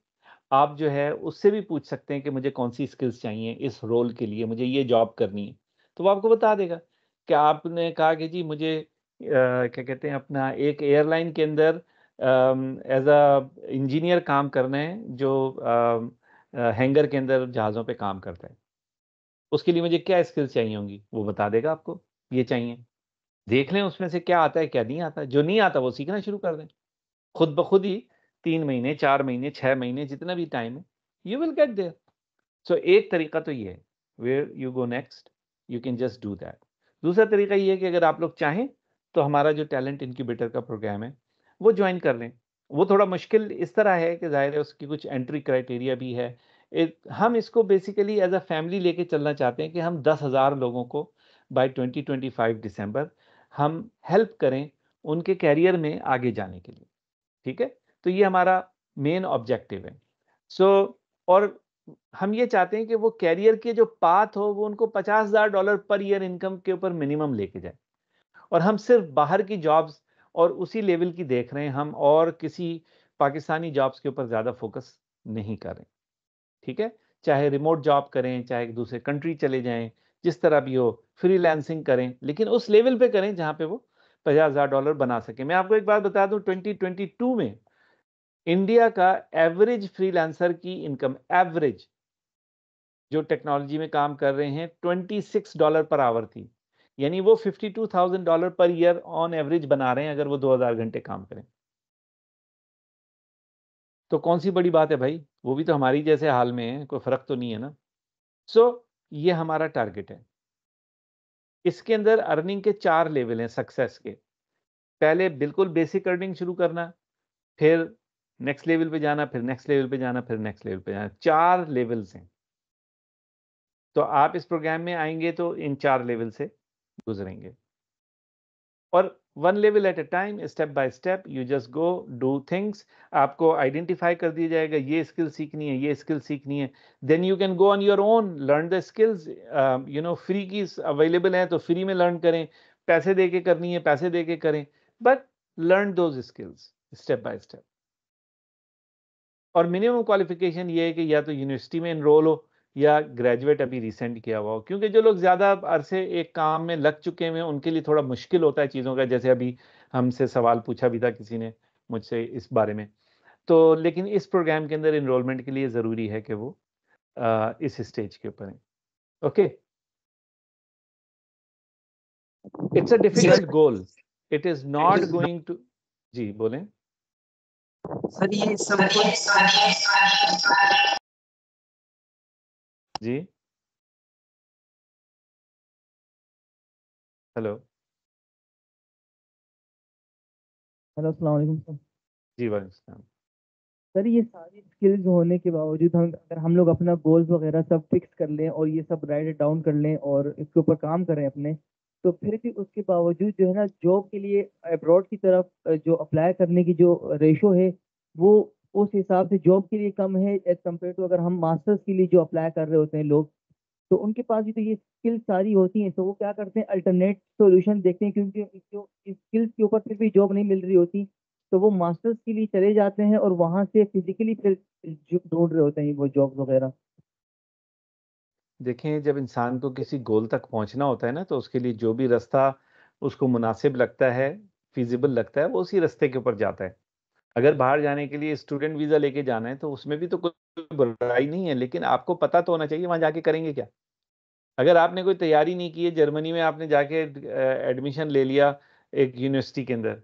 Speaker 1: आप जो है उससे भी पूछ सकते हैं कि मुझे कौन सी स्किल्स चाहिए इस रोल के लिए मुझे ये जॉब करनी है तो वो आपको बता देगा कि आपने कहा कि जी मुझे आ, क्या कहते हैं अपना एक एयरलाइन के अंदर एज अ इंजीनियर काम कर रहे हैं जो हैंगर um, uh, के अंदर जहाज़ों पे काम करता है उसके लिए मुझे क्या स्किल्स चाहिए होंगी वो बता देगा आपको ये चाहिए देख लें उसमें से क्या आता है क्या नहीं आता जो नहीं आता वो सीखना शुरू कर दें खुद ब खुद ही तीन महीने चार महीने छः महीने जितना भी टाइम है you will get there so एक तरीका तो ये है where you go next you can just do that दूसरा तरीका ये है कि अगर आप लोग चाहें तो हमारा जो टैलेंट इनक्यूबेटर का प्रोग्राम है वो ज्वाइन कर लें वो थोड़ा मुश्किल इस तरह है कि ज़ाहिर है उसकी कुछ एंट्री क्राइटेरिया भी है एक, हम इसको बेसिकली एज अ फैमिली लेके चलना चाहते हैं कि हम दस हज़ार लोगों को by twenty twenty five December हम हेल्प करें उनके कैरियर में आगे जाने के लिए ठीक है तो ये हमारा मेन ऑब्जेक्टिव है सो so, और हम ये चाहते हैं कि वो कैरियर के जो पाथ हो वो उनको पचास हज़ार डॉलर पर ईयर इनकम के ऊपर मिनिमम लेके जाए और हम सिर्फ बाहर की जॉब्स और उसी लेवल की देख रहे हैं हम और किसी पाकिस्तानी जॉब्स के ऊपर ज़्यादा फोकस नहीं कर रहे ठीक है चाहे रिमोट जॉब करें चाहे दूसरे कंट्री चले जाएं जिस तरह भी हो फ्रीलैंसिंग करें लेकिन उस लेवल पे करें जहाँ पे वो पचास हज़ार डॉलर बना सकें मैं आपको एक बात बता दूँ टू में इंडिया का एवरेज फ्रीलांसर की इनकम एवरेज जो टेक्नोलॉजी में काम कर रहे हैं सिक्स डॉलर पर आवर थी यानी वो fifty two thousand dollar per year on average बना रहे हैं अगर वो दो हजार घंटे काम करें तो कौन सी बड़ी बात है भाई वो भी तो हमारी जैसे हाल में है कोई फर्क तो नहीं है ना सो so, ये हमारा टारगेट है इसके अंदर अर्निंग के चार लेवल हैं सक्सेस के पहले बिल्कुल बेसिक अर्निंग शुरू करना फिर नेक्स्ट लेवल पे जाना फिर नेक्स्ट लेवल पे जाना फिर नेक्स्ट लेवल पे जाना चार लेवल्स हैं तो आप इस प्रोग्राम में आएंगे तो इन चार लेवल से गुजरेंगे और one level at a time step by step you just go do things आपको आइडेंटिफाई कर दिया जाएगा ये स्किल सीखनी है ये स्किल सीखनी है then you can go on your own learn the skills you know free की अवेलेबल हैं तो फ्री में लर्न करें पैसे दे के करनी है पैसे दे के करें but learn those skills step by step और मिनिमम क्वालिफिकेशन ये है कि या तो यूनिवर्सिटी में इनरोल हो या ग्रेजुएट अभी रिसेंट किया हुआ हो क्योंकि जो लोग ज़्यादा अरसे एक काम में लग चुके हैं उनके लिए थोड़ा मुश्किल होता है चीज़ों का जैसे अभी हमसे सवाल पूछा भी था किसी ने मुझसे इस बारे में तो लेकिन इस प्रोग्राम के अंदर इनरोलमेंट के लिए ज़रूरी है कि वो आ, इस स्टेज के ऊपर है okay
Speaker 3: it's a difficult
Speaker 1: goal it is not going to जी बोले
Speaker 3: सर ये सब जी हेलो
Speaker 2: हेलो अस्सलाम वालेकुम सर जी वालेकुम सर ये सारी स्किल्स होने के बावजूद हम अगर हम लोग अपना गोल्स वगैरह सब फिक्स कर लें और ये सब राइट डाउन कर लें और इसके ऊपर काम करें अपने तो फिर भी उसके बावजूद जो है ना जॉब के लिए अब्रॉड की तरफ जो अप्लाई करने की जो रेशो है वो उस हिसाब से जॉब के लिए कम है एज कम्पेयर टू अगर हम मास्टर्स के लिए जो अप्लाई कर रहे होते हैं लोग तो उनके पास भी तो ये स्किल्स सारी होती हैं तो वो क्या करते हैं अल्टरनेट सोल्यूशन देखते हैं क्योंकि जो स्किल्स के ऊपर फिर भी जॉब नहीं मिल रही होती तो वो मास्टर्स के लिए चले जाते हैं और वहाँ से फिजिकली फिर ढूंढ रहे होते हैं वो जॉब वगैरह
Speaker 1: देखें जब इंसान को किसी गोल तक पहुंचना होता है ना तो उसके लिए जो भी रास्ता उसको मुनासिब लगता है फिजिबल लगता है वो उसी रास्ते के ऊपर जाता है अगर बाहर जाने के लिए स्टूडेंट वीजा लेके जाना है तो उसमें भी तो कोई बुराई नहीं है लेकिन आपको पता तो होना चाहिए वहां जाके करेंगे क्या अगर आपने कोई तैयारी नहीं की है जर्मनी में आपने जाके एडमिशन ले लिया एक यूनिवर्सिटी के अंदर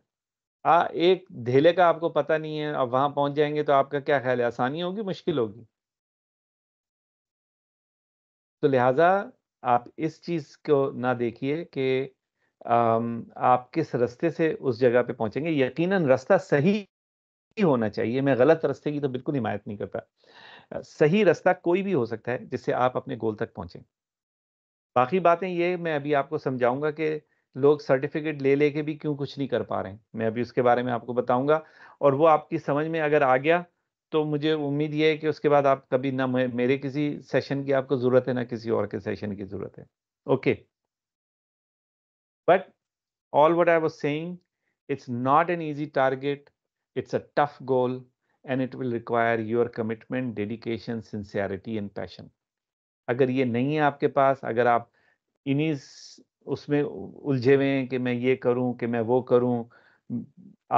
Speaker 1: आ एक धेले का आपको पता नहीं है अब वहां पहुंच जाएंगे तो आपका क्या ख्याल है आसानी होगी मुश्किल होगी तो लिहाजा आप इस चीज को ना देखिए कि आप किस रास्ते से उस जगह पे पहुंचेंगे यकीनन रास्ता सही ही होना चाहिए मैं गलत रास्ते की तो बिल्कुल हिमायत नहीं करता सही रास्ता कोई भी हो सकता है जिससे आप अपने गोल तक पहुंचे बाकी बातें ये मैं अभी आपको समझाऊंगा कि लोग सर्टिफिकेट ले लेके भी क्यों कुछ नहीं कर पा रहे हैं मैं अभी उसके बारे में आपको बताऊंगा और वो आपकी समझ में अगर आ गया तो मुझे उम्मीद ये है कि उसके बाद आप कभी ना मेरे किसी सेशन की आपको ज़रूरत है ना किसी और के सेशन की ज़रूरत है okay but all what I was saying it's not an easy target It's a tough goal and it will require your commitment, dedication, sincerity and passion. अगर ये नहीं है आपके पास अगर आप इन्हीं उसमें उलझे हुए हैं कि मैं ये करूं कि मैं वो करूं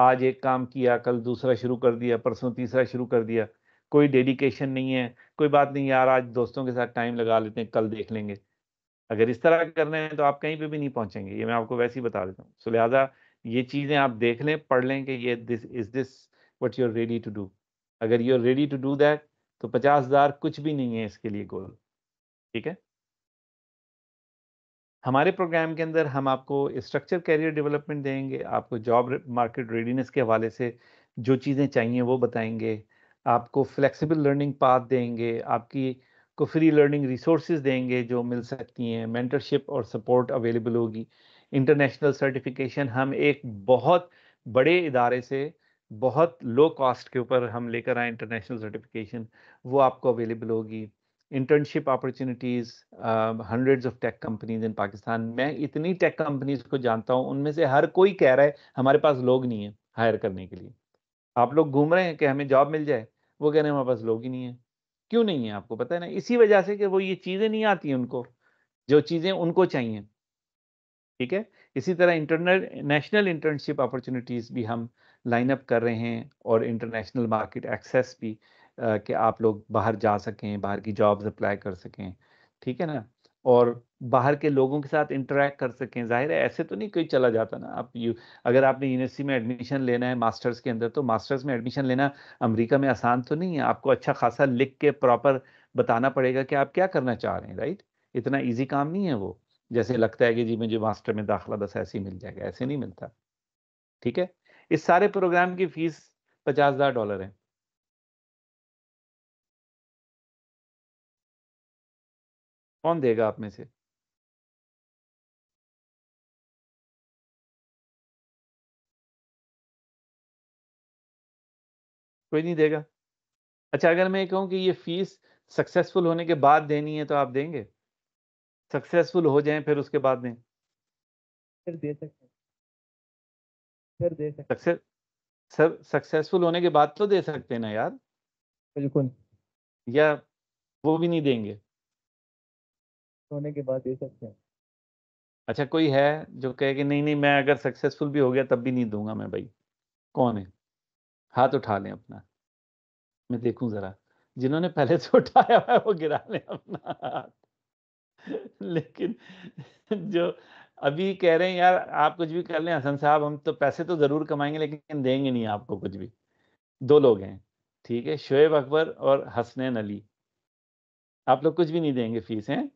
Speaker 1: आज एक काम किया कल दूसरा शुरू कर दिया परसों तीसरा शुरू कर दिया कोई डेडिकेशन नहीं है कोई बात नहीं यार आज दोस्तों के साथ टाइम लगा लेते हैं कल देख लेंगे अगर इस तरह करना है तो आप कहीं पे भी नहीं पहुंचेंगे ये मैं आपको वैसे ही बता देता हूँ सो लिहाजा ये चीज़ें आप देख लें पढ़ लें कि ये this is this what you are ready to do अगर you are ready to do that तो पचास हज़ार कुछ भी नहीं है इसके लिए गोल ठीक है हमारे प्रोग्राम के अंदर हम आपको स्ट्रक्चर कैरियर डेवलपमेंट देंगे आपको जॉब मार्केट रेडीनेस के हवाले से जो चीज़ें चाहिए वो बताएंगे आपको फ्लेक्सिबल लर्निंग पाथ देंगे आपकी को फ्री लर्निंग रिसोर्सेज देंगे जो मिल सकती हैं मेंटरशिप और सपोर्ट अवेलेबल होगी इंटरनेशनल सर्टिफिकेशन हम एक बहुत बड़े इदारे से बहुत लो कॉस्ट के ऊपर हम लेकर आए इंटरनेशनल सर्टिफिकेशन वो आपको अवेलेबल होगी internship opportunities hundreds of tech companies in Pakistan मैं इतनी टेक कंपनीज को जानता हूँ उनमें से हर कोई कह रहा है हमारे पास लोग नहीं है हायर करने के लिए आप लोग घूम रहे हैं कि हमें जॉब मिल जाए वो कह रहे हैं हमारे पास लोग ही नहीं है क्यों नहीं है आपको पता है ना इसी वजह से कि वो ये चीज़ें नहीं आती उनको जो चीज़ें उनको चाहिए ठीक है इसी तरह इंटरनल नेशनल इंटर्नशिप अपॉर्चुनिटीज़ भी हम लाइनअप कर रहे हैं और इंटरनेशनल मार्केट एक्सेस भी आ, कि आप लोग बाहर जा सकें बाहर की जॉब्स अप्लाई कर सकें ठीक है ना और बाहर के लोगों के साथ इंटरेक्ट कर सकें जाहिर है ऐसे तो नहीं कोई चला जाता ना आप यू अगर आपने यूनिवर्सिटी में एडमिशन लेना है मास्टर्स के अंदर तो मास्टर्स में एडमिशन लेना अमेरिका में आसान तो नहीं है आपको अच्छा खासा लिख के प्रॉपर बताना पड़ेगा कि आप क्या करना चाह रहे हैं राइट इतना ईजी काम नहीं है वो जैसे लगता है कि जी मुझे मास्टर में दाखला बस ऐसे ही मिल जाएगा ऐसे नहीं मिलता
Speaker 2: ठीक है इस सारे प्रोग्राम की फीस पचास हजार डॉलर है कौन देगा आप में से कोई नहीं देगा अच्छा अगर मैं कहूं कि ये फीस सक्सेसफुल होने के बाद देनी है तो आप देंगे
Speaker 1: सक्सेसफुल हो जाएं फिर उसके बाद में फिर
Speaker 2: दे सकते फिर दे
Speaker 1: सकते सर सक्सेसफुल होने के बाद तो दे सकते हैं ना यार बिल्कुल या वो भी नहीं देंगे
Speaker 2: होने के बाद दे सकते हैं
Speaker 1: अच्छा कोई है जो कहे कि नहीं नहीं मैं अगर सक्सेसफुल भी हो गया तब भी नहीं दूंगा मैं भाई कौन है हाथ उठा लें अपना मैं देखूं जरा जिन्होंने पहले से उठाया है वो गिरा लें अपना हाथ लेकिन जो अभी कह रहे हैं यार आप कुछ भी कर लें हसन साहब हम तो पैसे तो ज़रूर कमाएंगे लेकिन देंगे नहीं आपको कुछ भी दो लोग हैं ठीक है शोएब अकबर और हसनैन अली आप लोग कुछ भी नहीं देंगे फीस हैं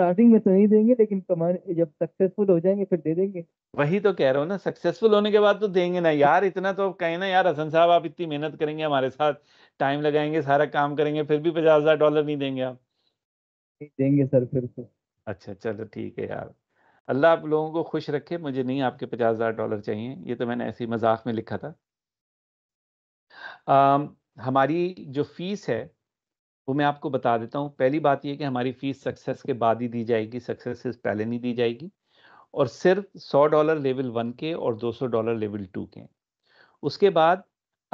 Speaker 2: स्टार्टिंग में तो नहीं देंगे लेकिन कमाने जब सक्सेसफुल हो जाएंगे फिर दे देंगे
Speaker 1: वही तो कह रहा हूँ ना सक्सेसफुल होने के बाद तो देंगे ना यार इतना तो कहें ना यार हसन साहब आप इतनी मेहनत करेंगे हमारे साथ टाइम लगाएंगे सारा काम करेंगे फिर भी पचास हजार डॉलर नहीं देंगे आप
Speaker 4: देंगे सर फिर से तो।
Speaker 1: अच्छा चलो ठीक है यार अल्लाह आप लोगों को खुश रखे मुझे नहीं आपके पचास हजार डॉलर चाहिए ये तो मैंने ऐसे ही मजाक में लिखा था आ, हमारी जो फीस है वो मैं आपको बता देता हूँ पहली बात यह कि हमारी फीस सक्सेस के बाद ही दी जाएगी सक्सेस से पहले नहीं दी जाएगी और सिर्फ सौ डॉलर लेवल वन के और दो सौ डॉलर लेवल टू के उसके बाद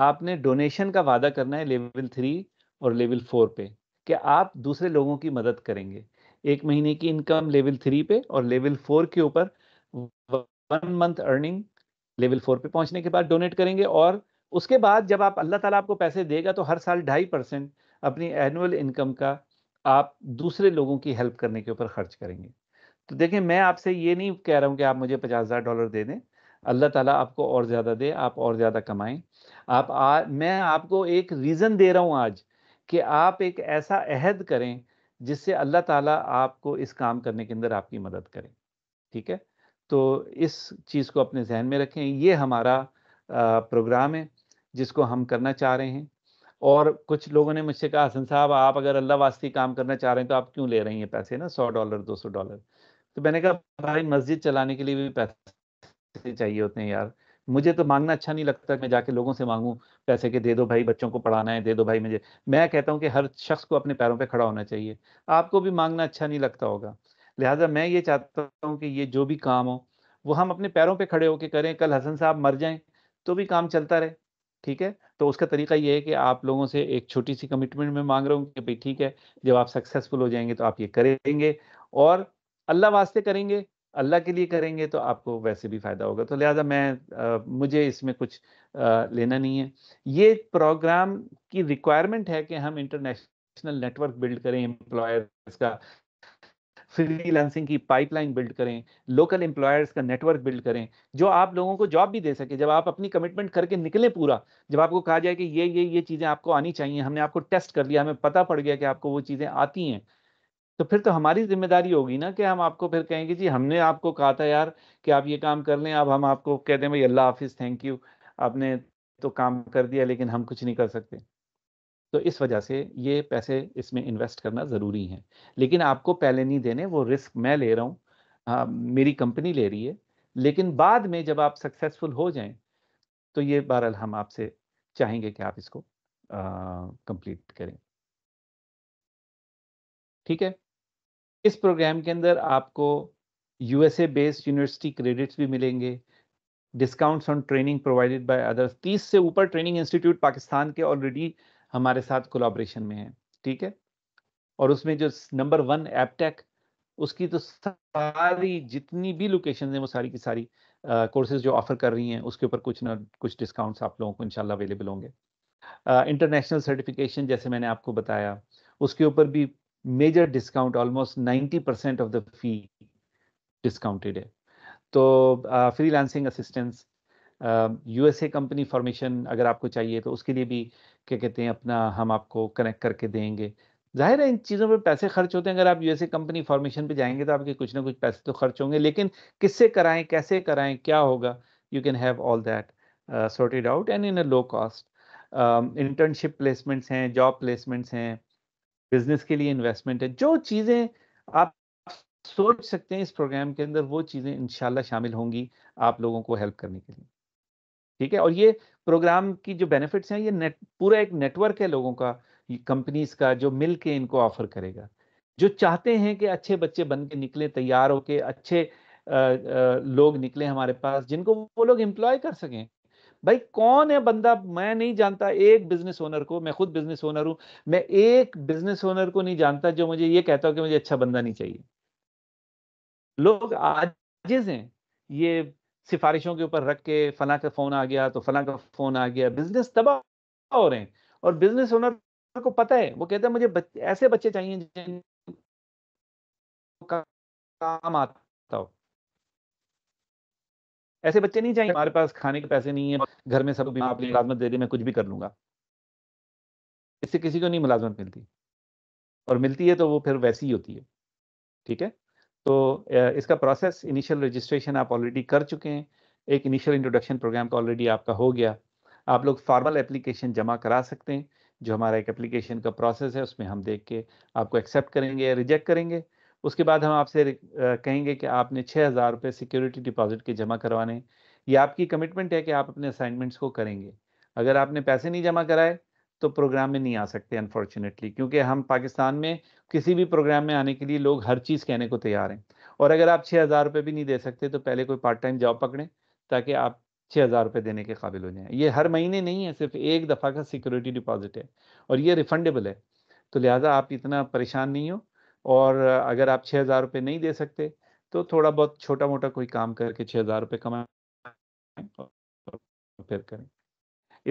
Speaker 1: आपने डोनेशन का वादा करना है लेवल थ्री और लेवल फोर पे कि आप दूसरे लोगों की मदद करेंगे एक महीने की इनकम लेवल थ्री पे और लेवल फोर के ऊपर one month earning level four पे पहुंचने के बाद डोनेट करेंगे और उसके बाद जब आप अल्लाह ताला आपको पैसे देगा तो हर साल ढाई परसेंट अपनी एनुअल इनकम का आप दूसरे लोगों की हेल्प करने के ऊपर खर्च करेंगे तो देखें मैं आपसे ये नहीं कह रहा हूँ कि आप मुझे पचास हज़ार डॉलर दे दें अल्लाह ताला आपको और ज़्यादा दे आप और ज़्यादा कमाएं आप आ, मैं आपको एक रीज़न दे रहा हूँ आज कि आप एक ऐसा अहद करें जिससे अल्लाह ताला आपको इस काम करने के अंदर आपकी मदद करें ठीक है तो इस चीज़ को अपने जहन में रखें ये हमारा प्रोग्राम है जिसको हम करना चाह रहे हैं और कुछ लोगों ने मुझसे कहा हसन साहब आप अगर अल्लाह वास्ती काम करना चाह रहे हैं तो आप क्यों ले रही हैं पैसे ना सौ डॉलर दो सौ डॉलर तो मैंने कहा भाई मस्जिद चलाने के लिए भी पैसा पैसे चाहिए होते हैं यार मुझे तो मांगना अच्छा नहीं लगता मैं जाके लोगों से मांगू पैसे के दे दो भाई बच्चों को पढ़ाना है दे दो भाई मुझे मैं कहता हूँ कि हर शख्स को अपने पैरों पे खड़ा होना चाहिए आपको भी मांगना अच्छा नहीं लगता होगा लिहाजा मैं ये चाहता हूँ कि ये जो भी काम हो वो हम अपने पैरों पे खड़े होके करें कल हसन साहब मर जाए तो भी काम चलता रहे ठीक है तो उसका तरीका ये है कि आप लोगों से एक छोटी सी कमिटमेंट में मांग रहा हूँ कि भाई ठीक है जब आप सक्सेसफुल हो जाएंगे तो आप ये करेंगे और अल्लाह वास्ते करेंगे अल्लाह के लिए करेंगे तो आपको वैसे भी फ़ायदा होगा तो लिहाजा मैं आ, मुझे इसमें कुछ आ, लेना नहीं है ये प्रोग्राम की रिक्वायरमेंट है कि हम इंटरनेशनल नेटवर्क बिल्ड करें एम्प्लॉयर्स का फ्रीलांसिंग की पाइपलाइन बिल्ड करें लोकल एम्प्लॉयर्स का नेटवर्क बिल्ड करें जो आप लोगों को जॉब भी दे सके जब आप अपनी कमिटमेंट करके निकले पूरा जब आपको कहा जाए कि ये ये ये चीज़ें आपको आनी चाहिए हमने आपको टेस्ट कर लिया हमें पता पड़ गया कि आपको वो चीज़ें आती हैं तो फिर तो हमारी जिम्मेदारी होगी ना कि हम आपको फिर कहेंगे जी हमने आपको कहा था यार कि आप ये काम कर लें अब हम आपको कहते हैं भाई अल्लाह हाफिज थैंक यू आपने तो काम कर दिया लेकिन हम कुछ नहीं कर सकते तो इस वजह से ये पैसे इसमें इन्वेस्ट करना ज़रूरी है लेकिन आपको पहले नहीं देने वो रिस्क मैं ले रहा हूँ हाँ, मेरी कंपनी ले रही है लेकिन बाद में जब आप सक्सेसफुल हो जाएं तो ये बहरहाल हम आपसे चाहेंगे कि आप इसको कंप्लीट करें ठीक है इस प्रोग्राम के अंदर आपको यूएसए बेस्ड यूनिवर्सिटी क्रेडिट्स भी मिलेंगे discounts on training provided by others तीस से ऊपर ट्रेनिंग इंस्टीट्यूट पाकिस्तान के ऑलरेडी हमारे साथ कोलाब्रेशन में है ठीक है और उसमें जो नंबर वन एपटेक उसकी तो सारी जितनी भी लोकेशन हैं वो सारी की सारी कोर्सेज जो ऑफर कर रही हैं उसके ऊपर कुछ ना कुछ डिस्काउंट्स आप लोगों को इंशाल्लाह अवेलेबल होंगे इंटरनेशनल सर्टिफिकेशन जैसे मैंने आपको बताया उसके ऊपर भी major discount almost 90 percent off the fee discounted है तो freelancing assistance USA company formation अगर आपको चाहिए तो उसके लिए भी क्या कहते हैं अपना हम आपको कनेक्ट करके देंगे जाहिर है इन चीज़ों पर पैसे खर्च होते हैं अगर आप यूएसए कंपनी फॉर्मेशन पे जाएंगे तो आपके कुछ ना कुछ पैसे तो खर्च होंगे लेकिन किससे कराएं कैसे कराएं क्या होगा you can have all that sorted out and in a low cost internship placements हैं जॉब प्लेसमेंट्स हैं बिजनेस के लिए इन्वेस्टमेंट है जो चीज़ें आप सोच सकते हैं इस प्रोग्राम के अंदर वो चीज़ें इनशाला शामिल होंगी आप लोगों को हेल्प करने के लिए ठीक है और ये प्रोग्राम की जो बेनिफिट्स हैं ये नेट पूरा एक नेटवर्क है लोगों का कंपनीज का जो मिल के इनको ऑफर करेगा जो चाहते हैं कि अच्छे बच्चे बन के निकले तैयार होके अच्छे आ, आ, लोग निकले हमारे पास जिनको वो लोग एम्प्लॉय कर सकें भाई कौन है बंदा मैं नहीं जानता एक बिजनेस ओनर को मैं खुद बिजनेस ओनर हूँ मैं एक बिजनेस ओनर को नहीं जानता जो मुझे ये कहता हो कि मुझे अच्छा बंदा नहीं चाहिए लोग आजिज हैं ये सिफारिशों के ऊपर रख के फला का फोन आ गया तो फला का फोन आ गया बिजनेस तबाह
Speaker 2: हो रहे हैं और बिजनेस ओनर को पता है वो कहता है मुझे बच्चे, ऐसे बच्चे चाहिए जिन काम आता
Speaker 1: ऐसे बच्चे नहीं चाहिए हमारे पास खाने के पैसे नहीं है घर में सब अपनी मुलाजमत दे दी मैं कुछ भी कर लूंगा इससे किसी को नहीं मुलाजमत मिलती और मिलती है तो वो फिर वैसी ही होती है ठीक है तो इसका प्रोसेस इनिशियल रजिस्ट्रेशन आप ऑलरेडी कर चुके हैं एक इनिशियल इंट्रोडक्शन प्रोग्राम का ऑलरेडी आपका हो गया आप लोग फॉर्मल एप्लीकेशन जमा करा सकते हैं जो हमारा एक एप्लीकेशन का प्रोसेस है उसमें हम देख के आपको एक्सेप्ट करेंगे या रिजेक्ट करेंगे उसके बाद हम आपसे कहेंगे कि आपने छः हज़ार रुपये सिक्योरिटी डिपॉजिट के जमा करवाने ये आपकी कमिटमेंट है कि आप अपने असाइनमेंट्स को करेंगे अगर आपने पैसे नहीं जमा कराए तो प्रोग्राम में नहीं आ सकते अनफॉर्चुनेटली क्योंकि हम पाकिस्तान में किसी भी प्रोग्राम में आने के लिए लोग हर चीज़ कहने को तैयार हैं और अगर आप छः हज़ार रुपये भी नहीं दे सकते तो पहले कोई पार्ट टाइम जॉब पकड़ें ताकि आप छः हज़ार रुपये देने के काबिल हो जाएं ये हर महीने नहीं है सिर्फ एक दफ़ा का सिक्योरिटी डिपॉजिट है और ये रिफंडेबल है तो लिहाजा आप इतना परेशान नहीं हो और अगर आप छः हज़ार रुपये नहीं दे सकते तो थोड़ा बहुत छोटा मोटा कोई काम करके छः हज़ार रुपये कमाएं फिर करें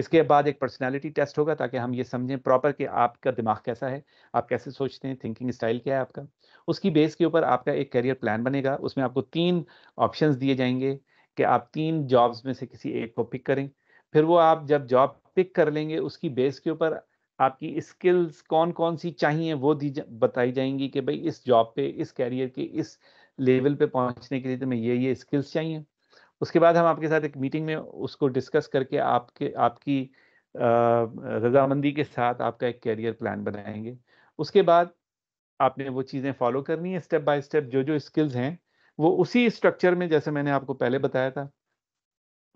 Speaker 1: इसके बाद एक पर्सनालिटी टेस्ट होगा ताकि हम ये समझें प्रॉपर कि आपका दिमाग कैसा है आप कैसे सोचते हैं थिंकिंग स्टाइल क्या है आपका उसकी बेस के ऊपर आपका एक करियर प्लान बनेगा उसमें आपको तीन ऑप्शंस दिए जाएंगे कि आप तीन जॉब्स में से किसी एक को पिक करें फिर वो आप जब जॉब पिक कर लेंगे उसकी बेस के ऊपर आपकी स्किल्स कौन कौन सी चाहिए वो दी जा, बताई जाएंगी कि भाई इस जॉब पे इस कैरियर के इस लेवल पे पहुंचने के लिए तुम्हें ये ये स्किल्स चाहिए उसके बाद हम आपके साथ एक मीटिंग में उसको डिस्कस करके आपके आपकी रजामंदी के साथ आपका एक कैरियर प्लान बनाएंगे उसके बाद आपने वो चीज़ें फॉलो करनी है स्टेप बाय स्टेप जो जो स्किल्स हैं वो उसी स्ट्रक्चर में जैसे मैंने आपको पहले बताया था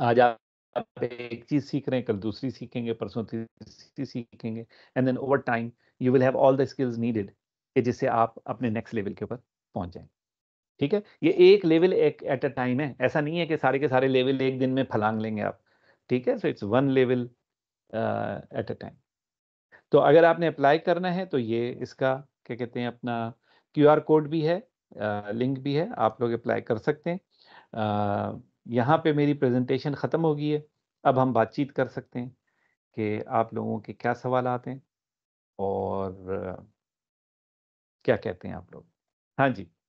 Speaker 1: आज आप आप एक चीज सीख रहे हैं कल दूसरी सीखेंगे परसों तीसरी सीखेंगे and then over time you will have all the skills needed कि जिससे आप अपने नेक्स्ट लेवल के ऊपर पहुंच जाएंगे ठीक है ये एक लेवल एक एट अ टाइम है ऐसा नहीं है कि सारे के सारे लेवल एक दिन में फलांग लेंगे आप ठीक है so it's one level at a time तो अगर आपने अप्लाई करना है तो ये इसका क्या कहते हैं अपना क्यू कोड भी है लिंक uh, भी है आप लोग अप्लाई कर सकते हैं uh, यहाँ पे मेरी प्रेजेंटेशन ख़त्म हो गई है अब हम बातचीत कर सकते हैं कि
Speaker 2: आप लोगों के क्या सवाल आते हैं और क्या कहते हैं आप लोग हाँ जी